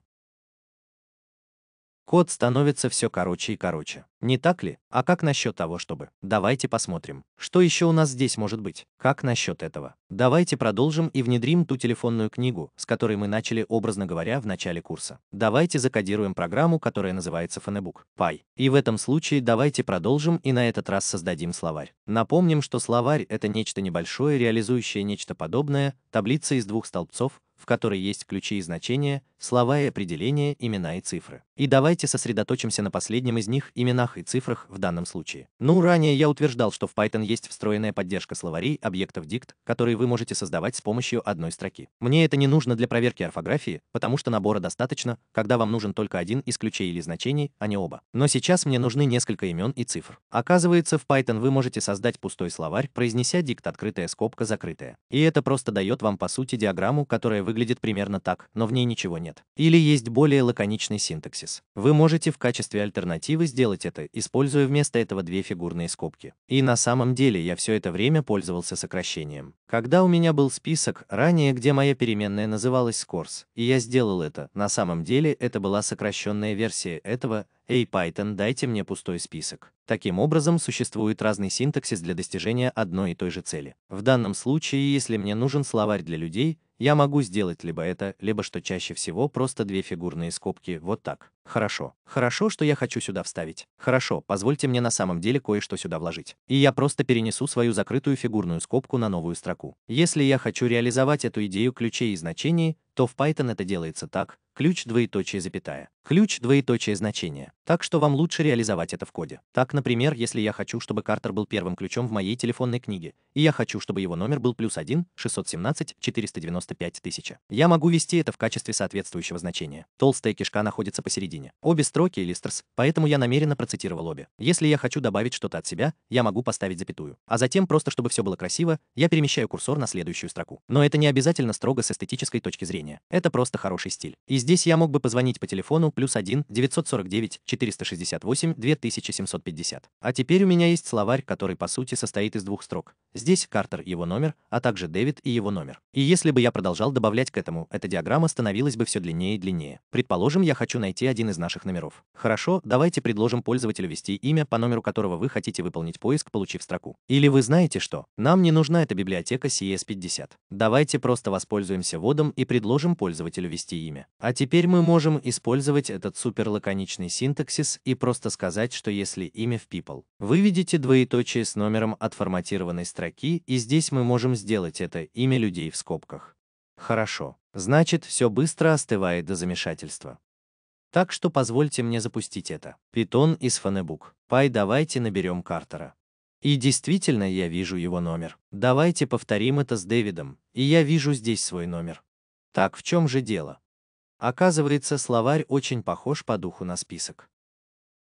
Код становится все короче и короче. Не так ли? А как насчет того, чтобы? Давайте посмотрим, что еще у нас здесь может быть. Как насчет этого? Давайте продолжим и внедрим ту телефонную книгу, с которой мы начали, образно говоря, в начале курса. Давайте закодируем программу, которая называется Phonebook. пай. И в этом случае давайте продолжим и на этот раз создадим словарь. Напомним, что словарь — это нечто небольшое, реализующее нечто подобное, таблица из двух столбцов, в которой есть ключи и значения, слова и определения, имена и цифры. И давайте сосредоточимся на последнем из них, именах и цифрах в данном случае. Ну, ранее я утверждал, что в Python есть встроенная поддержка словарей объектов dict, которые вы можете создавать с помощью одной строки. Мне это не нужно для проверки орфографии, потому что набора достаточно, когда вам нужен только один из ключей или значений, а не оба. Но сейчас мне нужны несколько имен и цифр. Оказывается, в Python вы можете создать пустой словарь, произнеся дикт открытая скобка закрытая. И это просто дает вам по сути диаграмму, которая вы выглядит примерно так, но в ней ничего нет. Или есть более лаконичный синтаксис. Вы можете в качестве альтернативы сделать это, используя вместо этого две фигурные скобки. И на самом деле я все это время пользовался сокращением. Когда у меня был список ранее, где моя переменная называлась scores, и я сделал это, на самом деле это была сокращенная версия этого, Эй, Python, дайте мне пустой список. Таким образом, существует разный синтаксис для достижения одной и той же цели. В данном случае, если мне нужен словарь для людей, я могу сделать либо это, либо, что чаще всего, просто две фигурные скобки, вот так. Хорошо. Хорошо, что я хочу сюда вставить. Хорошо, позвольте мне на самом деле кое-что сюда вложить. И я просто перенесу свою закрытую фигурную скобку на новую строку. Если я хочу реализовать эту идею ключей и значений, то в Python это делается так, ключ двоеточие запятая. Ключ – двоеточие значение, так что вам лучше реализовать это в коде. Так, например, если я хочу, чтобы Картер был первым ключом в моей телефонной книге, и я хочу, чтобы его номер был плюс 1 617 495 тысяч, Я могу ввести это в качестве соответствующего значения. Толстая кишка находится посередине. Обе строки – листерс, поэтому я намеренно процитировал обе. Если я хочу добавить что-то от себя, я могу поставить запятую. А затем, просто чтобы все было красиво, я перемещаю курсор на следующую строку. Но это не обязательно строго с эстетической точки зрения. Это просто хороший стиль. И здесь я мог бы позвонить по телефону, плюс 1 949 468 2750. А теперь у меня есть словарь, который по сути состоит из двух строк. Здесь Картер его номер, а также Дэвид и его номер. И если бы я продолжал добавлять к этому, эта диаграмма становилась бы все длиннее и длиннее. Предположим, я хочу найти один из наших номеров. Хорошо, давайте предложим пользователю ввести имя, по номеру которого вы хотите выполнить поиск, получив строку. Или вы знаете что? Нам не нужна эта библиотека CS50. Давайте просто воспользуемся водом и предложим пользователю ввести имя. А теперь мы можем использовать скопировать этот суперлаконичный синтаксис и просто сказать, что если имя в people, вы видите двоеточие с номером отформатированной строки, и здесь мы можем сделать это имя людей в скобках. Хорошо. Значит, все быстро остывает до замешательства. Так что позвольте мне запустить это. Python из фанебук. Пай, давайте наберем Картера. И действительно я вижу его номер. Давайте повторим это с Дэвидом, и я вижу здесь свой номер. Так в чем же дело? Оказывается, словарь очень похож по духу на список.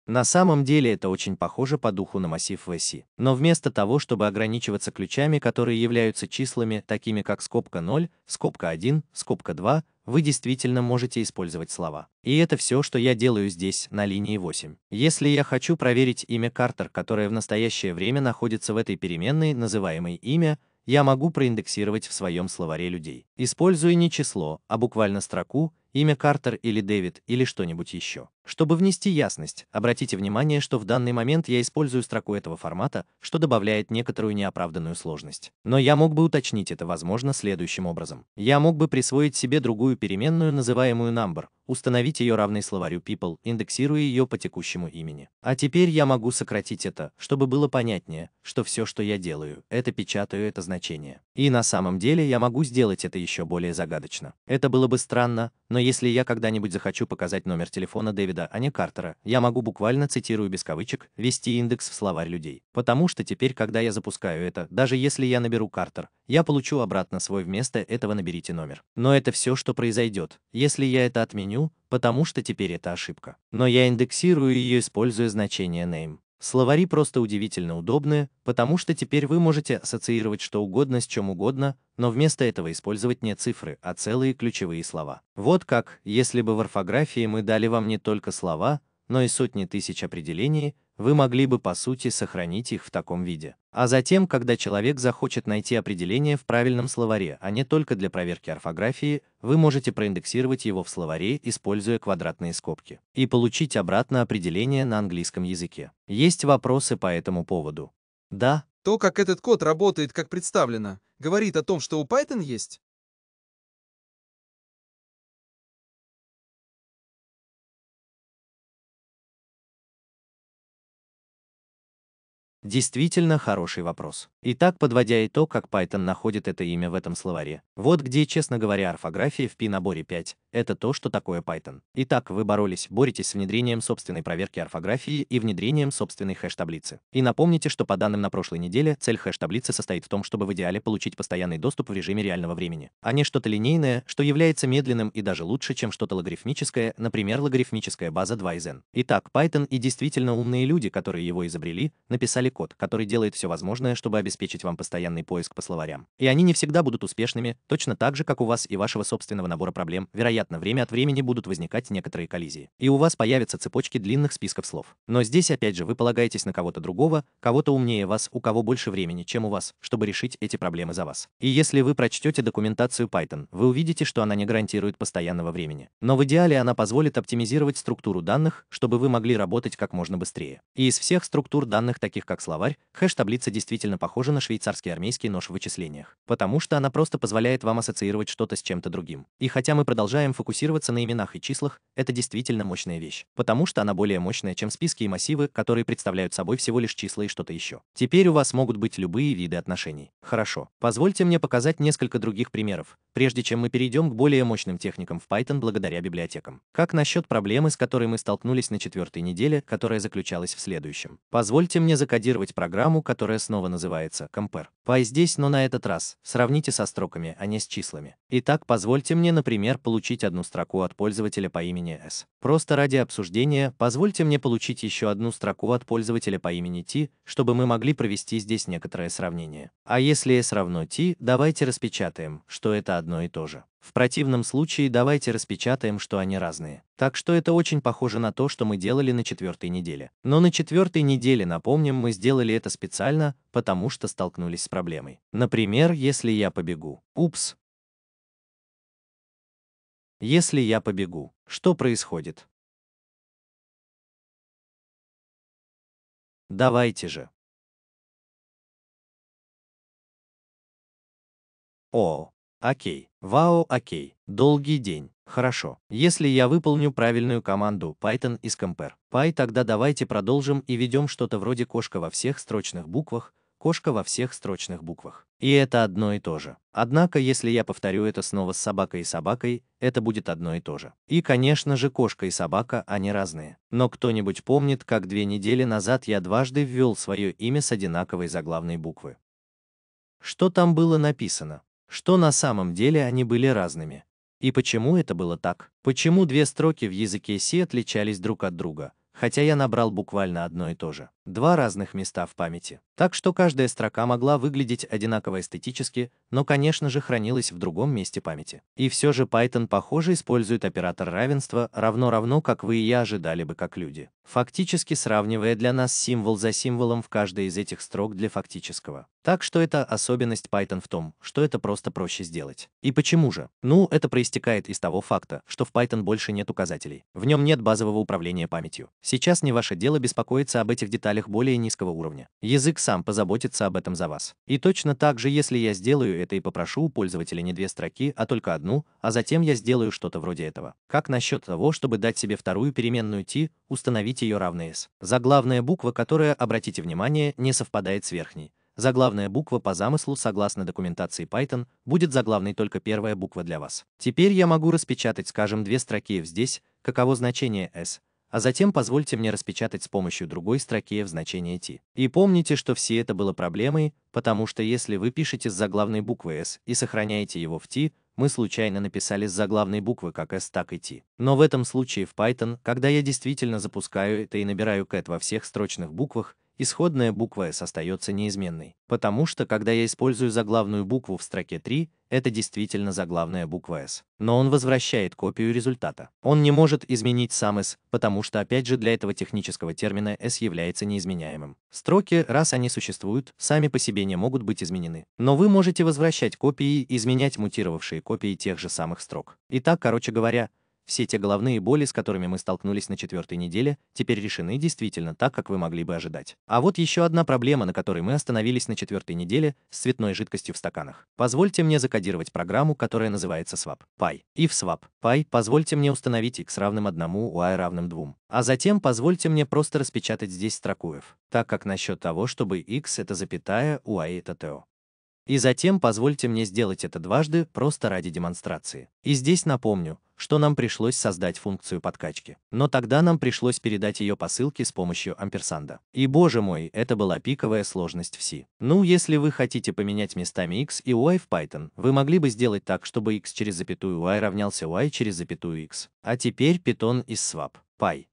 На самом деле это очень похоже по духу на массив VC. Но вместо того, чтобы ограничиваться ключами, которые являются числами, такими как скобка 0, скобка 1, скобка 2, вы действительно можете использовать слова. И это все, что я делаю здесь, на линии 8. Если я хочу проверить имя Картер, которое в настоящее время находится в этой переменной, называемой имя, я могу проиндексировать в своем словаре людей. Используя не число, а буквально строку, имя Картер или Дэвид или что-нибудь еще. Чтобы внести ясность, обратите внимание, что в данный момент я использую строку этого формата, что добавляет некоторую неоправданную сложность. Но я мог бы уточнить это, возможно, следующим образом. Я мог бы присвоить себе другую переменную, называемую number, установить ее равной словарю people, индексируя ее по текущему имени. А теперь я могу сократить это, чтобы было понятнее, что все, что я делаю, это печатаю это значение. И на самом деле я могу сделать это еще более загадочно. Это было бы странно, но если я когда-нибудь захочу показать номер телефона Дэвида Фрейда, а не Картера, я могу буквально, цитирую без кавычек, вести индекс в словарь людей. Потому что теперь, когда я запускаю это, даже если я наберу Картер, я получу обратно свой вместо этого наберите номер. Но это все, что произойдет, если я это отменю, потому что теперь это ошибка. Но я индексирую ее, используя значение name. Словари просто удивительно удобные, потому что теперь вы можете ассоциировать что угодно с чем угодно, но вместо этого использовать не цифры, а целые ключевые слова. Вот как, если бы в орфографии мы дали вам не только слова, но и сотни тысяч определений, вы могли бы по сути сохранить их в таком виде. А затем, когда человек захочет найти определение в правильном словаре, а не только для проверки орфографии, вы можете проиндексировать его в словаре, используя квадратные скобки, и получить обратно определение на английском языке. Есть вопросы по этому поводу? Да. То, как этот код работает, как представлено, говорит о том, что у Python есть Действительно хороший вопрос. Итак, подводя итог, как Python находит это имя в этом словаре, вот где, честно говоря, орфография в пи-наборе 5 — это то, что такое Python. Итак, вы боролись, боретесь с внедрением собственной проверки орфографии и внедрением собственной хэш-таблицы. И напомните, что по данным на прошлой неделе, цель хэш-таблицы состоит в том, чтобы в идеале получить постоянный доступ в режиме реального времени, а не что-то линейное, что является медленным и даже лучше, чем что-то логарифмическое, например, логарифмическая база 2 из n. Итак, Python и действительно умные люди, которые его изобрели, написали код, который делает все возможное, чтобы обеспечить вам постоянный поиск по словарям. И они не всегда будут успешными, точно так же, как у вас и вашего собственного набора проблем, вероятно, время от времени будут возникать некоторые коллизии. И у вас появятся цепочки длинных списков слов. Но здесь, опять же, вы полагаетесь на кого-то другого, кого-то умнее вас, у кого больше времени, чем у вас, чтобы решить эти проблемы за вас. И если вы прочтете документацию Python, вы увидите, что она не гарантирует постоянного времени. Но в идеале она позволит оптимизировать структуру данных, чтобы вы могли работать как можно быстрее. И из всех структур данных, таких как словарь, хэш-таблица действительно похожа на швейцарский армейский нож в вычислениях, потому что она просто позволяет вам ассоциировать что-то с чем-то другим. И хотя мы продолжаем фокусироваться на именах и числах, это действительно мощная вещь, потому что она более мощная, чем списки и массивы, которые представляют собой всего лишь числа и что-то еще. Теперь у вас могут быть любые виды отношений. Хорошо. Позвольте мне показать несколько других примеров, прежде чем мы перейдем к более мощным техникам в Python благодаря библиотекам. Как насчет проблемы, с которой мы столкнулись на четвертой неделе, которая заключалась в следующем. Позвольте мне закодировать скопировать программу, которая снова называется Compare. Пай здесь, но на этот раз. Сравните со строками, а не с числами. Итак, позвольте мне, например, получить одну строку от пользователя по имени S. Просто ради обсуждения, позвольте мне получить еще одну строку от пользователя по имени T, чтобы мы могли провести здесь некоторое сравнение. А если S равно T, давайте распечатаем, что это одно и то же. В противном случае давайте распечатаем, что они разные. Так что это очень похоже на то, что мы делали на четвертой неделе. Но на четвертой неделе, напомним, мы сделали это специально, потому что столкнулись с проблемой. Например, если я побегу. Упс. Если я побегу, что происходит? Давайте же. О, Окей. Вау, окей. Долгий день. Хорошо. Если я выполню правильную команду Python из compare py, тогда давайте продолжим и ведем что-то вроде кошка во всех строчных буквах, кошка во всех строчных буквах. И это одно и то же. Однако, если я повторю это снова с собакой и собакой, это будет одно и то же. И, конечно же, кошка и собака, они разные. Но кто-нибудь помнит, как две недели назад я дважды ввел свое имя с одинаковой заглавной буквы? Что там было написано? что на самом деле они были разными. И почему это было так? Почему две строки в языке C отличались друг от друга, хотя я набрал буквально одно и то же? два разных места в памяти. Так что каждая строка могла выглядеть одинаково эстетически, но, конечно же, хранилась в другом месте памяти. И все же Python, похоже, использует оператор равенства равно-равно, как вы и я ожидали бы как люди, фактически сравнивая для нас символ за символом в каждой из этих строк для фактического. Так что это особенность Python в том, что это просто проще сделать. И почему же? Ну, это проистекает из того факта, что в Python больше нет указателей. В нем нет базового управления памятью. Сейчас не ваше дело беспокоиться об этих деталях деталях более низкого уровня. Язык сам позаботится об этом за вас. И точно так же, если я сделаю это и попрошу у пользователя не две строки, а только одну, а затем я сделаю что-то вроде этого. Как насчет того, чтобы дать себе вторую переменную t, установить ее равной s? Заглавная буква, которая, обратите внимание, не совпадает с верхней. Заглавная буква по замыслу, согласно документации Python, будет заглавной только первая буква для вас. Теперь я могу распечатать, скажем, две строки F здесь, каково значение S, а затем позвольте мне распечатать с помощью другой строки в значение T. И помните, что все это было проблемой, потому что если вы пишете с заглавной буквы S и сохраняете его в T, мы случайно написали с заглавной буквы как S, так и T. Но в этом случае в Python, когда я действительно запускаю это и набираю cat во всех строчных буквах, исходная буква S остается неизменной, потому что когда я использую заглавную букву в строке 3, это действительно заглавная буква S. Но он возвращает копию результата. Он не может изменить сам S, потому что опять же для этого технического термина S является неизменяемым. Строки, раз они существуют, сами по себе не могут быть изменены. Но вы можете возвращать копии и изменять мутировавшие копии тех же самых строк. Итак, короче говоря, все те головные боли, с которыми мы столкнулись на четвертой неделе, теперь решены действительно так, как вы могли бы ожидать. А вот еще одна проблема, на которой мы остановились на четвертой неделе, с цветной жидкостью в стаканах. Позвольте мне закодировать программу, которая называется swap. Pi. в swap. Pi, позвольте мне установить x равным 1, y «А» равным 2. А затем позвольте мне просто распечатать здесь строку f, так как насчет того, чтобы x — это запятая, y «А» — это to. И затем позвольте мне сделать это дважды, просто ради демонстрации. И здесь напомню, что нам пришлось создать функцию подкачки. Но тогда нам пришлось передать ее по ссылке с помощью амперсанда. И боже мой, это была пиковая сложность в C. Ну, если вы хотите поменять местами x и y в Python, вы могли бы сделать так, чтобы x через запятую y равнялся y через запятую x. А теперь Python из swap. Пай.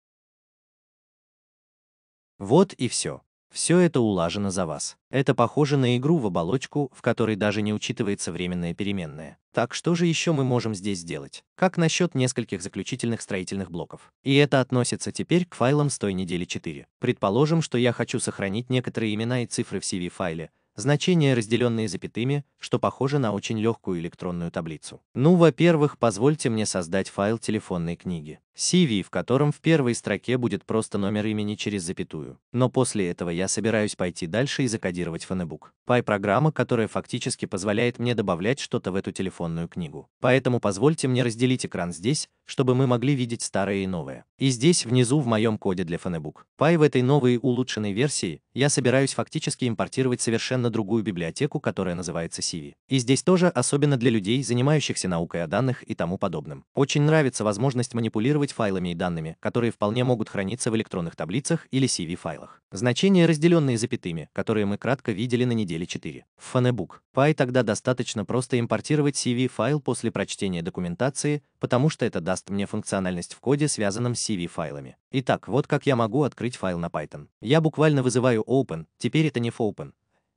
Вот и все. Все это улажено за вас. Это похоже на игру в оболочку, в которой даже не учитывается временное переменное. Так что же еще мы можем здесь сделать? Как насчет нескольких заключительных строительных блоков? И это относится теперь к файлам с той недели 4. Предположим, что я хочу сохранить некоторые имена и цифры в CV-файле, значения, разделенные запятыми, что похоже на очень легкую электронную таблицу. Ну, во-первых, позвольте мне создать файл телефонной книги. CV, в котором в первой строке будет просто номер имени через запятую. Но после этого я собираюсь пойти дальше и закодировать фонебук. Пай-программа, которая фактически позволяет мне добавлять что-то в эту телефонную книгу. Поэтому позвольте мне разделить экран здесь, чтобы мы могли видеть старое и новое. И здесь внизу в моем коде для фонебук. Пай в этой новой улучшенной версии я собираюсь фактически импортировать совершенно другую библиотеку, которая называется CV. И здесь тоже особенно для людей, занимающихся наукой о данных и тому подобным. Очень нравится возможность манипулировать оперировать файлами и данными, которые вполне могут храниться в электронных таблицах или CV-файлах. Значения, разделенные запятыми, которые мы кратко видели на неделе 4. В Phonebook Py тогда достаточно просто импортировать CV-файл после прочтения документации, потому что это даст мне функциональность в коде, связанном с CV-файлами. Итак, вот как я могу открыть файл на Python. Я буквально вызываю open, теперь это не open,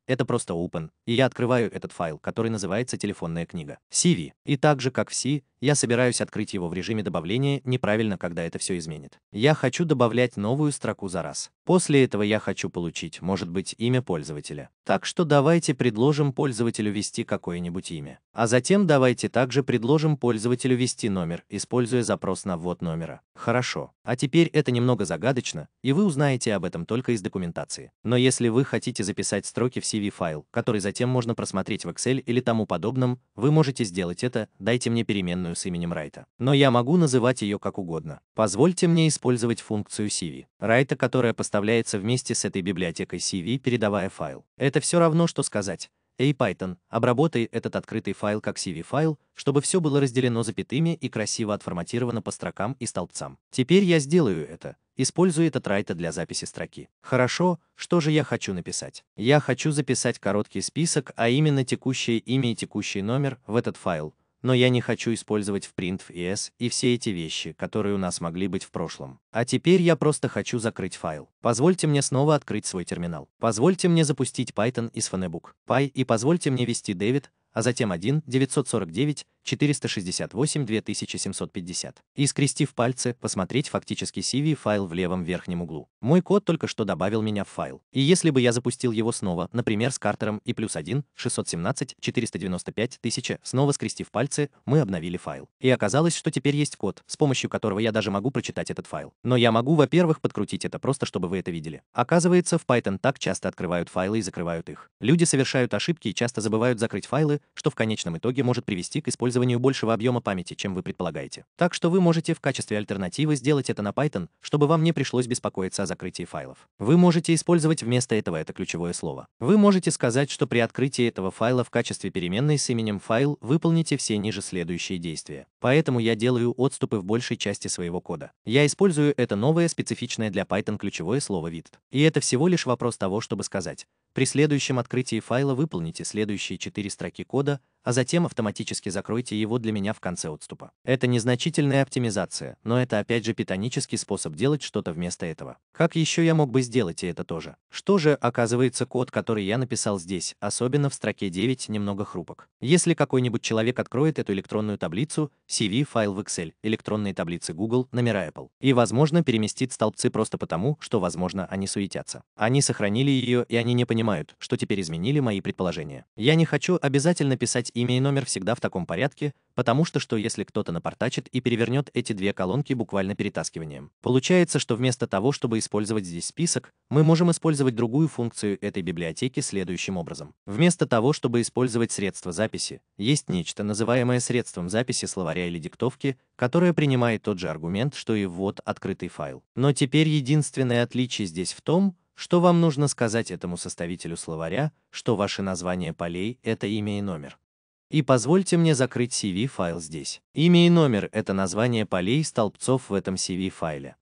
это просто open, и я открываю этот файл, который называется телефонная книга. CV. И так же, как в C, я собираюсь открыть его в режиме добавления неправильно, когда это все изменит. Я хочу добавлять новую строку за раз. После этого я хочу получить, может быть, имя пользователя. Так что давайте предложим пользователю ввести какое-нибудь имя. А затем давайте также предложим пользователю ввести номер, используя запрос на ввод номера. Хорошо. А теперь это немного загадочно, и вы узнаете об этом только из документации. Но если вы хотите записать строки в CV-файл, который затем можно просмотреть в Excel или тому подобном, вы можете сделать это, дайте мне переменную с именем Райта. Но я могу называть ее как угодно. Позвольте мне использовать функцию CV. Райта, которая постоянно выставляется вместе с этой библиотекой CV, передавая файл. Это все равно, что сказать. Эй, Python, обработай этот открытый файл как CV-файл, чтобы все было разделено запятыми и красиво отформатировано по строкам и столбцам. Теперь я сделаю это, используя этот райта для записи строки. Хорошо, что же я хочу написать? Я хочу записать короткий список, а именно текущее имя и текущий номер в этот файл, но я не хочу использовать в printf ES и все эти вещи, которые у нас могли быть в прошлом. А теперь я просто хочу закрыть файл. Позвольте мне снова открыть свой терминал. Позвольте мне запустить Python из фонебук. Py и позвольте мне ввести David, а затем 1, 949, 468-2750 и, скрестив пальцы, посмотреть фактически CV-файл в левом верхнем углу. Мой код только что добавил меня в файл, и если бы я запустил его снова, например, с картером и плюс 1, 617-495 тысяча, снова скрестив пальцы, мы обновили файл. И оказалось, что теперь есть код, с помощью которого я даже могу прочитать этот файл. Но я могу, во-первых, подкрутить это просто, чтобы вы это видели. Оказывается, в Python так часто открывают файлы и закрывают их. Люди совершают ошибки и часто забывают закрыть файлы, что в конечном итоге может привести к использованию использованию большего объема памяти, чем вы предполагаете. Так что вы можете в качестве альтернативы сделать это на Python, чтобы вам не пришлось беспокоиться о закрытии файлов. Вы можете использовать вместо этого это ключевое слово. Вы можете сказать, что при открытии этого файла в качестве переменной с именем файл выполните все ниже следующие действия. Поэтому я делаю отступы в большей части своего кода. Я использую это новое специфичное для Python ключевое слово width. И это всего лишь вопрос того, чтобы сказать. При следующем открытии файла выполните следующие четыре строки кода, а затем автоматически закройте его для меня в конце отступа. Это незначительная оптимизация, но это опять же питонический способ делать что-то вместо этого. Как еще я мог бы сделать и это тоже? Что же, оказывается, код, который я написал здесь, особенно в строке 9, немного хрупок. Если какой-нибудь человек откроет эту электронную таблицу, CV-файл в Excel, электронные таблицы Google, номера Apple, и, возможно, переместит столбцы просто потому, что, возможно, они суетятся. Они сохранили ее, и они не понимают, что теперь изменили мои предположения. Я не хочу обязательно писать имя и номер всегда в таком порядке, потому что что если кто-то напортачит и перевернет эти две колонки буквально перетаскиванием? Получается, что вместо того, чтобы использовать здесь список, мы можем использовать другую функцию этой библиотеки следующим образом. Вместо того, чтобы использовать средство записи, есть нечто, называемое средством записи словаря или диктовки, которое принимает тот же аргумент, что и ввод открытый файл. Но теперь единственное отличие здесь в том, что вам нужно сказать этому составителю словаря, что ваше название полей – это имя и номер. И позвольте мне закрыть CV-файл здесь. Имя и номер – это название полей столбцов в этом CV-файле.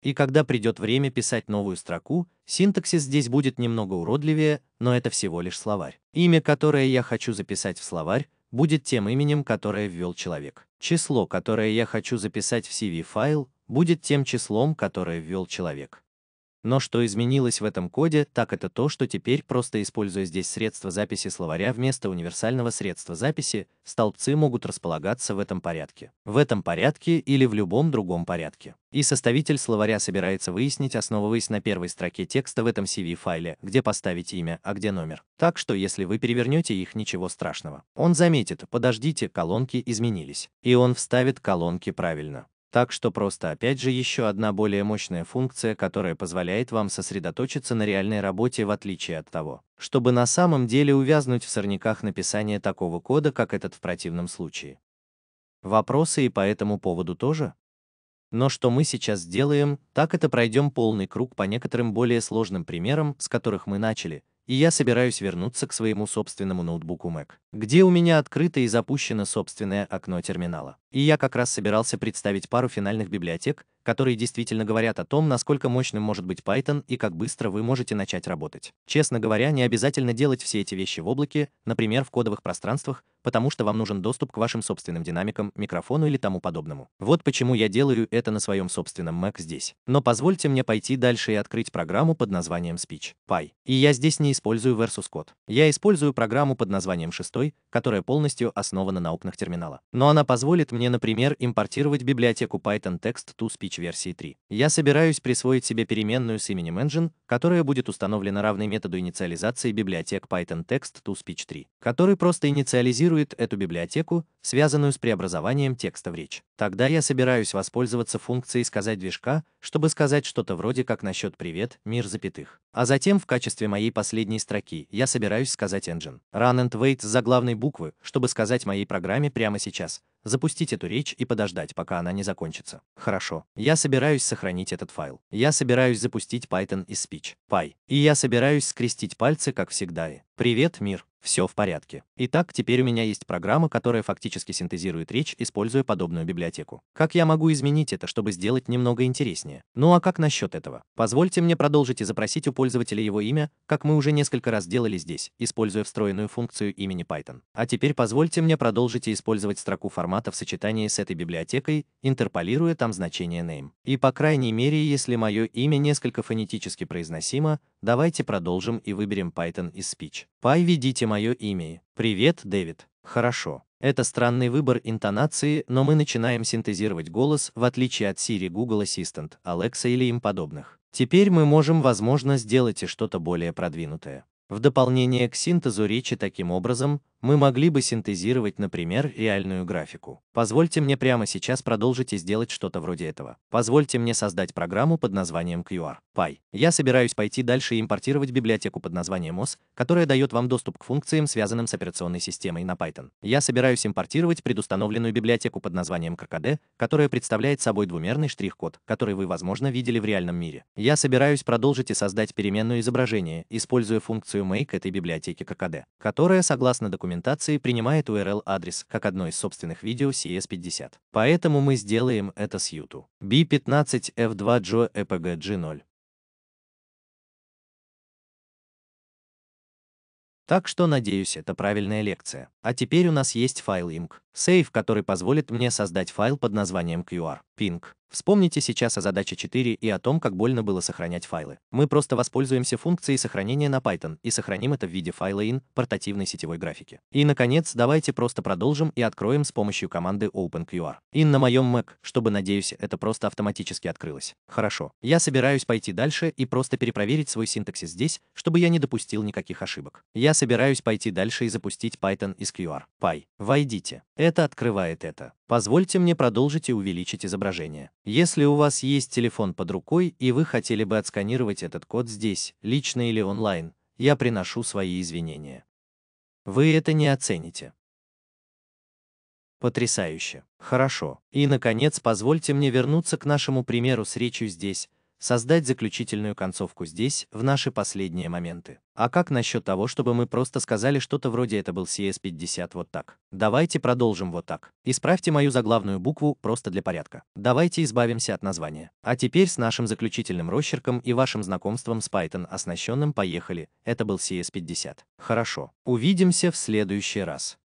И когда придет время писать новую строку, синтаксис здесь будет немного уродливее, но это всего лишь словарь. Имя, которое я хочу записать в словарь, будет тем именем, которое ввел человек. Число, которое я хочу записать в CV-файл, будет тем числом, которое ввел человек. Но что изменилось в этом коде, так это то, что теперь, просто используя здесь средства записи словаря вместо универсального средства записи, столбцы могут располагаться в этом порядке, в этом порядке или в любом другом порядке. И составитель словаря собирается выяснить, основываясь на первой строке текста в этом CV-файле, где поставить имя, а где номер. Так что, если вы перевернете их, ничего страшного. Он заметит, подождите, колонки изменились. И он вставит колонки правильно. Так что просто опять же еще одна более мощная функция, которая позволяет вам сосредоточиться на реальной работе в отличие от того, чтобы на самом деле увязнуть в сорняках написания такого кода, как этот в противном случае. Вопросы и по этому поводу тоже? Но что мы сейчас сделаем, так это пройдем полный круг по некоторым более сложным примерам, с которых мы начали, и я собираюсь вернуться к своему собственному ноутбуку Mac, где у меня открыто и запущено собственное окно терминала. И я как раз собирался представить пару финальных библиотек, которые действительно говорят о том, насколько мощным может быть Python и как быстро вы можете начать работать. Честно говоря, не обязательно делать все эти вещи в облаке, например, в кодовых пространствах, потому что вам нужен доступ к вашим собственным динамикам, микрофону или тому подобному. Вот почему я делаю это на своем собственном Mac здесь. Но позвольте мне пойти дальше и открыть программу под названием Speech Py. И я здесь не использую Versus Code. Я использую программу под названием 6, которая полностью основана на окнах терминала. Но она позволит мне, например, импортировать библиотеку Python Text to Speech версии 3. Я собираюсь присвоить себе переменную с именем engine, которая будет установлена равной методу инициализации библиотек Python Text to Speech 3, который просто инициализирует эту библиотеку, связанную с преобразованием текста в речь. Тогда я собираюсь воспользоваться функцией «сказать движка», чтобы сказать что-то вроде как насчет «привет, мир запятых». А затем в качестве моей последней строки я собираюсь сказать engine. Run and wait за заглавной буквы, чтобы сказать моей программе прямо сейчас запустить эту речь и подождать, пока она не закончится. Хорошо. Я собираюсь сохранить этот файл. Я собираюсь запустить Python из Speech, Py. И я собираюсь скрестить пальцы, как всегда. И. Привет, мир. Все в порядке. Итак, теперь у меня есть программа, которая фактически синтезирует речь, используя подобную библиотеку. Как я могу изменить это, чтобы сделать немного интереснее? Ну а как насчет этого? Позвольте мне продолжить и запросить у пользователя его имя, как мы уже несколько раз делали здесь, используя встроенную функцию имени Python. А теперь позвольте мне продолжить и использовать строку формата в сочетании с этой библиотекой, интерполируя там значение name. И по крайней мере, если мое имя несколько фонетически произносимо, Давайте продолжим и выберем Python из speech. Пай введите мое имя. Привет, Дэвид. Хорошо. Это странный выбор интонации, но мы начинаем синтезировать голос, в отличие от Siri, Google Assistant, Alexa или им подобных. Теперь мы можем, возможно, сделать и что-то более продвинутое. В дополнение к синтезу речи таким образом, мы могли бы синтезировать, например, реальную графику. Позвольте мне прямо сейчас продолжить и сделать что-то вроде этого. Позвольте мне создать программу под названием QR. Py. Я собираюсь пойти дальше и импортировать библиотеку под названием OS, которая дает вам доступ к функциям, связанным с операционной системой на Python. Я собираюсь импортировать предустановленную библиотеку под названием KKD, которая представляет собой двумерный штрих-код, который вы, возможно, видели в реальном мире. Я собираюсь продолжить и создать переменную изображение, используя функцию make этой библиотеки KKD, которая, согласно документу, документации принимает URL-адрес как одно из собственных видео CS50. Поэтому мы сделаем это с YouTube. B15F2 Joe EPG 0 Так что, надеюсь, это правильная лекция. А теперь у нас есть файл img сейв, который позволит мне создать файл под названием QR. Ping. Вспомните сейчас о задаче 4 и о том, как больно было сохранять файлы. Мы просто воспользуемся функцией сохранения на Python и сохраним это в виде файла in портативной сетевой графики. И, наконец, давайте просто продолжим и откроем с помощью команды OpenQR. In на моем Mac, чтобы, надеюсь, это просто автоматически открылось. Хорошо. Я собираюсь пойти дальше и просто перепроверить свой синтаксис здесь, чтобы я не допустил никаких ошибок. Я собираюсь пойти дальше и запустить Python из QR. Py. Войдите это открывает это. Позвольте мне продолжить и увеличить изображение. Если у вас есть телефон под рукой и вы хотели бы отсканировать этот код здесь, лично или онлайн, я приношу свои извинения. Вы это не оцените. Потрясающе. Хорошо. И, наконец, позвольте мне вернуться к нашему примеру с речью здесь, создать заключительную концовку здесь, в наши последние моменты. А как насчет того, чтобы мы просто сказали что-то вроде «это был CS50 вот так». Давайте продолжим вот так. Исправьте мою заглавную букву просто для порядка. Давайте избавимся от названия. А теперь с нашим заключительным росчерком и вашим знакомством с Python оснащенным поехали. Это был CS50. Хорошо. Увидимся в следующий раз.